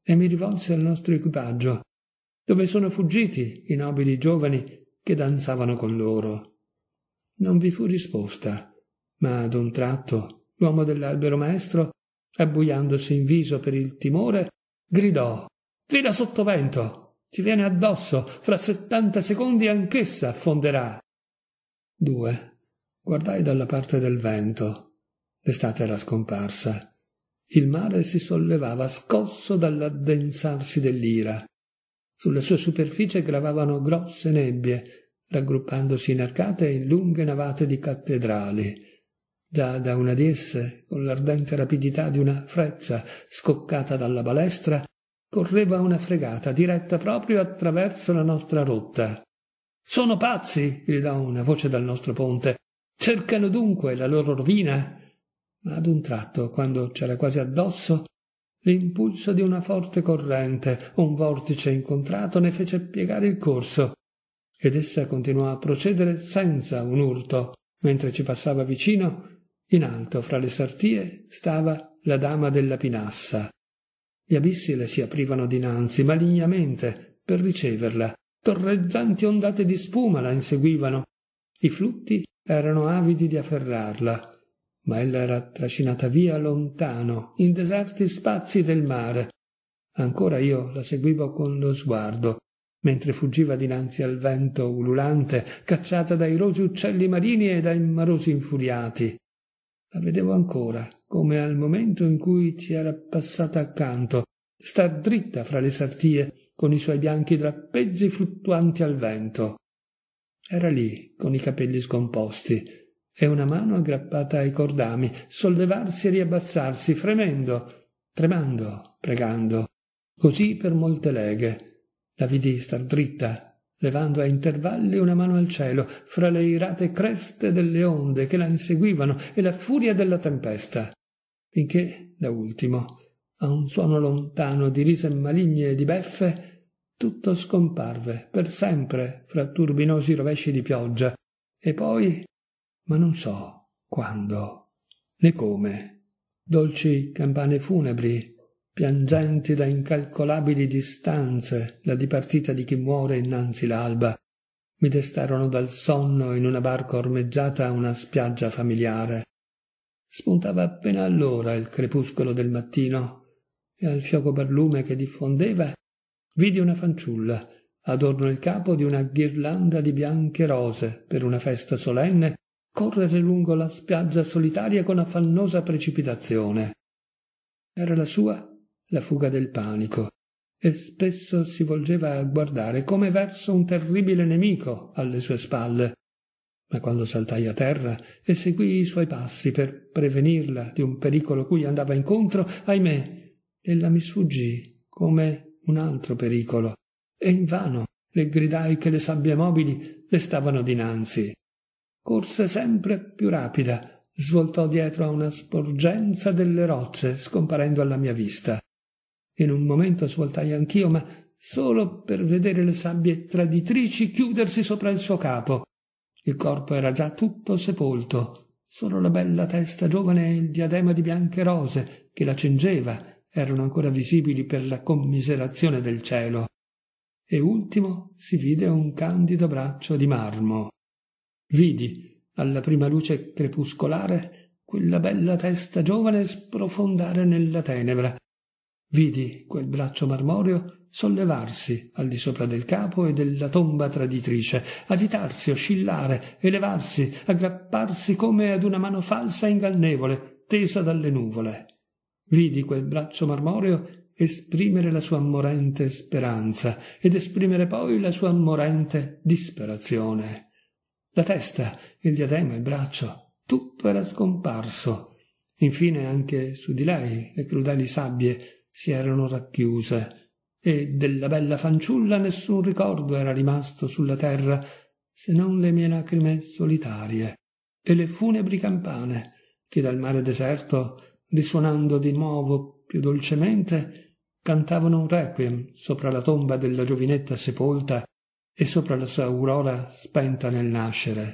e mi rivolse al nostro equipaggio, dove sono fuggiti i nobili giovani che danzavano con loro. Non vi fu risposta, ma ad un tratto l'uomo dell'albero maestro, abbuiandosi in viso per il timore, gridò Fila sottovento! Ci viene addosso! Fra settanta secondi anch'essa affonderà! Due. Guardai dalla parte del vento. L'estate era scomparsa il mare si sollevava scosso dall'addensarsi dell'ira. Sulla sua superficie gravavano grosse nebbie, raggruppandosi in arcate in lunghe navate di cattedrali. Già da una di esse, con l'ardente rapidità di una freccia scoccata dalla balestra, correva una fregata diretta proprio attraverso la nostra rotta. Sono pazzi! gridò una voce dal nostro ponte. Cercano dunque la loro rovina? ma ad un tratto, quando c'era quasi addosso, l'impulso di una forte corrente, un vortice incontrato, ne fece piegare il corso, ed essa continuò a procedere senza un urto. Mentre ci passava vicino, in alto, fra le sartie, stava la dama della pinassa. Gli abissi le si aprivano dinanzi, malignamente, per riceverla. Torreggianti ondate di spuma la inseguivano. I flutti erano avidi di afferrarla ma ella era trascinata via lontano, in deserti spazi del mare. Ancora io la seguivo con lo sguardo, mentre fuggiva dinanzi al vento ululante, cacciata dai rosi uccelli marini e dai marosi infuriati. La vedevo ancora, come al momento in cui ci era passata accanto, star dritta fra le sartie, con i suoi bianchi drappeggi fluttuanti al vento. Era lì, con i capelli scomposti, e una mano aggrappata ai cordami, sollevarsi e riabbassarsi, fremendo, tremando, pregando. Così per molte leghe. La vidi star dritta, levando a intervalli una mano al cielo, fra le irate creste delle onde che la inseguivano e la furia della tempesta, finché, da ultimo, a un suono lontano di risa maligne e di beffe, tutto scomparve per sempre fra turbinosi rovesci di pioggia, e poi ma non so quando né come. Dolci campane funebri, piangenti da incalcolabili distanze, la dipartita di chi muore innanzi l'alba, mi destarono dal sonno in una barca ormeggiata a una spiaggia familiare. Spuntava appena allora il crepuscolo del mattino e al fioco barlume che diffondeva vidi una fanciulla adorno il capo di una ghirlanda di bianche rose per una festa solenne correre lungo la spiaggia solitaria con affannosa precipitazione. Era la sua la fuga del panico, e spesso si volgeva a guardare come verso un terribile nemico alle sue spalle. Ma quando saltai a terra e seguii i suoi passi per prevenirla di un pericolo cui andava incontro, ahimè, ella mi sfuggì come un altro pericolo, e invano le gridai che le sabbie mobili le stavano dinanzi corse sempre più rapida, svoltò dietro a una sporgenza delle rocce, scomparendo alla mia vista. In un momento svoltai anch'io, ma solo per vedere le sabbie traditrici chiudersi sopra il suo capo. Il corpo era già tutto sepolto, solo la bella testa giovane e il diadema di bianche rose che la cingeva erano ancora visibili per la commiserazione del cielo. E ultimo si vide un candido braccio di marmo vidi alla prima luce crepuscolare quella bella testa giovane sprofondare nella tenebra vidi quel braccio marmoreo sollevarsi al di sopra del capo e della tomba traditrice agitarsi oscillare elevarsi aggrapparsi come ad una mano falsa e ingannevole tesa dalle nuvole vidi quel braccio marmoreo esprimere la sua morente speranza ed esprimere poi la sua morente disperazione la testa, il diadema, il braccio, tutto era scomparso. Infine anche su di lei le crudeli sabbie si erano racchiuse e della bella fanciulla nessun ricordo era rimasto sulla terra se non le mie lacrime solitarie e le funebri campane che dal mare deserto, risuonando di nuovo più dolcemente, cantavano un requiem sopra la tomba della giovinetta sepolta e sopra la sua aurora spenta nel nascere.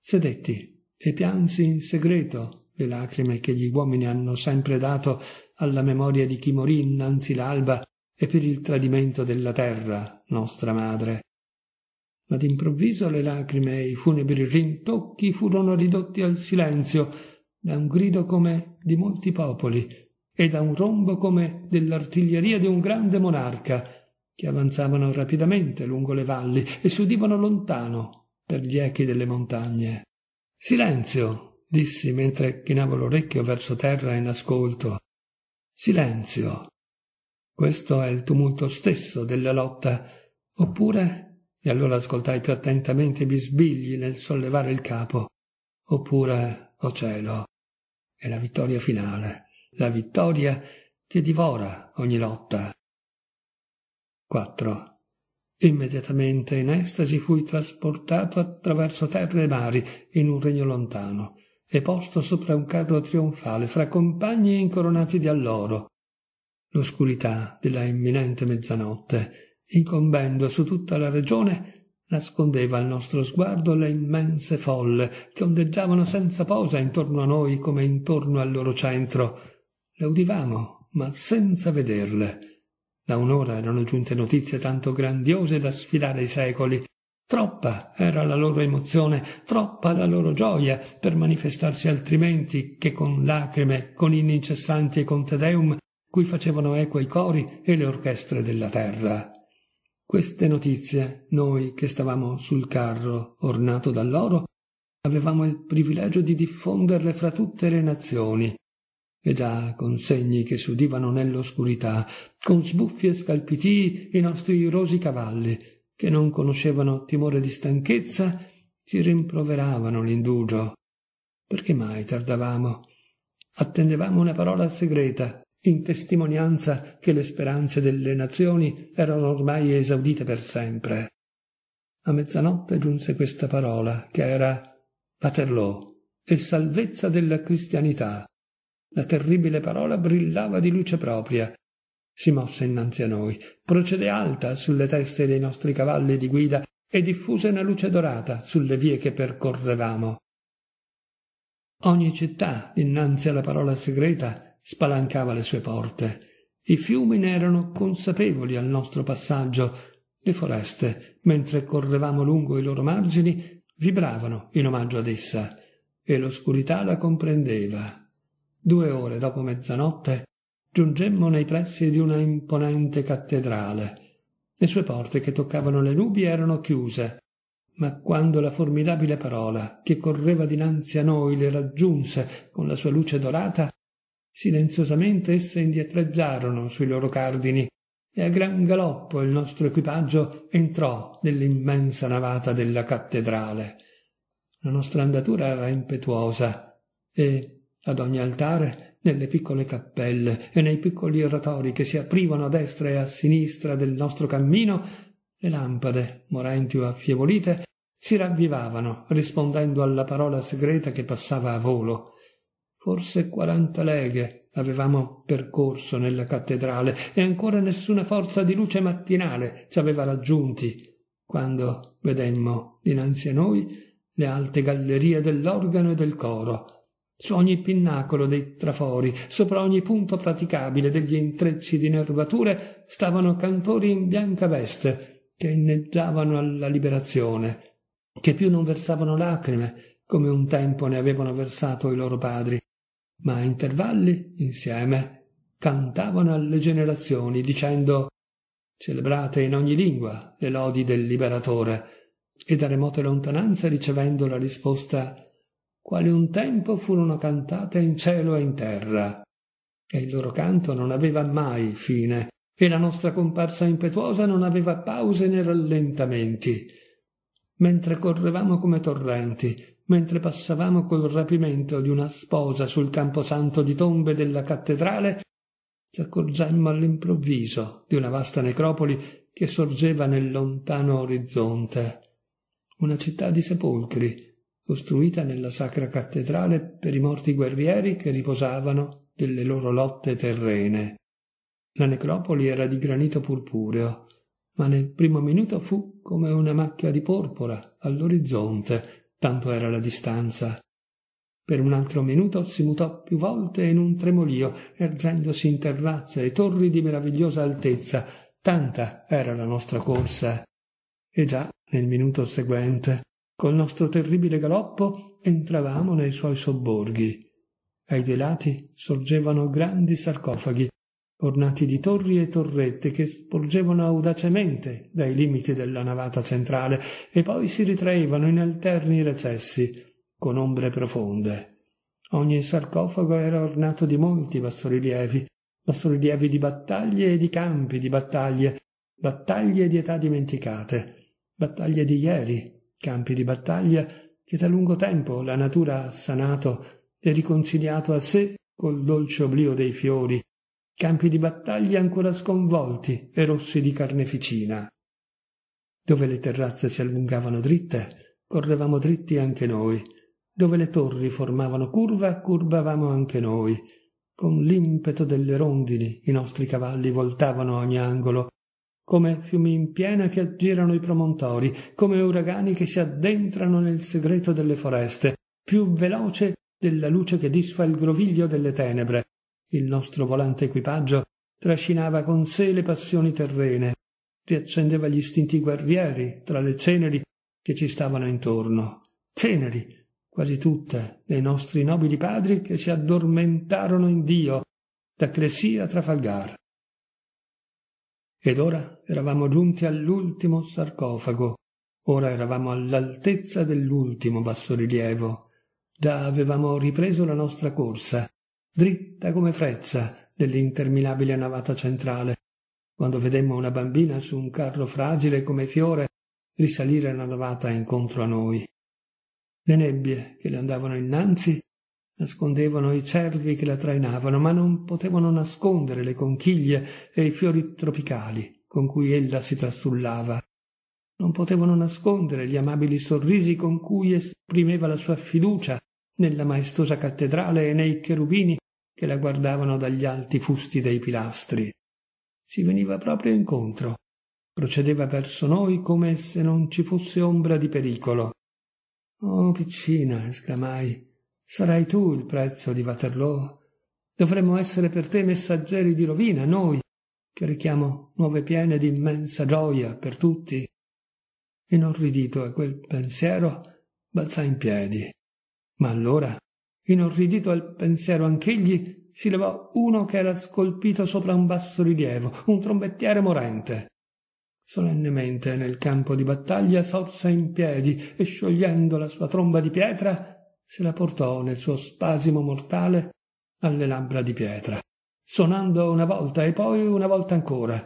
Sedetti e piansi in segreto le lacrime che gli uomini hanno sempre dato alla memoria di chi morì innanzi l'alba e per il tradimento della terra, nostra madre. Ma d'improvviso le lacrime e i funebri rintocchi furono ridotti al silenzio da un grido come di molti popoli e da un rombo come dell'artiglieria di un grande monarca che avanzavano rapidamente lungo le valli e si udivano lontano per gli echi delle montagne. Silenzio, dissi mentre chinavo l'orecchio verso terra in ascolto. Silenzio. Questo è il tumulto stesso della lotta. Oppure, e allora ascoltai più attentamente i bisbigli nel sollevare il capo, oppure, o oh cielo, è la vittoria finale, la vittoria che divora ogni lotta. 4. Immediatamente in estasi fui trasportato attraverso terre e mari in un regno lontano e posto sopra un carro trionfale fra compagni incoronati di alloro. L'oscurità della imminente mezzanotte, incombendo su tutta la regione, nascondeva al nostro sguardo le immense folle che ondeggiavano senza posa intorno a noi come intorno al loro centro. Le udivamo, ma senza vederle da un'ora erano giunte notizie tanto grandiose da sfidare i secoli. Troppa era la loro emozione, troppa la loro gioia per manifestarsi altrimenti che con lacrime, con inni incessanti e con tedeum cui facevano eco i cori e le orchestre della terra. Queste notizie, noi che stavamo sul carro ornato dall'oro, avevamo il privilegio di diffonderle fra tutte le nazioni e già con segni che si udivano nell'oscurità, con sbuffi e scalpiti i nostri irosi cavalli, che non conoscevano timore di stanchezza, ci rimproveravano l'indugio. Perché mai tardavamo? Attendevamo una parola segreta, in testimonianza che le speranze delle nazioni erano ormai esaudite per sempre. A mezzanotte giunse questa parola, che era Paterlò e salvezza della cristianità. La terribile parola brillava di luce propria. Si mosse innanzi a noi, procede alta sulle teste dei nostri cavalli di guida e diffuse una luce dorata sulle vie che percorrevamo. Ogni città, innanzi alla parola segreta, spalancava le sue porte. I fiumi ne erano consapevoli al nostro passaggio. Le foreste, mentre correvamo lungo i loro margini, vibravano in omaggio ad essa, e l'oscurità la comprendeva. Due ore dopo mezzanotte giungemmo nei pressi di una imponente cattedrale. Le sue porte che toccavano le nubi erano chiuse, ma quando la formidabile parola che correva dinanzi a noi le raggiunse con la sua luce dorata, silenziosamente esse indietreggiarono sui loro cardini e a gran galoppo il nostro equipaggio entrò nell'immensa navata della cattedrale. La nostra andatura era impetuosa e ad ogni altare, nelle piccole cappelle e nei piccoli oratori che si aprivano a destra e a sinistra del nostro cammino, le lampade, morenti o affievolite, si ravvivavano rispondendo alla parola segreta che passava a volo. Forse quaranta leghe avevamo percorso nella cattedrale e ancora nessuna forza di luce mattinale ci aveva raggiunti quando vedemmo dinanzi a noi le alte gallerie dell'organo e del coro su ogni pinnacolo dei trafori, sopra ogni punto praticabile degli intrecci di nervature, stavano cantori in bianca veste che inneggiavano alla liberazione, che più non versavano lacrime come un tempo ne avevano versato i loro padri, ma a intervalli, insieme, cantavano alle generazioni dicendo celebrate in ogni lingua le lodi del liberatore e da remote lontananze ricevendo la risposta quali un tempo furono cantate in cielo e in terra. E il loro canto non aveva mai fine, e la nostra comparsa impetuosa non aveva pause né rallentamenti. Mentre correvamo come torrenti, mentre passavamo col rapimento di una sposa sul camposanto di tombe della cattedrale, ci accorgemmo all'improvviso di una vasta necropoli che sorgeva nel lontano orizzonte. Una città di sepolcri, costruita nella sacra cattedrale per i morti guerrieri che riposavano delle loro lotte terrene. La necropoli era di granito purpureo, ma nel primo minuto fu come una macchia di porpora all'orizzonte, tanto era la distanza. Per un altro minuto si mutò più volte in un tremolio, ergendosi in terrazze e torri di meravigliosa altezza, tanta era la nostra corsa. E già nel minuto seguente Col nostro terribile galoppo entravamo nei suoi sobborghi. Ai due lati sorgevano grandi sarcofaghi, ornati di torri e torrette che sporgevano audacemente dai limiti della navata centrale e poi si ritraevano in alterni recessi, con ombre profonde. Ogni sarcofago era ornato di molti bassorilievi, bassorilievi di battaglie e di campi di battaglie, battaglie di età dimenticate, battaglie di ieri, campi di battaglia che da lungo tempo la natura ha sanato e riconciliato a sé col dolce oblio dei fiori, campi di battaglia ancora sconvolti e rossi di carneficina. Dove le terrazze si allungavano dritte, correvamo dritti anche noi, dove le torri formavano curva, curvavamo anche noi. Con l'impeto delle rondini i nostri cavalli voltavano a ogni angolo come fiumi in piena che aggirano i promontori, come uragani che si addentrano nel segreto delle foreste, più veloce della luce che disfa il groviglio delle tenebre. Il nostro volante equipaggio trascinava con sé le passioni terrene, riaccendeva gli istinti guerrieri tra le ceneri che ci stavano intorno. Ceneri, quasi tutte, dei nostri nobili padri che si addormentarono in Dio, da Clessia a Trafalgar. Ed ora eravamo giunti all'ultimo sarcofago, ora eravamo all'altezza dell'ultimo bassorilievo. Già avevamo ripreso la nostra corsa, dritta come frezza nell'interminabile navata centrale, quando vedemmo una bambina su un carro fragile come fiore risalire la navata incontro a noi. Le nebbie che le andavano innanzi Nascondevano i cervi che la trainavano, ma non potevano nascondere le conchiglie e i fiori tropicali con cui ella si trastullava. Non potevano nascondere gli amabili sorrisi con cui esprimeva la sua fiducia nella maestosa cattedrale e nei cherubini che la guardavano dagli alti fusti dei pilastri. Si veniva proprio incontro, procedeva verso noi come se non ci fosse ombra di pericolo. Oh, piccina, esclamai, Sarai tu il prezzo di Waterloo. Dovremmo essere per te messaggeri di rovina, noi, che richiamo nuove piene di immensa gioia per tutti. Inorridito a quel pensiero, balzò in piedi. Ma allora, inorridito al pensiero anch'egli, si levò uno che era scolpito sopra un basso rilievo, un trombettiere morente. Solennemente nel campo di battaglia sorse in piedi e sciogliendo la sua tromba di pietra se la portò nel suo spasimo mortale alle labbra di pietra, suonando una volta e poi una volta ancora.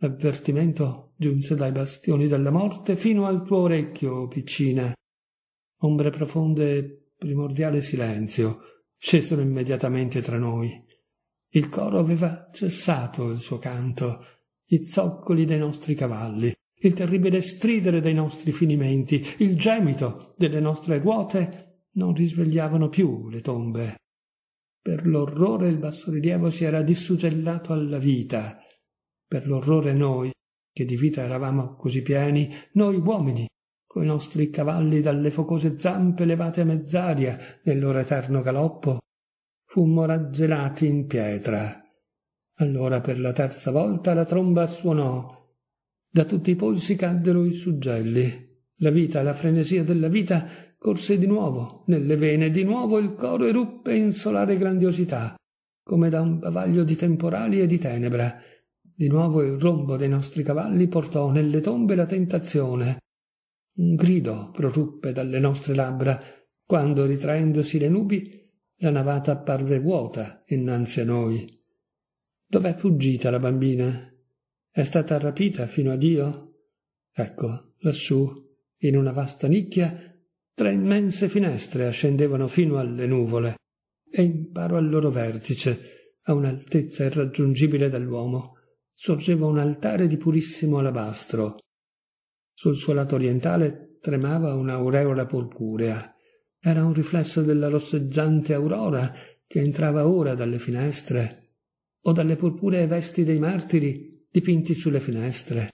L'avvertimento giunse dai bastioni della morte fino al tuo orecchio, piccina. Ombre profonde e primordiale silenzio scesero immediatamente tra noi. Il coro aveva cessato il suo canto, i zoccoli dei nostri cavalli, il terribile stridere dei nostri finimenti, il gemito delle nostre ruote non risvegliavano più le tombe. Per l'orrore il bassorilievo si era dissutellato alla vita. Per l'orrore noi, che di vita eravamo così pieni, noi uomini, coi nostri cavalli dalle focose zampe levate a mezz'aria nel loro eterno galoppo, fummo raggelati in pietra. Allora per la terza volta la tromba suonò. Da tutti i polsi caddero i suggelli. La vita, la frenesia della vita corse di nuovo nelle vene, di nuovo il coro eruppe in solare grandiosità, come da un bavaglio di temporali e di tenebra. Di nuovo il rombo dei nostri cavalli portò nelle tombe la tentazione. Un grido proruppe dalle nostre labbra, quando, ritraendosi le nubi, la navata apparve vuota innanzi a noi. Dov'è fuggita la bambina? È stata rapita fino a Dio? Ecco, lassù, in una vasta nicchia, Tre immense finestre ascendevano fino alle nuvole e in paro al loro vertice, a un'altezza irraggiungibile dall'uomo, sorgeva un altare di purissimo alabastro. Sul suo lato orientale tremava un'aureola purpurea. Era un riflesso della rosseggiante aurora che entrava ora dalle finestre, o dalle purpuree vesti dei martiri dipinti sulle finestre,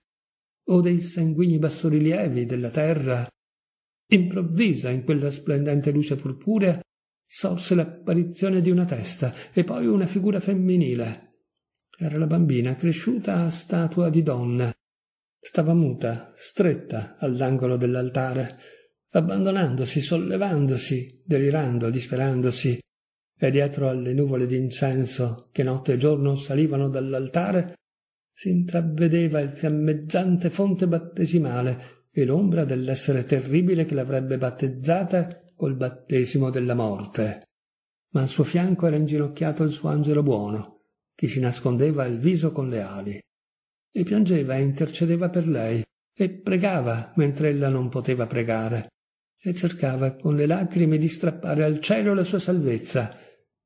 o dei sanguigni bassorilievi della terra Improvvisa, in quella splendente luce purpurea, sorse l'apparizione di una testa e poi una figura femminile. Era la bambina cresciuta a statua di donna. Stava muta, stretta, all'angolo dell'altare, abbandonandosi, sollevandosi, delirando, disperandosi, e dietro alle nuvole d'incenso che notte e giorno salivano dall'altare si intravedeva il fiammeggiante fonte battesimale e l'ombra dell'essere terribile che l'avrebbe battezzata col battesimo della morte. Ma al suo fianco era inginocchiato il suo angelo buono, che si nascondeva il viso con le ali, e piangeva e intercedeva per lei, e pregava mentre ella non poteva pregare, e cercava con le lacrime di strappare al cielo la sua salvezza,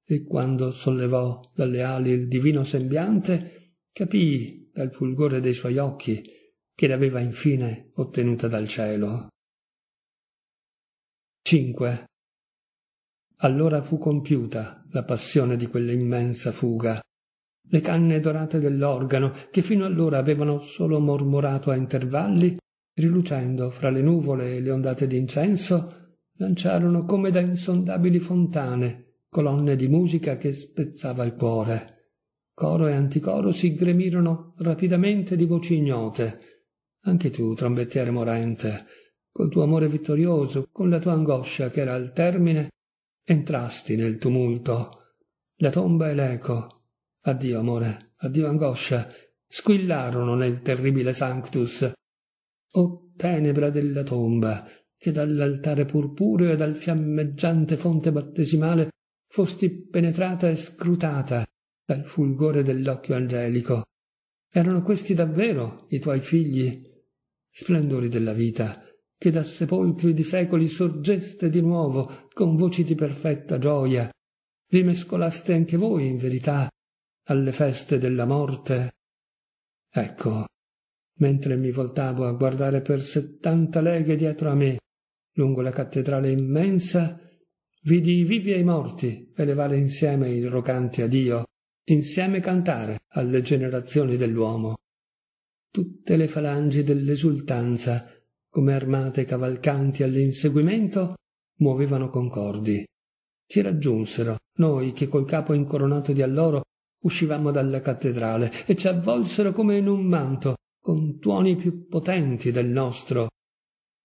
e quando sollevò dalle ali il divino sembiante, capii dal fulgore dei suoi occhi che l'aveva infine ottenuta dal cielo. 5. Allora fu compiuta la passione di quell'immensa fuga. Le canne dorate dell'organo, che fino allora avevano solo mormorato a intervalli, rilucendo fra le nuvole e le ondate d'incenso, lanciarono come da insondabili fontane colonne di musica che spezzava il cuore. Coro e anticoro si gremirono rapidamente di voci ignote, anche tu, trombettiere morente, col tuo amore vittorioso, con la tua angoscia che era al termine, entrasti nel tumulto. La tomba e l'eco. Addio amore, addio angoscia, squillarono nel terribile sanctus. O tenebra della tomba, che dall'altare purpureo e dal fiammeggiante fonte battesimale fosti penetrata e scrutata dal fulgore dell'occhio angelico. Erano questi davvero i tuoi figli, splendori della vita, che da sepolcri di secoli sorgeste di nuovo con voci di perfetta gioia. Vi mescolaste anche voi, in verità, alle feste della morte. Ecco, mentre mi voltavo a guardare per settanta leghe dietro a me, lungo la cattedrale immensa, vidi i vivi e i morti elevare insieme i rocanti a Dio, insieme cantare alle generazioni dell'uomo tutte le falangi dell'esultanza, come armate cavalcanti all'inseguimento, muovevano concordi. Ci raggiunsero, noi che col capo incoronato di alloro uscivamo dalla cattedrale e ci avvolsero come in un manto, con tuoni più potenti del nostro.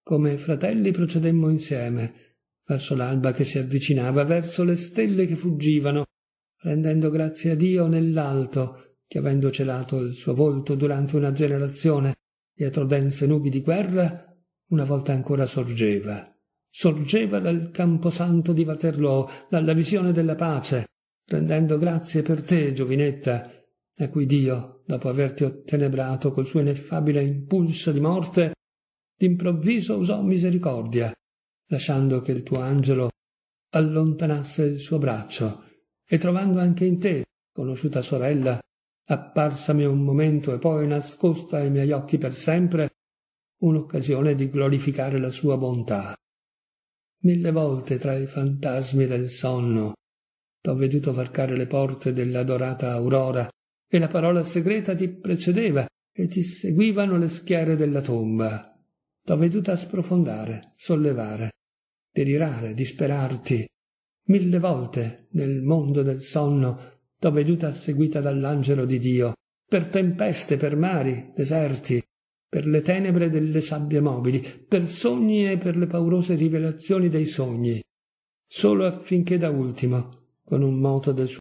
Come fratelli procedemmo insieme, verso l'alba che si avvicinava, verso le stelle che fuggivano, rendendo grazie a Dio nell'alto che avendo celato il suo volto durante una generazione dietro dense nubi di guerra, una volta ancora sorgeva. Sorgeva dal camposanto di Waterloo, dalla visione della pace, rendendo grazie per te, giovinetta, a cui Dio, dopo averti ottenebrato col suo ineffabile impulso di morte, d'improvviso usò misericordia, lasciando che il tuo angelo allontanasse il suo braccio, e trovando anche in te, conosciuta sorella, apparsami un momento e poi nascosta ai miei occhi per sempre, un'occasione di glorificare la sua bontà. Mille volte tra i fantasmi del sonno t'ho veduto varcare le porte dell'adorata aurora e la parola segreta ti precedeva e ti seguivano le schiere della tomba. T'ho veduta sprofondare, sollevare, delirare, disperarti. Mille volte nel mondo del sonno t'ho veduta seguita dall'angelo di Dio, per tempeste, per mari, deserti, per le tenebre delle sabbie mobili, per sogni e per le paurose rivelazioni dei sogni, solo affinché da ultimo, con un moto del suo